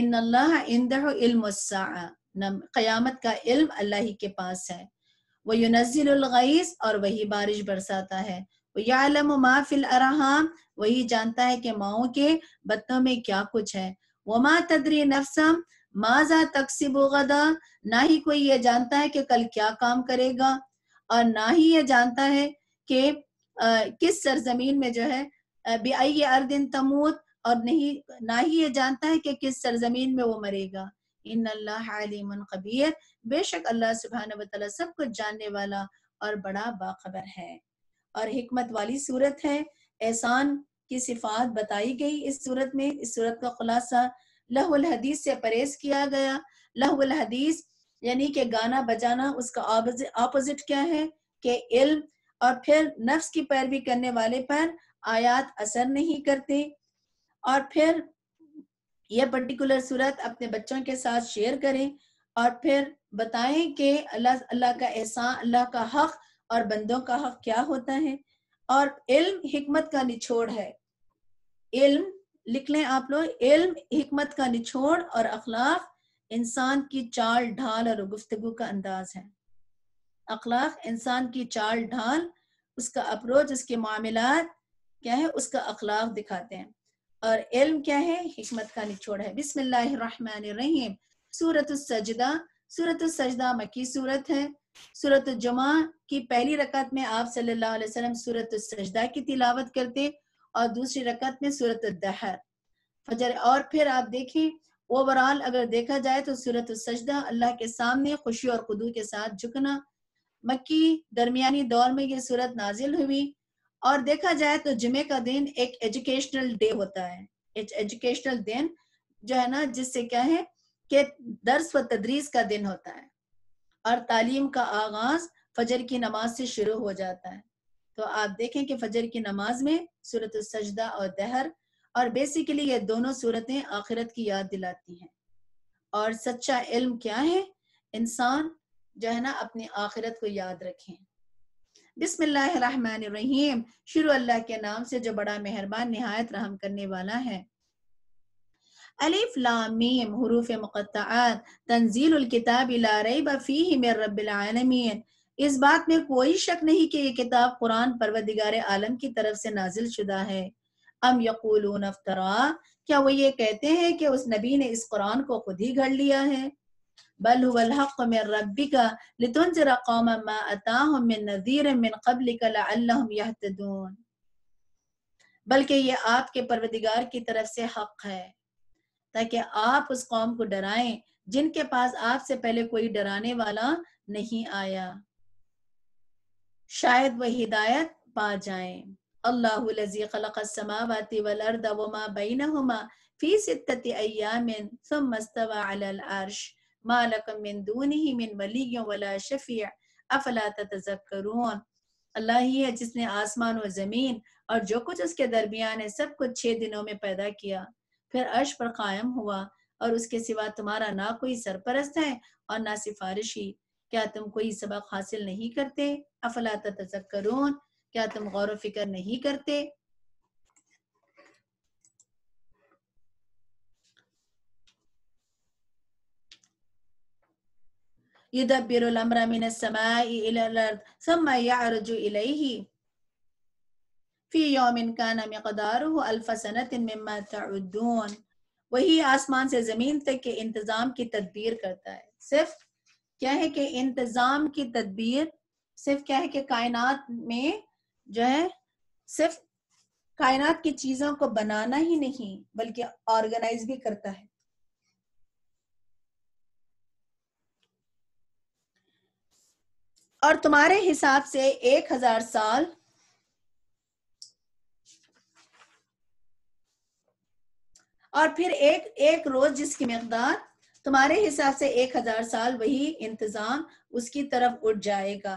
इन अल्लाह इंदर इल्म क़यामत का इल्म अल्लाह ही के पास है वह यूनज़िलगैस और वही बारिश बरसाता है वह माफिल वही जानता है कि माओ के बत्तों में क्या कुछ है वो माँ तदरी नफसम माजा तकसीब गदा ना ही कोई ये जानता है कि कल क्या काम करेगा और ना ही ये जानता है कि आ, किस सरजमीन में जो है बेआई अर्दिन तमूत और नहीं ना ही ये जानता है कि किस सरजमीन में वो मरेगा इन अल्लाह खबीर बेशक अल्लाह सुबहान तला सब कुछ जानने वाला और बड़ा बाखबर है और हमत वाली सूरत है एहसान की सिफात बताई गई इस सूरत में इस सूरत का खुलासा लहुल हदीस से परेज किया गया लहुल हदीस यानी कि गाना बजाना उसका ऑपोजिट क्या है कि इल्म और फिर नफ्स की पैरवी करने वाले पर आयात असर नहीं करते और फिर यह पर्टिकुलर सूरत अपने बच्चों के साथ शेयर करें और फिर बताएं कि अल्लाह अल्लाह का एहसान अल्लाह का हक और बंदों का हक क्या होता है और इल्म हिकमत का निचोड़ है इल्म लिख लें आप लोग इल्म हिकमत का निचोड़ और अखलाक इंसान की चाल ढाल और गुफ्तगु का अंदाज है अखलाक इंसान की चाल ढाल उसका अप्रोच उसके मामला क्या है उसका अखलाक दिखाते हैं और इल्म क्या है हिकमत का निचोड़ है बिस्मिल्लाहिर्रहमानिर्रहीम सूरत सजदा सूरत सजदा मक्की सूरत है सूरत जुमा की पहली रकत में आप सल्लल्लाहु अलैहि वसल्लम सूरत सजदा की तिलावत करते और दूसरी रकत में सूरत दहर फजर और फिर आप देखें ओवरऑल अगर देखा जाए तो सूरत सजदा अल्लाह के सामने खुशी और खुदू के साथ झुकना मक्की दरमियानी दौर में यह सूरत नाजिल हुई और देखा जाए तो जुमे का दिन एक एजुकेशनल डे होता है एक एजुकेशनल दिन जो है ना जिससे क्या है कि दर्स व तदरीस का दिन होता है और तालीम का आगाज फजर की नमाज से शुरू हो जाता है तो आप देखें कि फजर की नमाज में सूरत सजदा और दहर और बेसिकली ये दोनों सूरतें आखिरत की याद दिलाती हैं और सच्चा इल्म क्या है इंसान जो है ना अपनी आखिरत को याद रखें बिस्मिल्लाम शुरू अल्लाह के नाम से जो बड़ा मेहरबान नहायत रहम करने वाला है अलिफ लामीम हरूफ मुक़त्तात तंजील किताब फ़ी मेर रबालमीन इस बात में कोई शक नहीं कि ये किताब कुरान परवदिगार आलम की तरफ से नाजिल शुदा है अम यकूल अफ्तरा क्या वो ये कहते हैं कि उस नबी ने इस कुरान को खुद ही घड़ लिया है बल हुवलहक़ मिन रब्बिका लितुनज़िर कौमन मा अताहुम मिन नज़ीर मिन क़ब्लिका लअल्लहुम यहतदून बल्कि ये आपके परवदिगार की तरफ से हक है ताकि आप उस कौम को डराएं जिनके पास आपसे पहले कोई डराने वाला नहीं आया शायद वह हिदायत पा जाएं अल्लाह लजी खलक समावती वल अर्द वमा बैनहुमा फी सित्तति अय्यामिन सुम्मा अस्तवा अल अर्श मालकम मिन दून ही मिन वली वला शफिया अफला अल्लाह ही है जिसने आसमान और ज़मीन और जो कुछ उसके दरमियान है सब कुछ छह दिनों में पैदा किया फिर अर्श पर कायम हुआ और उसके सिवा तुम्हारा ना कोई सरपरस्त है और ना सिफारिशी क्या तुम कोई सबक हासिल नहीं करते अफला तजक्रून क्या तुम गौर फिक्र नहीं करते يدبر आसमान से ज़मीन तक के इंतज़ाम की तदबीर करता है सिर्फ क्या है कि इंतज़ाम की तदबीर सिर्फ क्या है कि कायनात में जो है सिर्फ कायनात की चीज़ों को बनाना ही नहीं बल्कि ऑर्गेनाइज भी करता है और तुम्हारे हिसाब से एक हजार साल और फिर एक एक रोज जिसकी मकदार तुम्हारे हिसाब से एक हजार साल वही इंतजाम उसकी तरफ उठ जाएगा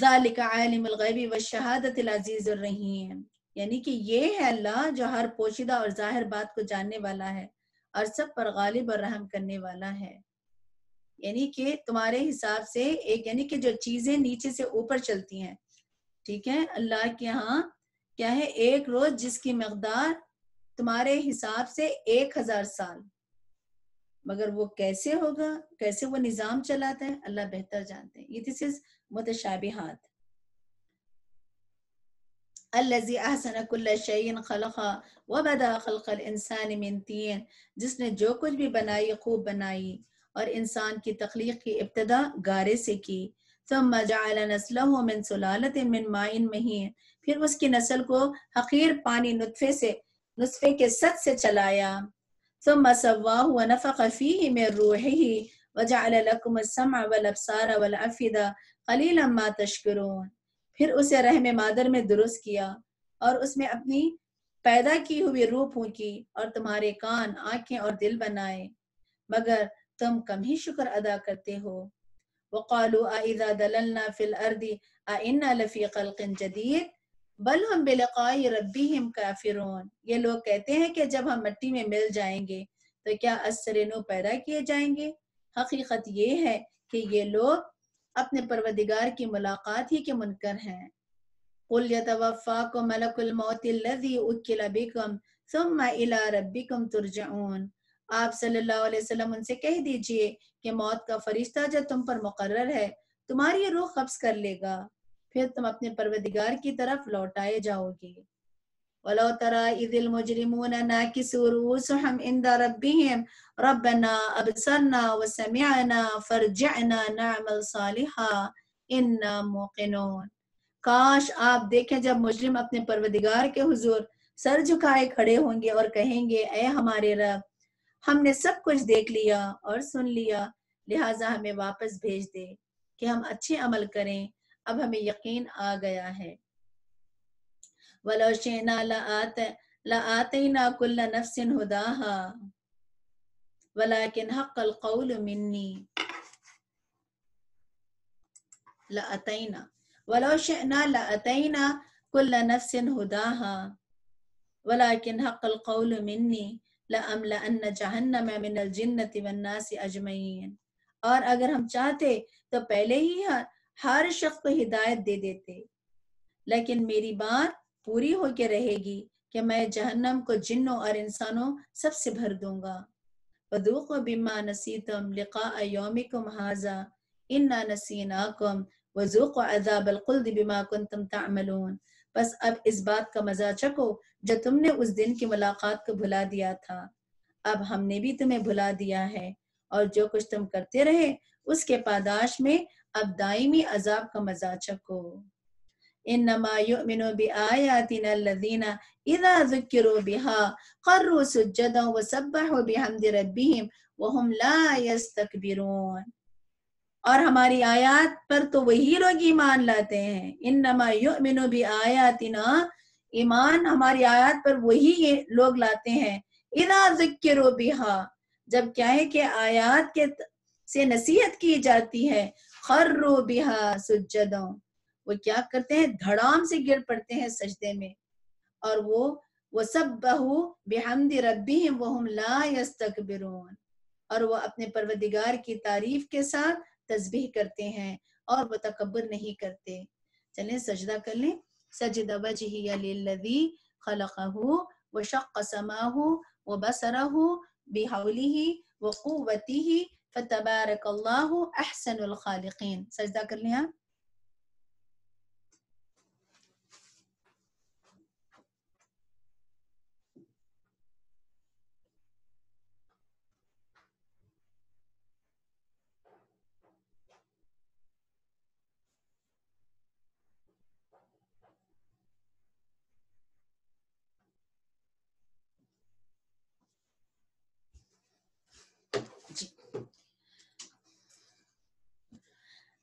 जालिकाबी व शहादत रहीम यानी कि ये है अल्लाह जो हर पोशीदा और जाहिर बात को जानने वाला है और सब पर गालिब और रहम करने वाला है यानी कि तुम्हारे हिसाब से एक यानी कि जो चीजें नीचे से ऊपर चलती हैं ठीक है अल्लाह के यहाँ क्या है एक रोज जिसकी मकदार तुम्हारे हिसाब से एक हजार साल मगर वो कैसे होगा कैसे वो निजाम चलाता है अल्लाह बेहतर जानते हैं ये दिस इज الذي احسن अहसन شيء खलखा وبدا خلق الانسان من طين जिसने जो कुछ भी बनाई खूब बनाई और इंसान की तख्लीक की इब्तदा गारे से की मिन सलालत मिन माइन फिर उसकी नस्ल को हकीर पानी नुतफे से नुस्फे के सत से चलाया मसवा हुआ खफ़ी रूह ही खलील अम्मा फिर उसे रहम मादर में दुरुस्त किया और उसमें अपनी पैदा की हुई रूह फूकी और तुम्हारे कान आंखें और दिल बनाए मगर तुम कम ही शुक्र अदा करते हो वक़ालू दललना फ़िल अर्दी लफ़ी जदीद बल हम रबी ये लोग कहते हैं कि जब हम मट्टी में मिल जाएंगे तो क्या असर पैदा किए जाएंगे हकीकत ये है कि ये लोग अपने परवदिगार की मुलाकात ही के मुनकर हैं कुल यतवफ़ाकुम मलकुल मोतिल लज़ी उक्किल बिकुम सुम्मा इला रब्बिकुम आप सल्लल्लाहु अलैहि वसल्लम उनसे कह दीजिए कि मौत का फरिश्ता जब तुम पर मुकर है तुम्हारी रूह कब्ज कर लेगा फिर तुम अपने परवदिगार की तरफ लौटाए जाओगे तरा काश आप देखें जब मुजरिम अपने परवदिगार के हुजूर सर झुकाए खड़े होंगे और कहेंगे ए हमारे रब हमने सब कुछ देख लिया और सुन लिया लिहाजा हमें वापस भेज दे कि हम अच्छे अमल करें अब हमें यकीन आ गया है वलोशेना लात लातना कुल्ला नफ्सिन हुदाहा वलाकिन हक़ल कौल मिन्नी लातना वलोशेना लातना कुल्ला नफ्सिन हुदाहा वलाकिन हक़ल कौल मिन्नी और अगर हम चाहते तो पहले ही हर, हर शख्स को हिदायत दे देते लेकिन मेरी बात पूरी होके रहेगी कि मैं जहन्नम को जिन्नों और इंसानों सबसे भर दूंगा वदूक बिमा नसीतम लिका योमिकुम इन्ना नसीनाकुम वजूक अजाब बिमा कुंतम बस अब इस बात का मजा चको जो तुमने उस दिन की मुलाकात को भुला दिया था अब हमने भी तुम्हें भुला दिया है और जो कुछ तुम करते रहे उसके पादाश में अब दायमी अजाब का मजा चको इन नमायुमिनो बिआयातिन ला और हमारी आयात पर तो वही लोग ईमान लाते हैं इन मिनो आया बिआयातिना ईमान हमारी आयत पर वही ये लोग लाते हैं इना जिक्र बिहा जब क्या है कि आयात के से नसीहत की जाती है खर्रो बिहा सुजदों वो क्या करते हैं धड़ाम से गिर पड़ते हैं सजदे में और वो वो सब बहु बेहमदी रबी वहम लास्तकबिरून और वो अपने परवदिगार की तारीफ के साथ तस्बीह करते हैं और वो तकबर नहीं करते चलें सजदा कर लें سجد وجهي للذي خلقه وشق سماه وبصره بحوله وقوته فتبارك الله أحسن الخالقين سجدة कर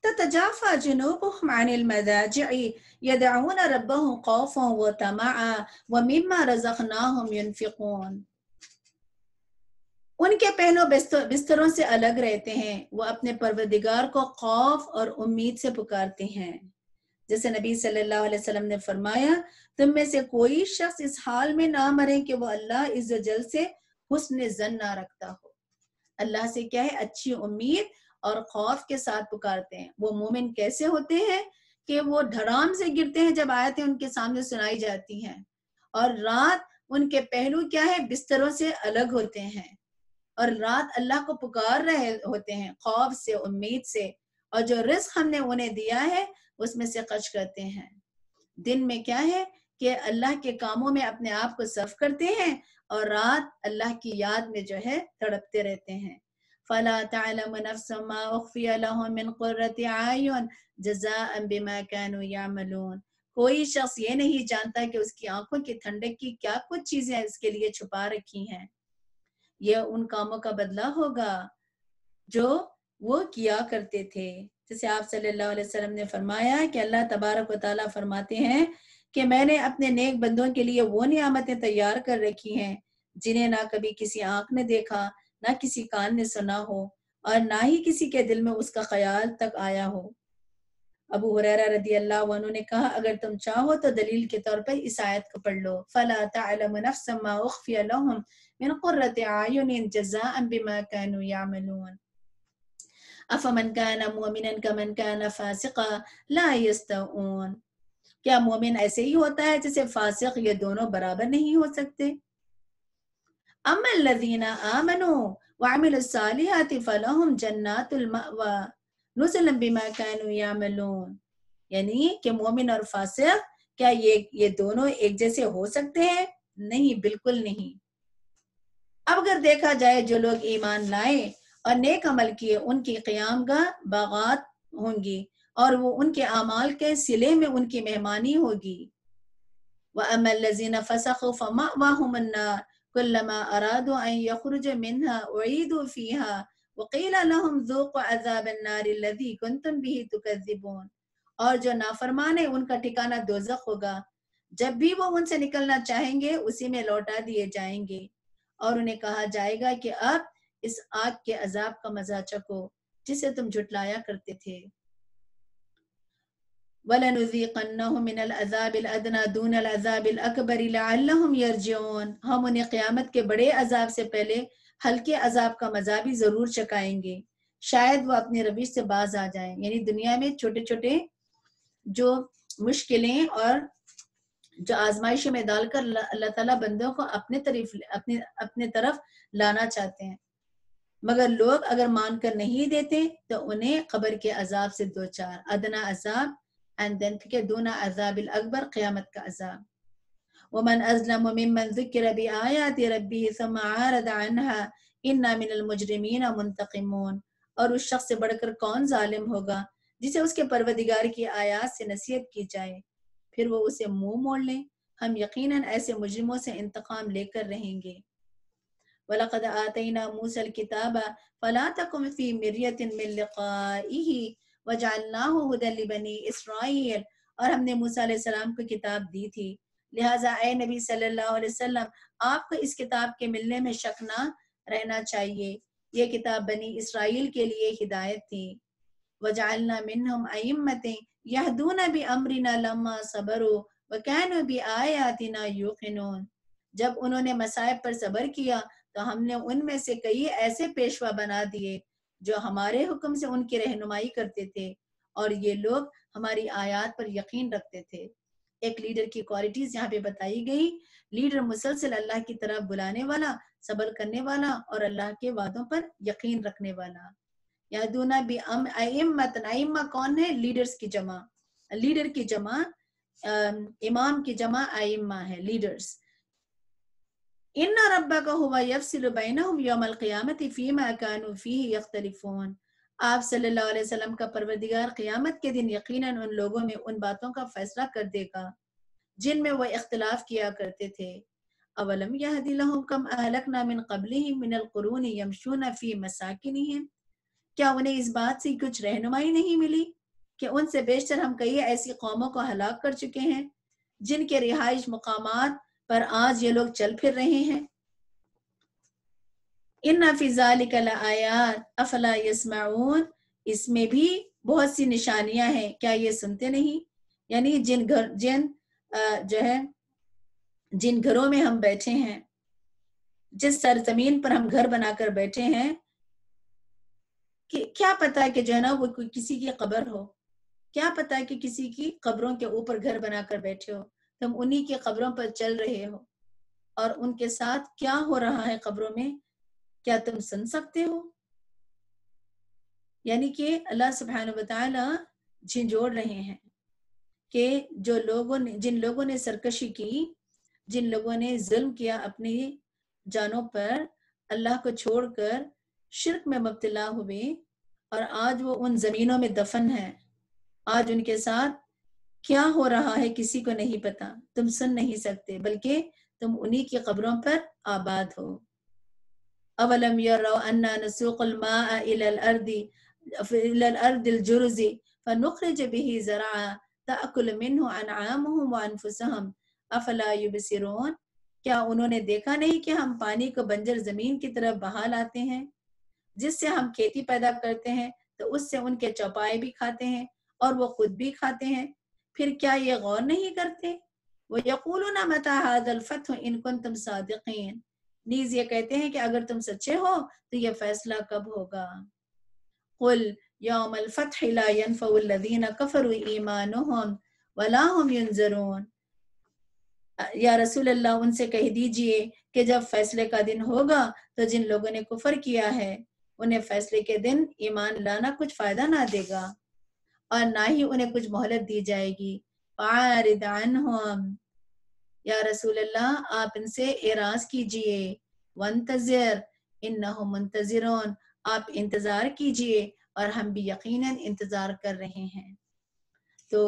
تتجافى جنوبهم عن المضاجع يدعون ربهم خوفا وطمعا ومما رزقناهم ينفقون उनके पहनों बिस्तरों से अलग रहते हैं वो अपने परवदिगार को खौफ और उम्मीद से पुकारते हैं जैसे नबी सल्लल्लाहु अलैहि वसल्लम ने फरमाया तुम में से कोई शख्स इस हाल में ना मरे कि वो अल्लाह जल से हुस्न जन ना रखता हो अल्लाह से क्या है अच्छी उम्मीद और खौफ के साथ पुकारते हैं वो मोमिन कैसे होते हैं कि वो धड़ाम से गिरते हैं जब आयतें उनके सामने सुनाई जाती हैं और रात उनके पहलू क्या है बिस्तरों से अलग होते हैं और रात अल्लाह को पुकार रहे होते हैं खौफ से उम्मीद से और जो रिस्क हमने उन्हें दिया है उसमें से खर्च करते हैं दिन में क्या है कि अल्लाह के कामों में अपने आप को सफ करते हैं और रात अल्लाह की याद में जो है तड़पते रहते हैं فلا تعلم نفس ما اخفي لهم من قرة आयन जजाअन बिमा कानू यामलून कोई शख्स ये नहीं जानता कि उसकी आंखों की ठंडक की क्या कुछ चीजें उसके लिए छुपा रखी हैं यह उन कामों का बदला होगा जो वो किया करते थे जैसे आप सल्लल्लाहु अलैहि वसल्लम ने फरमाया कि अल्लाह तबारक व फरमाते हैं कि मैंने अपने नेक बंदों के लिए वो नियामतें तैयार कर रखी हैं जिन्हें ना कभी किसी आंख ने देखा ना किसी कान ने सुना हो और ना ही किसी के दिल में उसका ख्याल तक आया हो अबू हुरैरा रदी अल्लाह उन्होंने कहा अगर तुम चाहो तो दलील के तौर पर इस आयत को पढ़ लो फला अफमन मोमिन फासिका क्या मोमिन ऐसे ही होता है जैसे फासिक ये दोनों बराबर नहीं हो सकते मोमिन और फासिक क्या ये ये दोनों एक जैसे हो सकते हैं नहीं बिल्कुल नहीं अब अगर देखा जाए जो लोग ईमान लाए और नेक अमल किए उनकी क्याम का बागात होंगी और वो उनके अमाल के सिले में उनकी मेहमानी होगी वह अमल लजीना फसख फमा वाहमन्नार كلما أرادوا أن يخرج منها أعيدوا فيها به تكذبون और जो नाफरमान है उनका ठिकाना दोजख होगा जब भी वो उनसे निकलना चाहेंगे उसी में लौटा दिए जाएंगे और उन्हें कहा जाएगा कि अब इस आग के अजाब का मजा चको जिसे तुम जुटलाया करते थे वलनुजीकन्नाजून हम उन्हें क़्यामत के बड़े अजाब से पहले हल्के अजाब का मजा भी ज़रूर चकाएंगे शायद वो अपने रविश से बाज आ जाए यानी दुनिया में छोटे छोटे जो मुश्किलें और जो आजमाइश में डालकर अल्लाह तला बंदों को अपने तरफ अपने अपने तरफ लाना चाहते हैं मगर लोग अगर मानकर नहीं देते तो उन्हें खबर के अजाब से दो चार अदना अजाब and then دون عذاب الأكبر قيامة كعذاب ومن أظلم ممن ذكر بآيات ربه ثم عارض عنها إنا من المجرمين منتقمون اور اس شخص سے بڑھ کر کون ظالم ہوگا جسے اس کے پروردگار کی آیات سے نصیحت کی جائے پھر وہ اسے منہ موڑ لیں ہم یقیناً ایسے مجرموں سے انتقام لے کر رہیں گے وَلَقَدْ آتَيْنَا مُوسَى الْكِتَابَ فَلَا تَكُمْ فِي مِرْيَةٍ مِّن لِقَائِهِ इसराइल और हमने मूसा को किताब दी थी लिहाजा ए नबी सल्लल्लाहु अलैहि वसल्लम आपको इस किताब के मिलने में शक ना रहना चाहिए ये किताब बनी इसराइल के लिए हिदायत थी वजालना मिनहम अमतें यहदूना भी अमरिना लम्मा सबरो व कहन भी आयातिना यूकिनून जब उन्होंने मसायब पर सबर किया तो हमने उनमें से कई ऐसे पेशवा बना दिए जो हमारे हुक्म से उनकी रहनुमाई करते थे और ये लोग हमारी आयात पर यकीन रखते थे एक लीडर की क्वालिटीज यहाँ पे बताई गई लीडर मुसलसल अल्लाह की तरफ बुलाने वाला सबर करने वाला और अल्लाह के वादों पर यकीन रखने वाला यादूना भी अम अमत अम्मा कौन है लीडर्स की जमा लीडर की जमा इमाम की जमा आइम्मा है लीडर्स इन रब्बक हुआ यफसिल बैनहुम यौमल क़ियामत फ़ीमा कानू फ़ी यख्तलिफून आप सल्लल्लाहु अलैहि वसल्लम का परवरदिगार क़ियामत के दिन यकीनन उन लोगों में उन बातों का फैसला कर देगा जिनमें वो इख्तलाफ किया करते थे अवलम यह यहदिलहुम कम अहलक नामिन मिन ही मिनल कुरून यमशून फ़ी है क्या उन्हें इस बात से कुछ रहनुमाई नहीं मिली कि उनसे बेशतर हम कई ऐसी कौमों को हलाक कर चुके हैं जिनके रिहाइश मकाम पर आज ये लोग चल फिर रहे हैं इन फिजालिकलायात अफला यसमाउन इसमें भी बहुत सी निशानियां हैं क्या ये सुनते नहीं यानी जिन घर जिन जो है जिन घरों में हम बैठे हैं जिस सरजमीन पर हम घर बनाकर बैठे हैं कि क्या पता है कि जो है ना वो किसी की कब्र हो क्या पता है कि किसी की कब्रों के ऊपर घर बनाकर बैठे हो तुम उन्हीं की खबरों पर चल रहे हो और उनके साथ क्या हो रहा है खबरों में क्या तुम सुन सकते हो यानी कि अल्लाह सुबहान तला झिझोड़ रहे हैं कि जो लोगों ने जिन लोगों ने सरकशी की जिन लोगों ने जुल्म किया अपनी जानों पर अल्लाह को छोड़कर शिरक में मुबतला हुए और आज वो उन जमीनों में दफन है आज उनके साथ क्या हो रहा है किसी को नहीं पता तुम सुन नहीं सकते बल्कि तुम उन्हीं की खबरों पर आबाद हो अवलम अफला क्या उन्होंने देखा नहीं कि हम पानी को बंजर जमीन की तरफ बहा लाते हैं जिससे हम खेती पैदा करते हैं तो उससे उनके चौपाए भी खाते हैं और वो खुद भी खाते हैं फिर क्या ये गौर नहीं करते वो यकूल ना मता हो इनको तुम सादिकीन नीज ये कहते हैं कि अगर तुम सच्चे हो तो यह फैसला कब होगा कुल कफर ईमान या रसूल अल्लाह उनसे कह दीजिए कि जब फैसले का दिन होगा तो जिन लोगों ने कुफर किया है उन्हें फैसले के दिन ईमान लाना कुछ फायदा ना देगा और ना ही उन्हें कुछ मोहलत दी जाएगी हम या रसूल अल्लाह आप इनसे एराज कीजिए वंतजर इन आप इंतजार कीजिए और हम भी यकीनन इंतजार कर रहे हैं तो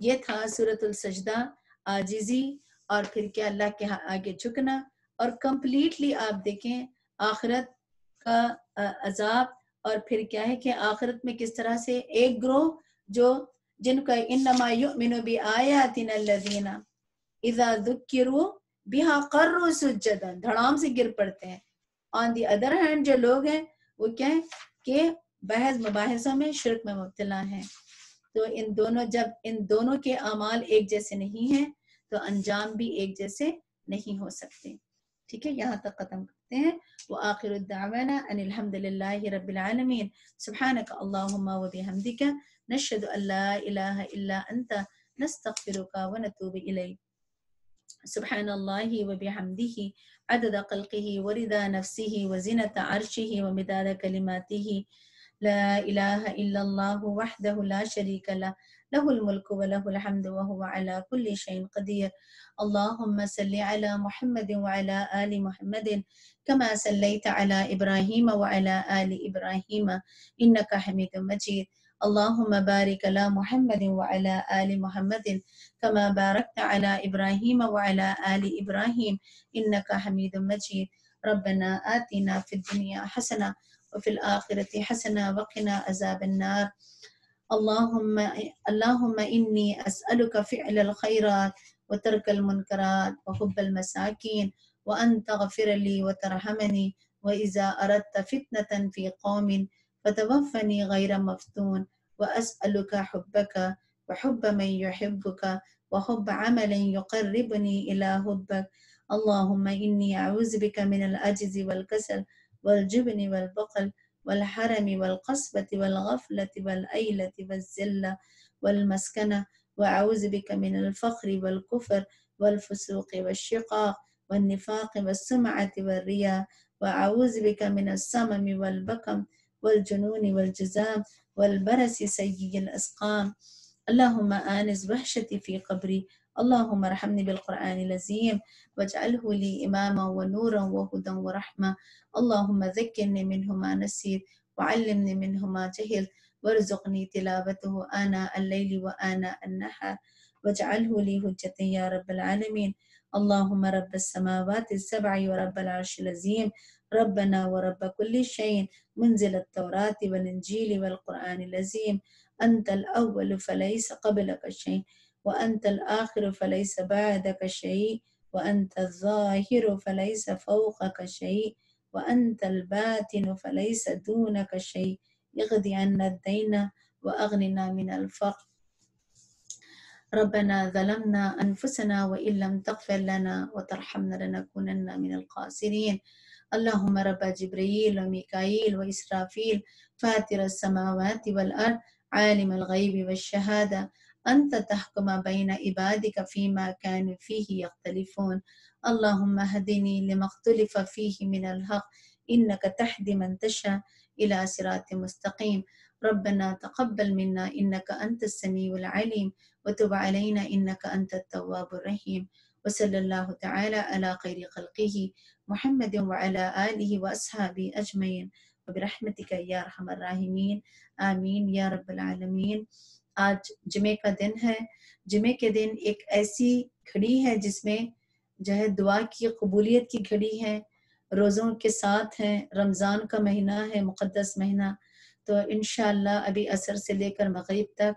ये था सूरतुल सजदा आजीजी और फिर क्या अल्लाह के आगे झुकना और कम्प्लीटली आप देखें आखरत का अजाब और फिर क्या है कि आखरत में किस तरह से एक ग्रोह जो जिनका इन्नमा युमिनु बि आयातिन लजीना इजा जुकिरु बिहा कर्रु सुजदन धड़ाम से गिर पड़ते हैं ऑन दी अदर हैंड जो लोग हैं वो क्या है कि बहस मुबासों में शिरक में मुबतला है तो इन दोनों जब इन दोनों के अमाल एक जैसे नहीं हैं तो अंजाम भी एक जैसे नहीं हो सकते ठीक है यहाँ तक खत्म कर الاثنين وآخر دعوانا أن الحمد لله رب العالمين سبحانك اللهم وبحمدك نشهد أن لا إله إلا أنت نستغفرك ونتوب إليك سبحان الله وبحمده عدد خلقه ورضا نفسه وزنة عرشه ومداد كلماته لا إله إلا الله وحده لا شريك له له الملك وله الحمد وهو على كل شيء قدير اللهم صل على محمد وعلى آل محمد كما صليت على إبراهيم وعلى آل إبراهيم إنك حميد مجيد اللهم بارك على محمد وعلى آل محمد كما باركت على إبراهيم وعلى آل إبراهيم إنك حميد مجيد ربنا آتنا في الدنيا حسنة وفي الآخرة حسنة وقنا عذاب النار اللهم اللهم إني أسألك فعل الخيرات وترك المنكرات وحب المساكين وأن تغفر لي وترحمني وإذا أردت فتنة في قوم فتوفني غير مفتون وأسألك حبك وحب من يحبك وحب عمل يقربني إلى حبك اللهم إني أعوذ بك من العجز والكسل والجبن والبخل والحرم والقصبة والغفلة والأيلة والزلة والمسكنة وأعوذ بك من الفخر والكفر والفسوق والشقاق والنفاق والسمعة والرياء وأعوذ بك من السمم والبكم والجنون والجزام والبرس سيء الأسقام اللهم آنس وحشتي في قبري اللهم ارحمني بالقرآن العظيم واجعله لي إماما ونورا وهدى ورحمة اللهم ذكرني منه ما نسيت وعلمني منه ما جهلت وارزقني تلاوته آناء الليل وآناء النهار واجعله لي هجة يا رب العالمين اللهم رب السماوات السبع ورب العرش العظيم ربنا ورب كل شيء منزل التوراة والإنجيل والقرآن العظيم أنت الأول فليس قبلك شيء وأنت الآخر فليس بعدك شيء وأنت الظاهر فليس فوقك شيء وأنت الباطن فليس دونك شيء اغض عنا الدين وأغننا من الفقر ربنا ظلمنا أنفسنا وإن لم تغفر لنا وترحمنا لنكونن من القاسرين اللهم رب جبريل وميكائيل وإسرافيل فاتر السماوات والأرض عالم الغيب والشهادة أنت تحكم بين عبادك فيما كانوا فيه يختلفون اللهم اهدني لما اختلف فيه من الحق إنك تهدي من تشاء إلى صراط مستقيم ربنا تقبل منا إنك أنت السميع العليم وتب علينا إنك أنت التواب الرحيم وصلى الله تعالى على خير خلقه محمد وعلى آله وأصحابه أجمعين وبرحمتك يا أرحم الراحمين آمين يا رب العالمين आज जुमे का दिन है जुमे के दिन एक ऐसी घड़ी है जिसमें जो है दुआ की कबूलियत की घड़ी है रोज़ों के साथ है रमज़ान का महीना है मुक़दस महीना तो इन अभी असर से लेकर मगरब तक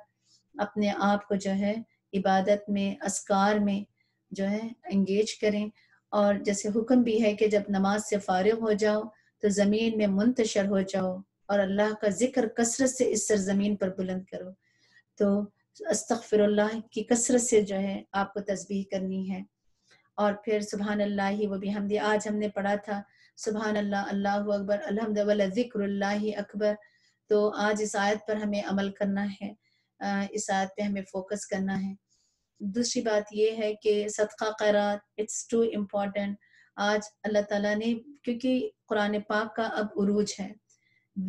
अपने आप को जो है इबादत में असकार में जो है इंगेज करें और जैसे हुक्म भी है कि जब नमाज से फारिग हो जाओ तो ज़मीन में मुंतशर हो जाओ और अल्लाह का जिक्र कसरत से इस सरजमीन पर बुलंद करो तो अस्तफ़िर की कसरत से जो है आपको तस्बीह करनी है और फिर सुबहान अल्लाह ही वबी हमदी आज हमने पढ़ा था सुबह अल्लाह अल्लाह अकबर अलहमद ज़िक्र अकबर तो आज इस आयत पर हमें अमल करना है इस आयत पे हमें फोकस करना है दूसरी बात ये है कि सदका करात इट्स टू इम्पॉर्टेंट आज अल्लाह ताला ने क्योंकि कुरान पाक का अब उरूज है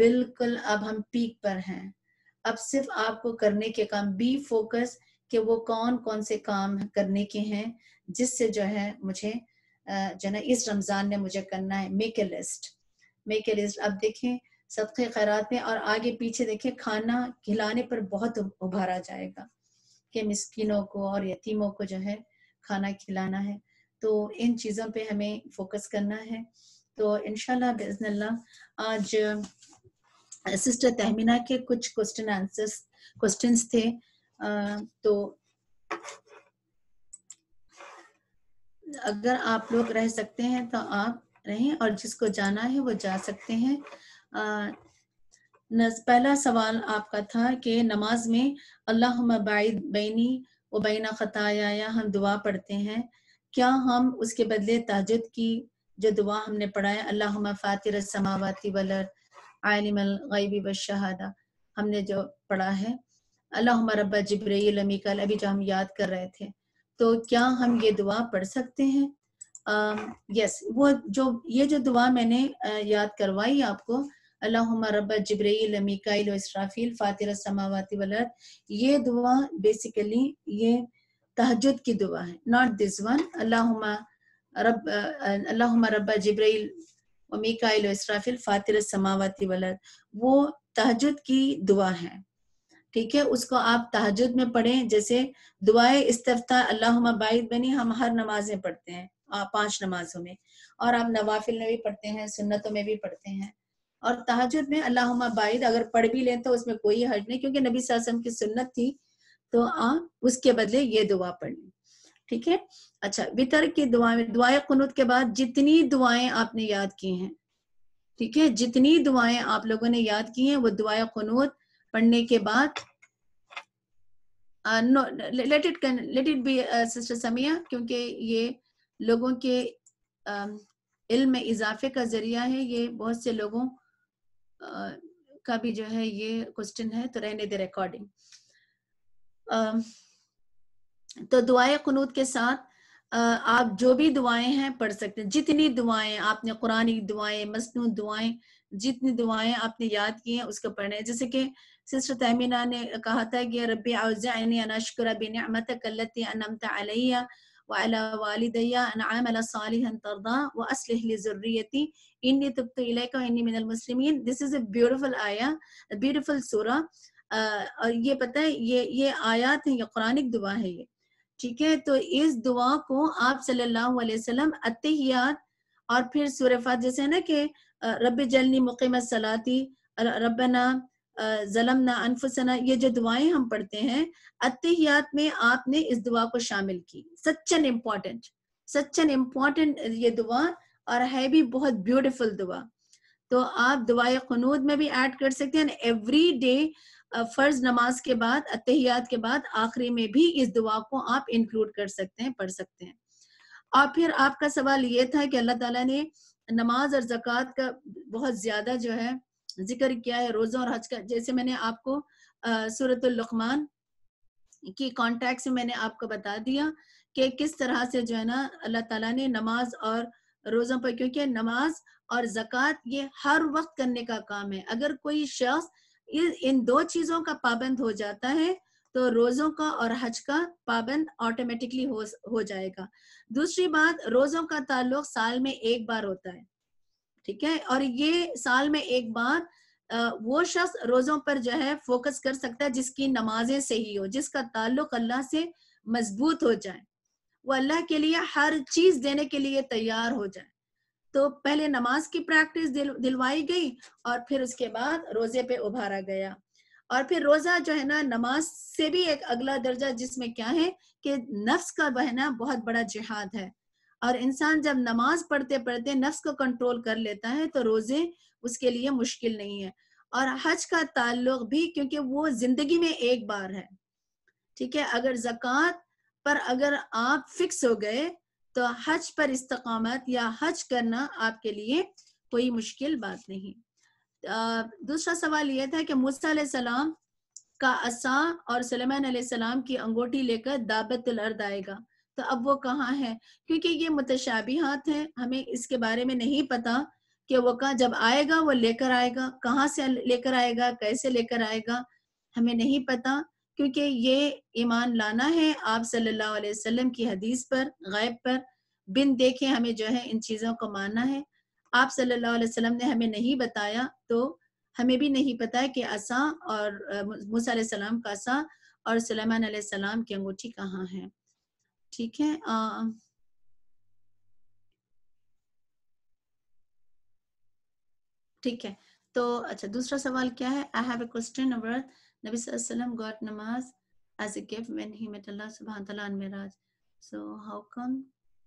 बिल्कुल अब हम पीक पर हैं अब सिर्फ आपको करने के काम बी फोकस कि वो कौन कौन से काम करने के हैं जिससे जो है मुझे जो है इस रमजान ने मुझे करना है make a list make a list अब देखें सदक़े खैरात में और आगे पीछे देखें खाना खिलाने पर बहुत उभारा जाएगा कि मिस्किनों को और यतीमों को जो है खाना खिलाना है तो इन चीज़ों पे हमें फोकस करना है तो इनशाला आज सिस्टर तहमीना के कुछ क्वेश्चन आंसर्स क्वेश्चंस थे तो अगर आप लोग रह सकते हैं तो आप रहें और जिसको जाना है वो जा सकते हैं आ, पहला सवाल आपका था कि नमाज में अल्लाह बैनी वबैना ख़ताया हम दुआ पढ़ते हैं क्या हम उसके बदले ताजुद की जो दुआ हमने पढ़ाया अल्लाह फ़ातिर समावती वलर आलिमल गैबी बशहादा हमने जो पढ़ा है अल्लाह रब्बा जब्रैल अमीकल अभी जो हम याद कर रहे थे तो क्या हम ये दुआ पढ़ सकते हैं यस वो जो ये जो दुआ मैंने आ, याद करवाई आपको अल्लाह रब्बा जब्रैल अमीकाइल इसराफील फातिर समावती वलर ये दुआ बेसिकली ये तहजद की दुआ है नॉट दिस वन अल्लाह रब अल्लाह रब्बा जब्रैल और मीकाइल इसराफिल फातिर समावती वलद वो तहजद की दुआ है ठीक है उसको आप तहजद में पढ़ें जैसे दुआए इस्तफ़ा अल्लाह बाइद बनी हम हर नमाज में पढ़ते हैं पांच नमाजों में और आप नवाफिल में भी पढ़ते हैं सुन्नतों में भी पढ़ते हैं और तहजद में अल्लाह बाइद अगर पढ़ भी लें तो उसमें कोई हर्ज नहीं क्योंकि नबी सासम की सुन्नत थी तो आप उसके बदले ये दुआ पढ़ लें ठीक है अच्छा वितर की दुआएं दुआएं कुनुत के बाद जितनी दुआएं आपने याद की हैं ठीक है जितनी दुआएं आप लोगों ने याद की हैं वो दुआ कुनूत पढ़ने के बाद let it let it be sister Samiya क्योंकि ये लोगों के uh, इल्म में इजाफे का जरिया है ये बहुत से लोगों uh, का भी जो है ये क्वेश्चन है तो रहने दे रिकॉर्डिंग तो दुआए कनूत के साथ आप जो भी दुआएं हैं पढ़ सकते हैं जितनी दुआएं आपने कुरानी दुआएं मसनू दुआएं जितनी दुआएं आपने याद की हैं उसको पढ़ना है जैसे कि सिस्टर तैमिना ने कहा था कि रबी आउजानी अनाशकुरा आया ब्यूटिफुल सूरा और ये पता है ये ये आयात है ये कुरानिक दुआ है ये ठीक है तो इस दुआ को आप सल्लल्लाहु अलैहि वसल्लम अतहियात और फिर सूरफात जैसे ना कि रब जलनी मुकीम सलाती रबना जलमना अनफसना ये जो दुआएं हम पढ़ते हैं अतहियात में आपने इस दुआ को शामिल की such an important such an important ये दुआ और है भी बहुत ब्यूटिफुल दुआ तो आप दुआ खनूद में भी ऐड कर सकते हैं एवरी डे फर्ज नमाज के बाद अतहियात के बाद आखिरी में भी इस दुआ को आप इंक्लूड कर सकते हैं पढ़ सकते हैं और फिर आपका सवाल ये था कि अल्लाह ताला ने नमाज और जक़ात का बहुत ज्यादा जो है जिक्र किया है रोजा और हज का जैसे मैंने आपको सूरतमान की कॉन्टेक्ट से मैंने आपको बता दिया कि किस तरह से जो है ना अल्लाह तला ने नमाज और रोजों पर क्योंकि नमाज और जक़ात ये हर वक्त करने का काम है अगर कोई शख्स इन दो चीजों का पाबंद हो जाता है तो रोजों का और हज का पाबंद ऑटोमेटिकली हो हो जाएगा दूसरी बात रोजों का ताल्लुक साल में एक बार होता है ठीक है और ये साल में एक बार वो शख्स रोजों पर जो है फोकस कर सकता है जिसकी नमाजें सही हो जिसका ताल्लुक अल्लाह से मजबूत हो जाए वो अल्लाह के लिए हर चीज देने के लिए तैयार हो जाए तो पहले नमाज की प्रैक्टिस दिल, दिलवाई गई और फिर उसके बाद रोजे पे उभारा गया और फिर रोजा जो है ना नमाज से भी एक अगला दर्जा जिसमें क्या है कि नफ्स का बहना बहुत बड़ा जिहाद है और इंसान जब नमाज पढ़ते पढ़ते नफ्स को कंट्रोल कर लेता है तो रोजे उसके लिए मुश्किल नहीं है और हज का ताल्लुक भी क्योंकि वो जिंदगी में एक बार है ठीक है अगर जक़ात पर अगर आप फिक्स हो गए तो हज पर इस्तकामत या हज करना आपके लिए कोई मुश्किल बात नहीं दूसरा सवाल यह था कि मूसा सलाम का असा और सलेमान सलाम की अंगूठी लेकर दाबत अर्द आएगा तो अब वो कहाँ है क्योंकि ये मुतशाबी हाथ है हमें इसके बारे में नहीं पता कि वो कहा जब आएगा वो लेकर आएगा कहाँ से लेकर आएगा कैसे लेकर आएगा हमें नहीं पता क्योंकि ये ईमान लाना है आप सल्लल्लाहु अलैहि वसल्लम की हदीस पर गैब पर बिन देखे हमें जो है इन चीज़ों को मानना है आप सल्लल्लाहु अलैहि वसल्लम ने हमें नहीं बताया तो हमें भी नहीं पता कि असा और मूसा सलाम का असा और सलमान सलाम की अंगूठी कहाँ है ठीक है आ, ठीक है तो अच्छा दूसरा सवाल क्या है I have a question number Nabi Sallallahu got namaz as a gift when he met Allah Subhanahu Ta'ala on Miraj. So how come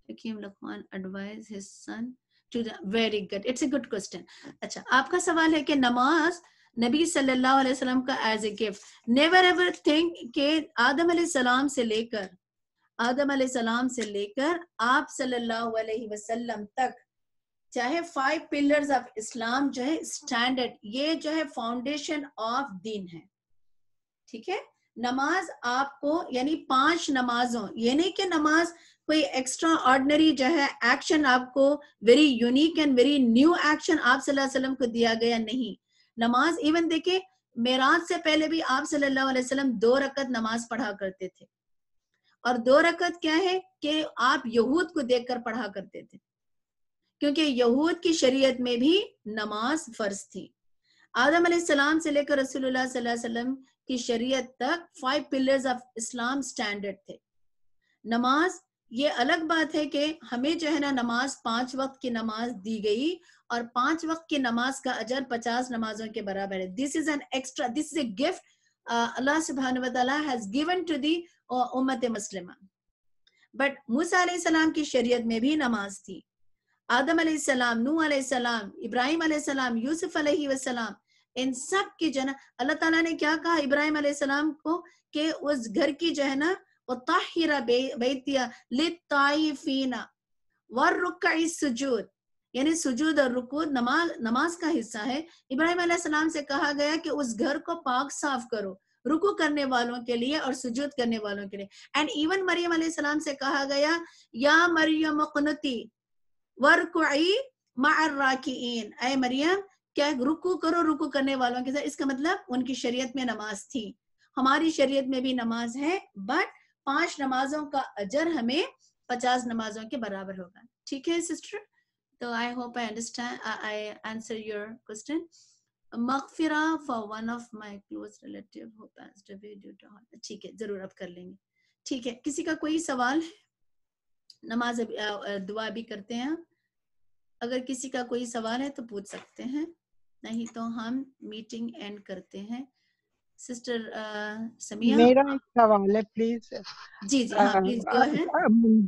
Hakim Lakhwan advised his son to the very good. It's a good question. अच्छा आपका सवाल है कि नमाज नबी सल्लल्लाहु अलैहि वसल्लम का as a gift never ever think के आदम सलाम से लेकर आदम सलाम से लेकर आप सल्लल्लाहु अलैहि वसल्लम तक चाहे फाइव पिलर्स ऑफ इस्लाम जो है स्टैंडर्ड ये जो है फाउंडेशन ऑफ दीन है ठीक है नमाज आपको यानी पांच नमाजों ये नहीं कि नमाज कोई एक्स्ट्रा ऑर्डनरी जो है एक्शन आपको very unique and very new action आप सल्लल्लाहु अलैहि वसल्लम को दिया गया नहीं नमाज इवन देखे मेराज से पहले भी आप सल्लल्लाहु अलैहि वसल्लम दो रकत नमाज पढ़ा करते थे और दो रकत क्या है कि आप यहूद को देखकर पढ़ा करते थे क्योंकि यहूद की शरीयत में भी नमाज फर्ज थी आदम सलाम से लेकर रसूलुल्लाह सल्लल्लाहु अलैहि वसल्लम की शरीयत तक five pillars of Islam standard थे नमाज ये अलग बात है कि हमें जो है ना नमाज पांच वक्त की नमाज दी गई और पांच वक्त की नमाज का अजर पचास नमाजों के बराबर है this is an extra this is a gift Allah सुबहान हैज गिवन टू दी उम्मत मुस्लिम बट मूसा की शरीयत में भी नमाज थी आदम सलाम नू सलाम इब्राहिम सलाम यूसुफ अलैहि वसलाम इन सब की जो है ना अल्लाह तला ने क्या कहा इब्राहिम अलैहिस्सलाम को कि उस घर की जो है ना ताहिरा बेतिया लिताइफीना वर रुक सुजूद यानी सुजूद और रुकूद नमाज नमाज का हिस्सा है इब्राहिम अलैहिस्सलाम से कहा गया कि उस घर को पाक साफ करो रुकू करने वालों के लिए और सुजूद करने वालों के लिए एंड इवन मरियम सलाम से कहा गया या मरियम वरकुई मरियम क्या रुकू करो रुकू करने वालों के साथ इसका मतलब उनकी शरीयत में नमाज थी हमारी शरीयत में भी नमाज है बट पांच नमाजों का अजर हमें पचास नमाजों के बराबर होगा ठीक है सिस्टर तो I hope I understand I answer your question मकफिरा for one of my close relative ठीक है जरूर आप कर लेंगे ठीक है किसी का कोई सवाल है नमाज दुआ भी करते हैं अगर किसी का कोई सवाल है तो पूछ सकते हैं नहीं तो हम मीटिंग एंड करते हैं सिस्टर समीर मेरा एक सवाल है प्लीज जी जी हाँ, प्लीज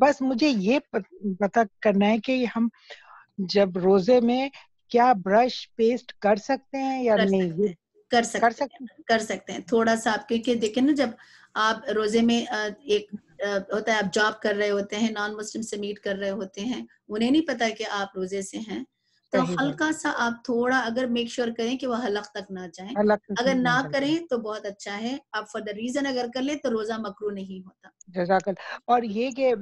बस मुझे ये पता करना है कि हम जब रोजे में क्या ब्रश पेस्ट कर सकते हैं या कर नहीं सकते, कर सकते कर सकते हैं कर सकते हैं थोड़ा सा आप क्योंकि देखे ना जब आप रोजे में एक होता है आप जॉब कर रहे होते हैं नॉन मुस्लिम से मीट कर रहे होते हैं उन्हें नहीं पता कि आप रोजे से हैं तो हल्का सा आप थोड़ा अगर मेक श्योर sure करें कि वह हलक तक ना जाए अगर ना करें तो बहुत अच्छा है आप फॉर द रीजन अगर कर ले तो रोजा मकरू नहीं होता जजाकल और ये कि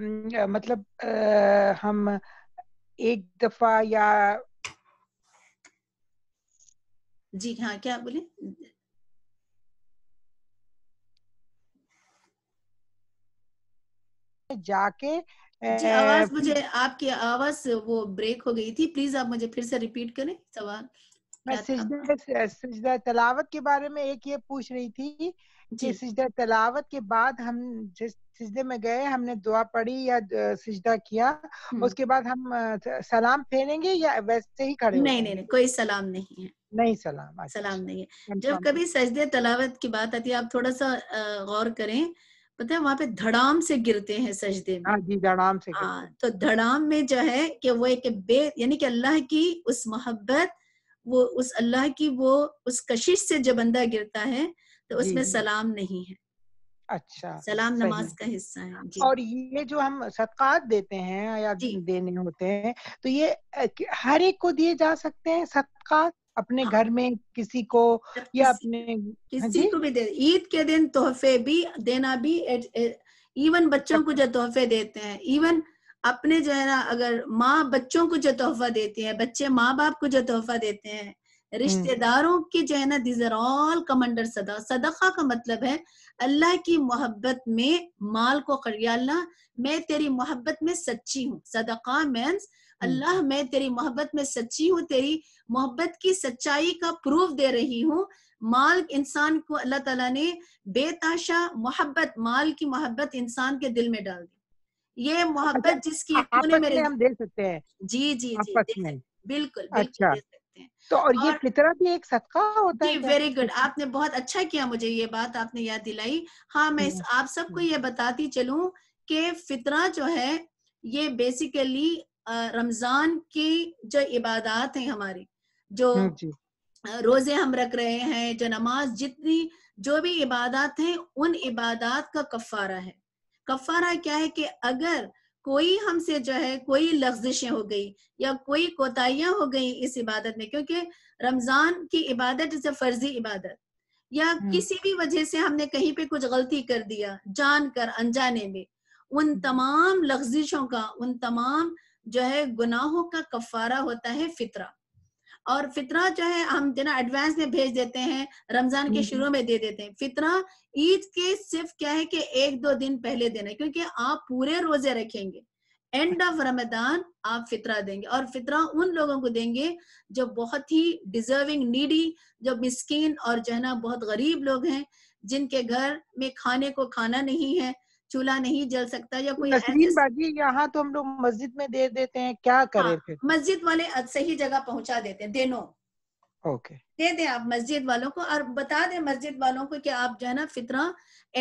मतलब आ, हम एक दफा या जी हाँ क्या बोले जाके जी, आवाज मुझे आपकी आवाज वो ब्रेक हो गई थी प्लीज आप मुझे फिर से रिपीट करें सवाल सिजदा, सिजदा तलावत के बारे में एक ये पूछ रही थी कि सिजदा तलावत के बाद हम जिस सिजदे में गए हमने दुआ पढ़ी या सिजदा किया हम्म। उसके बाद हम सलाम फेरेंगे या वैसे ही खड़े नहीं नहीं नहीं कोई सलाम नहीं है नहीं सलाम अच्छा, सलाम अच्छा। नहीं है जब कभी सजदे तलावत की बात आती है आप थोड़ा सा गौर करें पता है वहां पे धड़ाम से गिरते हैं सजदे में आ, हाँ जी धड़ाम से आ, हाँ, तो धड़ाम में जो है कि वो एक बे यानी कि अल्लाह की उस मोहब्बत वो उस अल्लाह की वो उस कशिश से जब बंदा गिरता है तो उसमें सलाम नहीं है अच्छा सलाम नमाज का हिस्सा है जी। और ये जो हम सदकात देते हैं या देने होते हैं तो ये हर एक को दिए जा सकते हैं सदकात अपने हाँ। घर में किसी को या अपने हाँ किसी को भी दे ईद के दिन तोहफे भी देना भी इवन बच्चों को जो तोहफे देते हैं इवन अपने जो है ना अगर माँ बच्चों को जो तोहफा देती है बच्चे माँ बाप को जो तोहफा देते हैं हम्म। रिश्तेदारों के जो है ना दिज आर ऑल कमंडर सदा सदका का मतलब है अल्लाह की मोहब्बत में माल को खरियालना मैं तेरी मोहब्बत में सच्ची हूँ सदका मीन्स हम्म। अल्लाह मैं तेरी मोहब्बत में सच्ची हूँ तेरी मोहब्बत की सच्चाई का प्रूफ दे रही हूँ माल इंसान को अल्लाह ताला ने बेताशा मोहब्बत माल की मोहब्बत इंसान के दिल में डाल दी ये मोहब्बत अच्छा, जिसकी तूने मेरे हम दे सकते हैं जी जी जी बिल्कुल बिल्कुल अच्छा तो और, ये और, भी एक सदका होता है वेरी गुड आपने बहुत अच्छा किया मुझे ये बात आपने याद दिलाई हाँ मैं हम्म, आप सबको हम्म। ये बताती चलूं कि फितरा जो है ये बेसिकली रमजान की जो इबादत है हमारी जो हाँ रोजे हम रख रहे हैं जो नमाज जितनी जो भी इबादत है उन इबादत का कफारा है कफारा क्या है कि अगर कोई हमसे जो है कोई लफ्जिशें हो गई या कोई कोताहियां हो गई इस इबादत में क्योंकि रमजान की इबादत जैसे फर्जी इबादत या हाँ। किसी भी वजह से हमने कहीं पे कुछ गलती कर दिया जान कर अनजाने में उन हाँ। तमाम लफ्जिशों का उन तमाम जो है गुनाहों का कफारा होता है फितरा और फितरा जो है हम जना एडवांस में भेज देते हैं रमजान के हम्म। शुरू में दे देते हैं फितरा ईद के सिर्फ क्या है कि एक दो दिन पहले देना है क्योंकि आप पूरे रोजे रखेंगे एंड ऑफ रमदान आप फितरा देंगे और फितरा उन लोगों को देंगे जो बहुत ही डिजर्विंग नीडी जो मिस्किन और जो है ना बहुत गरीब लोग हैं जिनके घर में खाने को खाना नहीं है चूल्हा नहीं जल सकता या कोई बाजी यहाँ तो हम लोग मस्जिद में दे देते हैं क्या हाँ, करें हाँ, फिर मस्जिद वाले सही जगह पहुंचा देते हैं देनो ओके okay. दे दें आप मस्जिद वालों को और बता दें मस्जिद वालों को कि आप जो है ना फितरा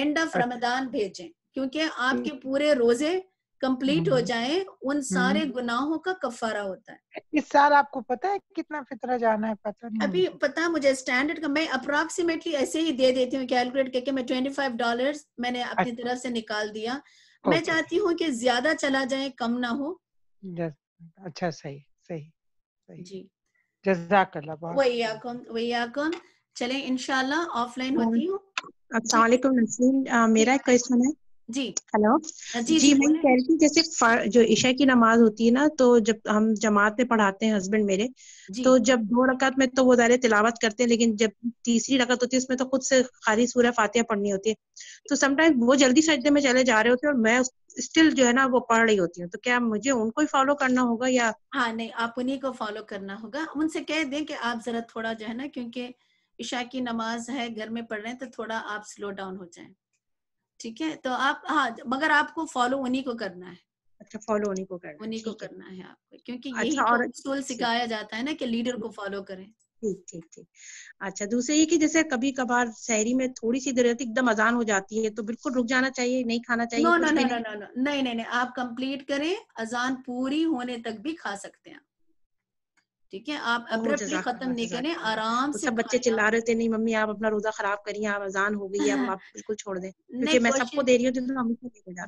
एंड ऑफ रमदान भेजें क्योंकि आपके पूरे रोजे कंप्लीट हो हम्म। जाए उन सारे हम्म। गुनाहों का कफारा होता है इस साल आपको पता है कितना फितरा जाना है पता नहीं अभी पता मुझे स्टैंडर्ड का मैं अप्रोक्सीमेटली ऐसे ही दे देती हूँ कैलकुलेट करके मैं ट्वेंटी फाइव डॉलर मैंने अपनी अच्छा। तरफ से निकाल दिया मैं चाहती हूँ कि ज्यादा चला जाए कम ना हो अच्छा सही सही, जी वही आकम चले इनशाला ऑफलाइन होती हूँ अस्सलाम मेरा एक क्वेश्चन है जी हेलो जी जी मैं कह रही थी जैसे जो ईशा की नमाज होती है ना तो जब हम जमात में पढ़ाते हैं हस्बैंड मेरे तो जब दो रकात में तो वो दायरे तिलावत करते हैं लेकिन जब तीसरी रकत होती है उसमें तो खुद से खाली सूर्य फातिया पढ़नी होती है तो समटाइम वो जल्दी सजदे में चले जा रहे होते हैं और मैं स्टिल जो है ना वो पढ़ रही होती हूँ तो क्या मुझे उनको ही फॉलो करना होगा या हाँ नहीं आप उन्हीं को फॉलो करना होगा उनसे कह दें कि आप जरा थोड़ा जो है ना क्योंकि ईशा की नमाज है घर में पढ़ रहे हैं तो थोड़ा आप स्लो डाउन हो जाए ठीक है तो आप हाँ मगर आपको फॉलो उन्हीं को करना है अच्छा फॉलो उन्हीं को करना उन्हीं को करना है आपको क्योंकि अच्छा, यही तो अच्छा। सिखाया जाता है ना कि लीडर को फॉलो करें ठीक ठीक ठीक अच्छा दूसरे ये कि जैसे कभी कभार शहरी में थोड़ी सी देर रहती एकदम अजान हो जाती है तो बिल्कुल रुक जाना चाहिए नहीं खाना चाहिए no no no no no नहीं नहीं नहीं आप कंप्लीट करें अजान पूरी होने तक भी खा सकते हैं ठीक है आप अब्रप्टली खत्म नहीं करें आराम से सब बच्चे चिल्ला रहे थे नहीं मम्मी आप अपना रोजा खराब करिए आप अजान हो गई है आप बिल्कुल छोड़ दें क्योंकि मैं सबको दे रही हूँ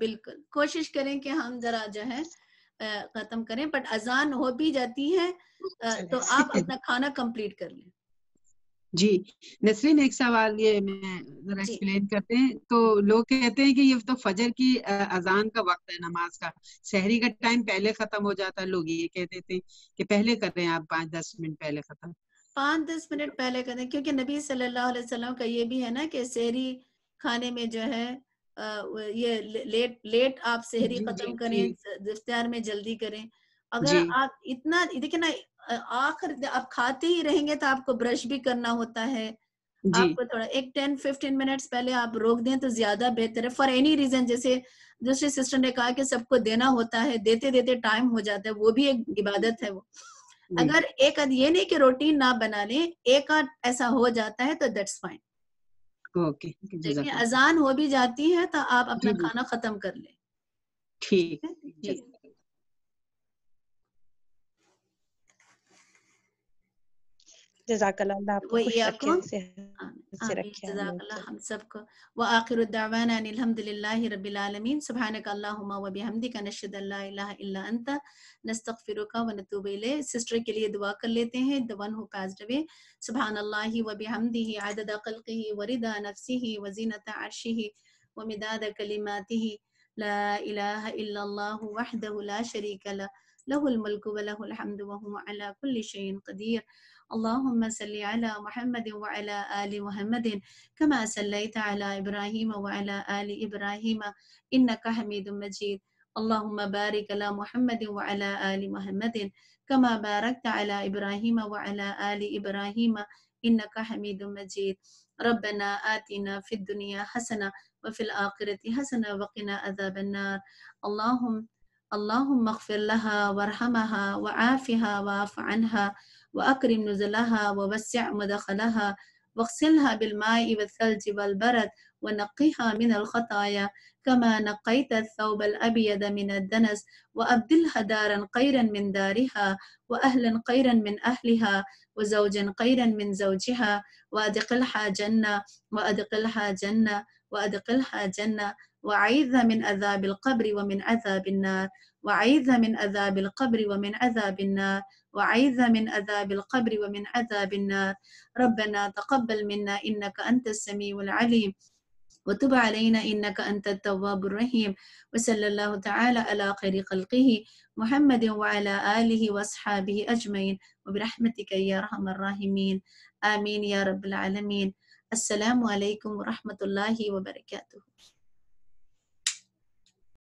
बिल्कुल कोशिश करें कि हम जरा जो है खत्म करें बट अजान हो भी जाती है तो आप अपना खाना कंप्लीट कर लें जी नसरीन एक सवाल ये मैं जरा एक्सप्लेन करते हैं तो लोग कहते हैं कि ये तो फजर की अजान का वक्त है नमाज का शहरी का टाइम पहले खत्म हो जाता है लोग ये कह देते हैं कि पहले कर रहे हैं आप पाँच दस मिनट पहले खत्म पाँच दस मिनट पहले कर दें क्योंकि नबी सल्लल्लाहु अलैहि वसल्लम का ये भी है ना कि शहरी खाने में जो है ये लेट लेट आप शहरी खत्म करें इफ्तार में जल्दी करें अगर आप इतना देखिए ना आखिर आप खाते ही रहेंगे तो आपको ब्रश भी करना होता है आपको थोड़ा एक टेन फिफ्टीन मिनट्स पहले आप रोक दें तो ज्यादा बेहतर है फॉर एनी रीजन जैसे दूसरी सिस्टर ने कहा कि सबको देना होता है देते देते टाइम हो जाता है वो भी एक इबादत है वो अगर एक आध ये नहीं कि रोटीन ना बना लें एक आध ऐसा हो जाता है तो दैट्स फाइन ओके अजान हो भी जाती है तो आप अपना खाना खत्म कर लें ठीक है جزاك الله يعني. الله وإياكم جزاك الله हम सबको وآخر دعوانا أن الحمد لله رب العالمين سبحانك اللهم وبحمدك نشهد أن لا إله إلا أنت نستغفرك ونتوب إليه sister کے لئے دعا کر لیتے ہیں the one who passed away سبحان الله وبحمده عدد قلقه ورضا نفسه وزينة عرشه ومداد كلماته لا إله إلا الله وحده لا شريك له له الملك وله الحمد وهو على كل شيء قدير اللهم صل على محمد وعلى آل محمد كما صليت على إبراهيم وعلى آل إبراهيم إنك حميد مجيد اللهم بارك على محمد وعلى آل محمد كما باركت على إبراهيم وعلى آل إبراهيم إنك حميد مجيد ربنا آتنا في الدنيا حسنة وفي الآخرة حسنة وقنا عذاب النار اللهم اللهم اغفر لها وارحمها وعافها واعف عنها وأكرم نزلها ووسع مدخلها واغسلها بالماء والثلج والبرد ونقيها من الخطايا كما نقيت الثوب الأبيض من الدنس وأبدلها دارا قيرا من دارها وأهلا قيرا من أهلها وزوجا قيرا من زوجها وأدقلها جنة وأدقلها جنة وأدقلها جنة وعيذ من عذاب القبر ومن عذاب النار وعيذ من عذاب القبر ومن عذاب النار وعيذ من عذاب القبر ومن عذاب النار ربنا تقبل منا إنك أنت السميع العليم وتب علينا إنك أنت التواب الرحيم وصلى الله تعالى على خير خلقه محمد وعلى آله وأصحابه أجمعين وبرحمتك يا أرحم الراحمين آمين يا رب العالمين السلام عليكم ورحمة الله وبركاته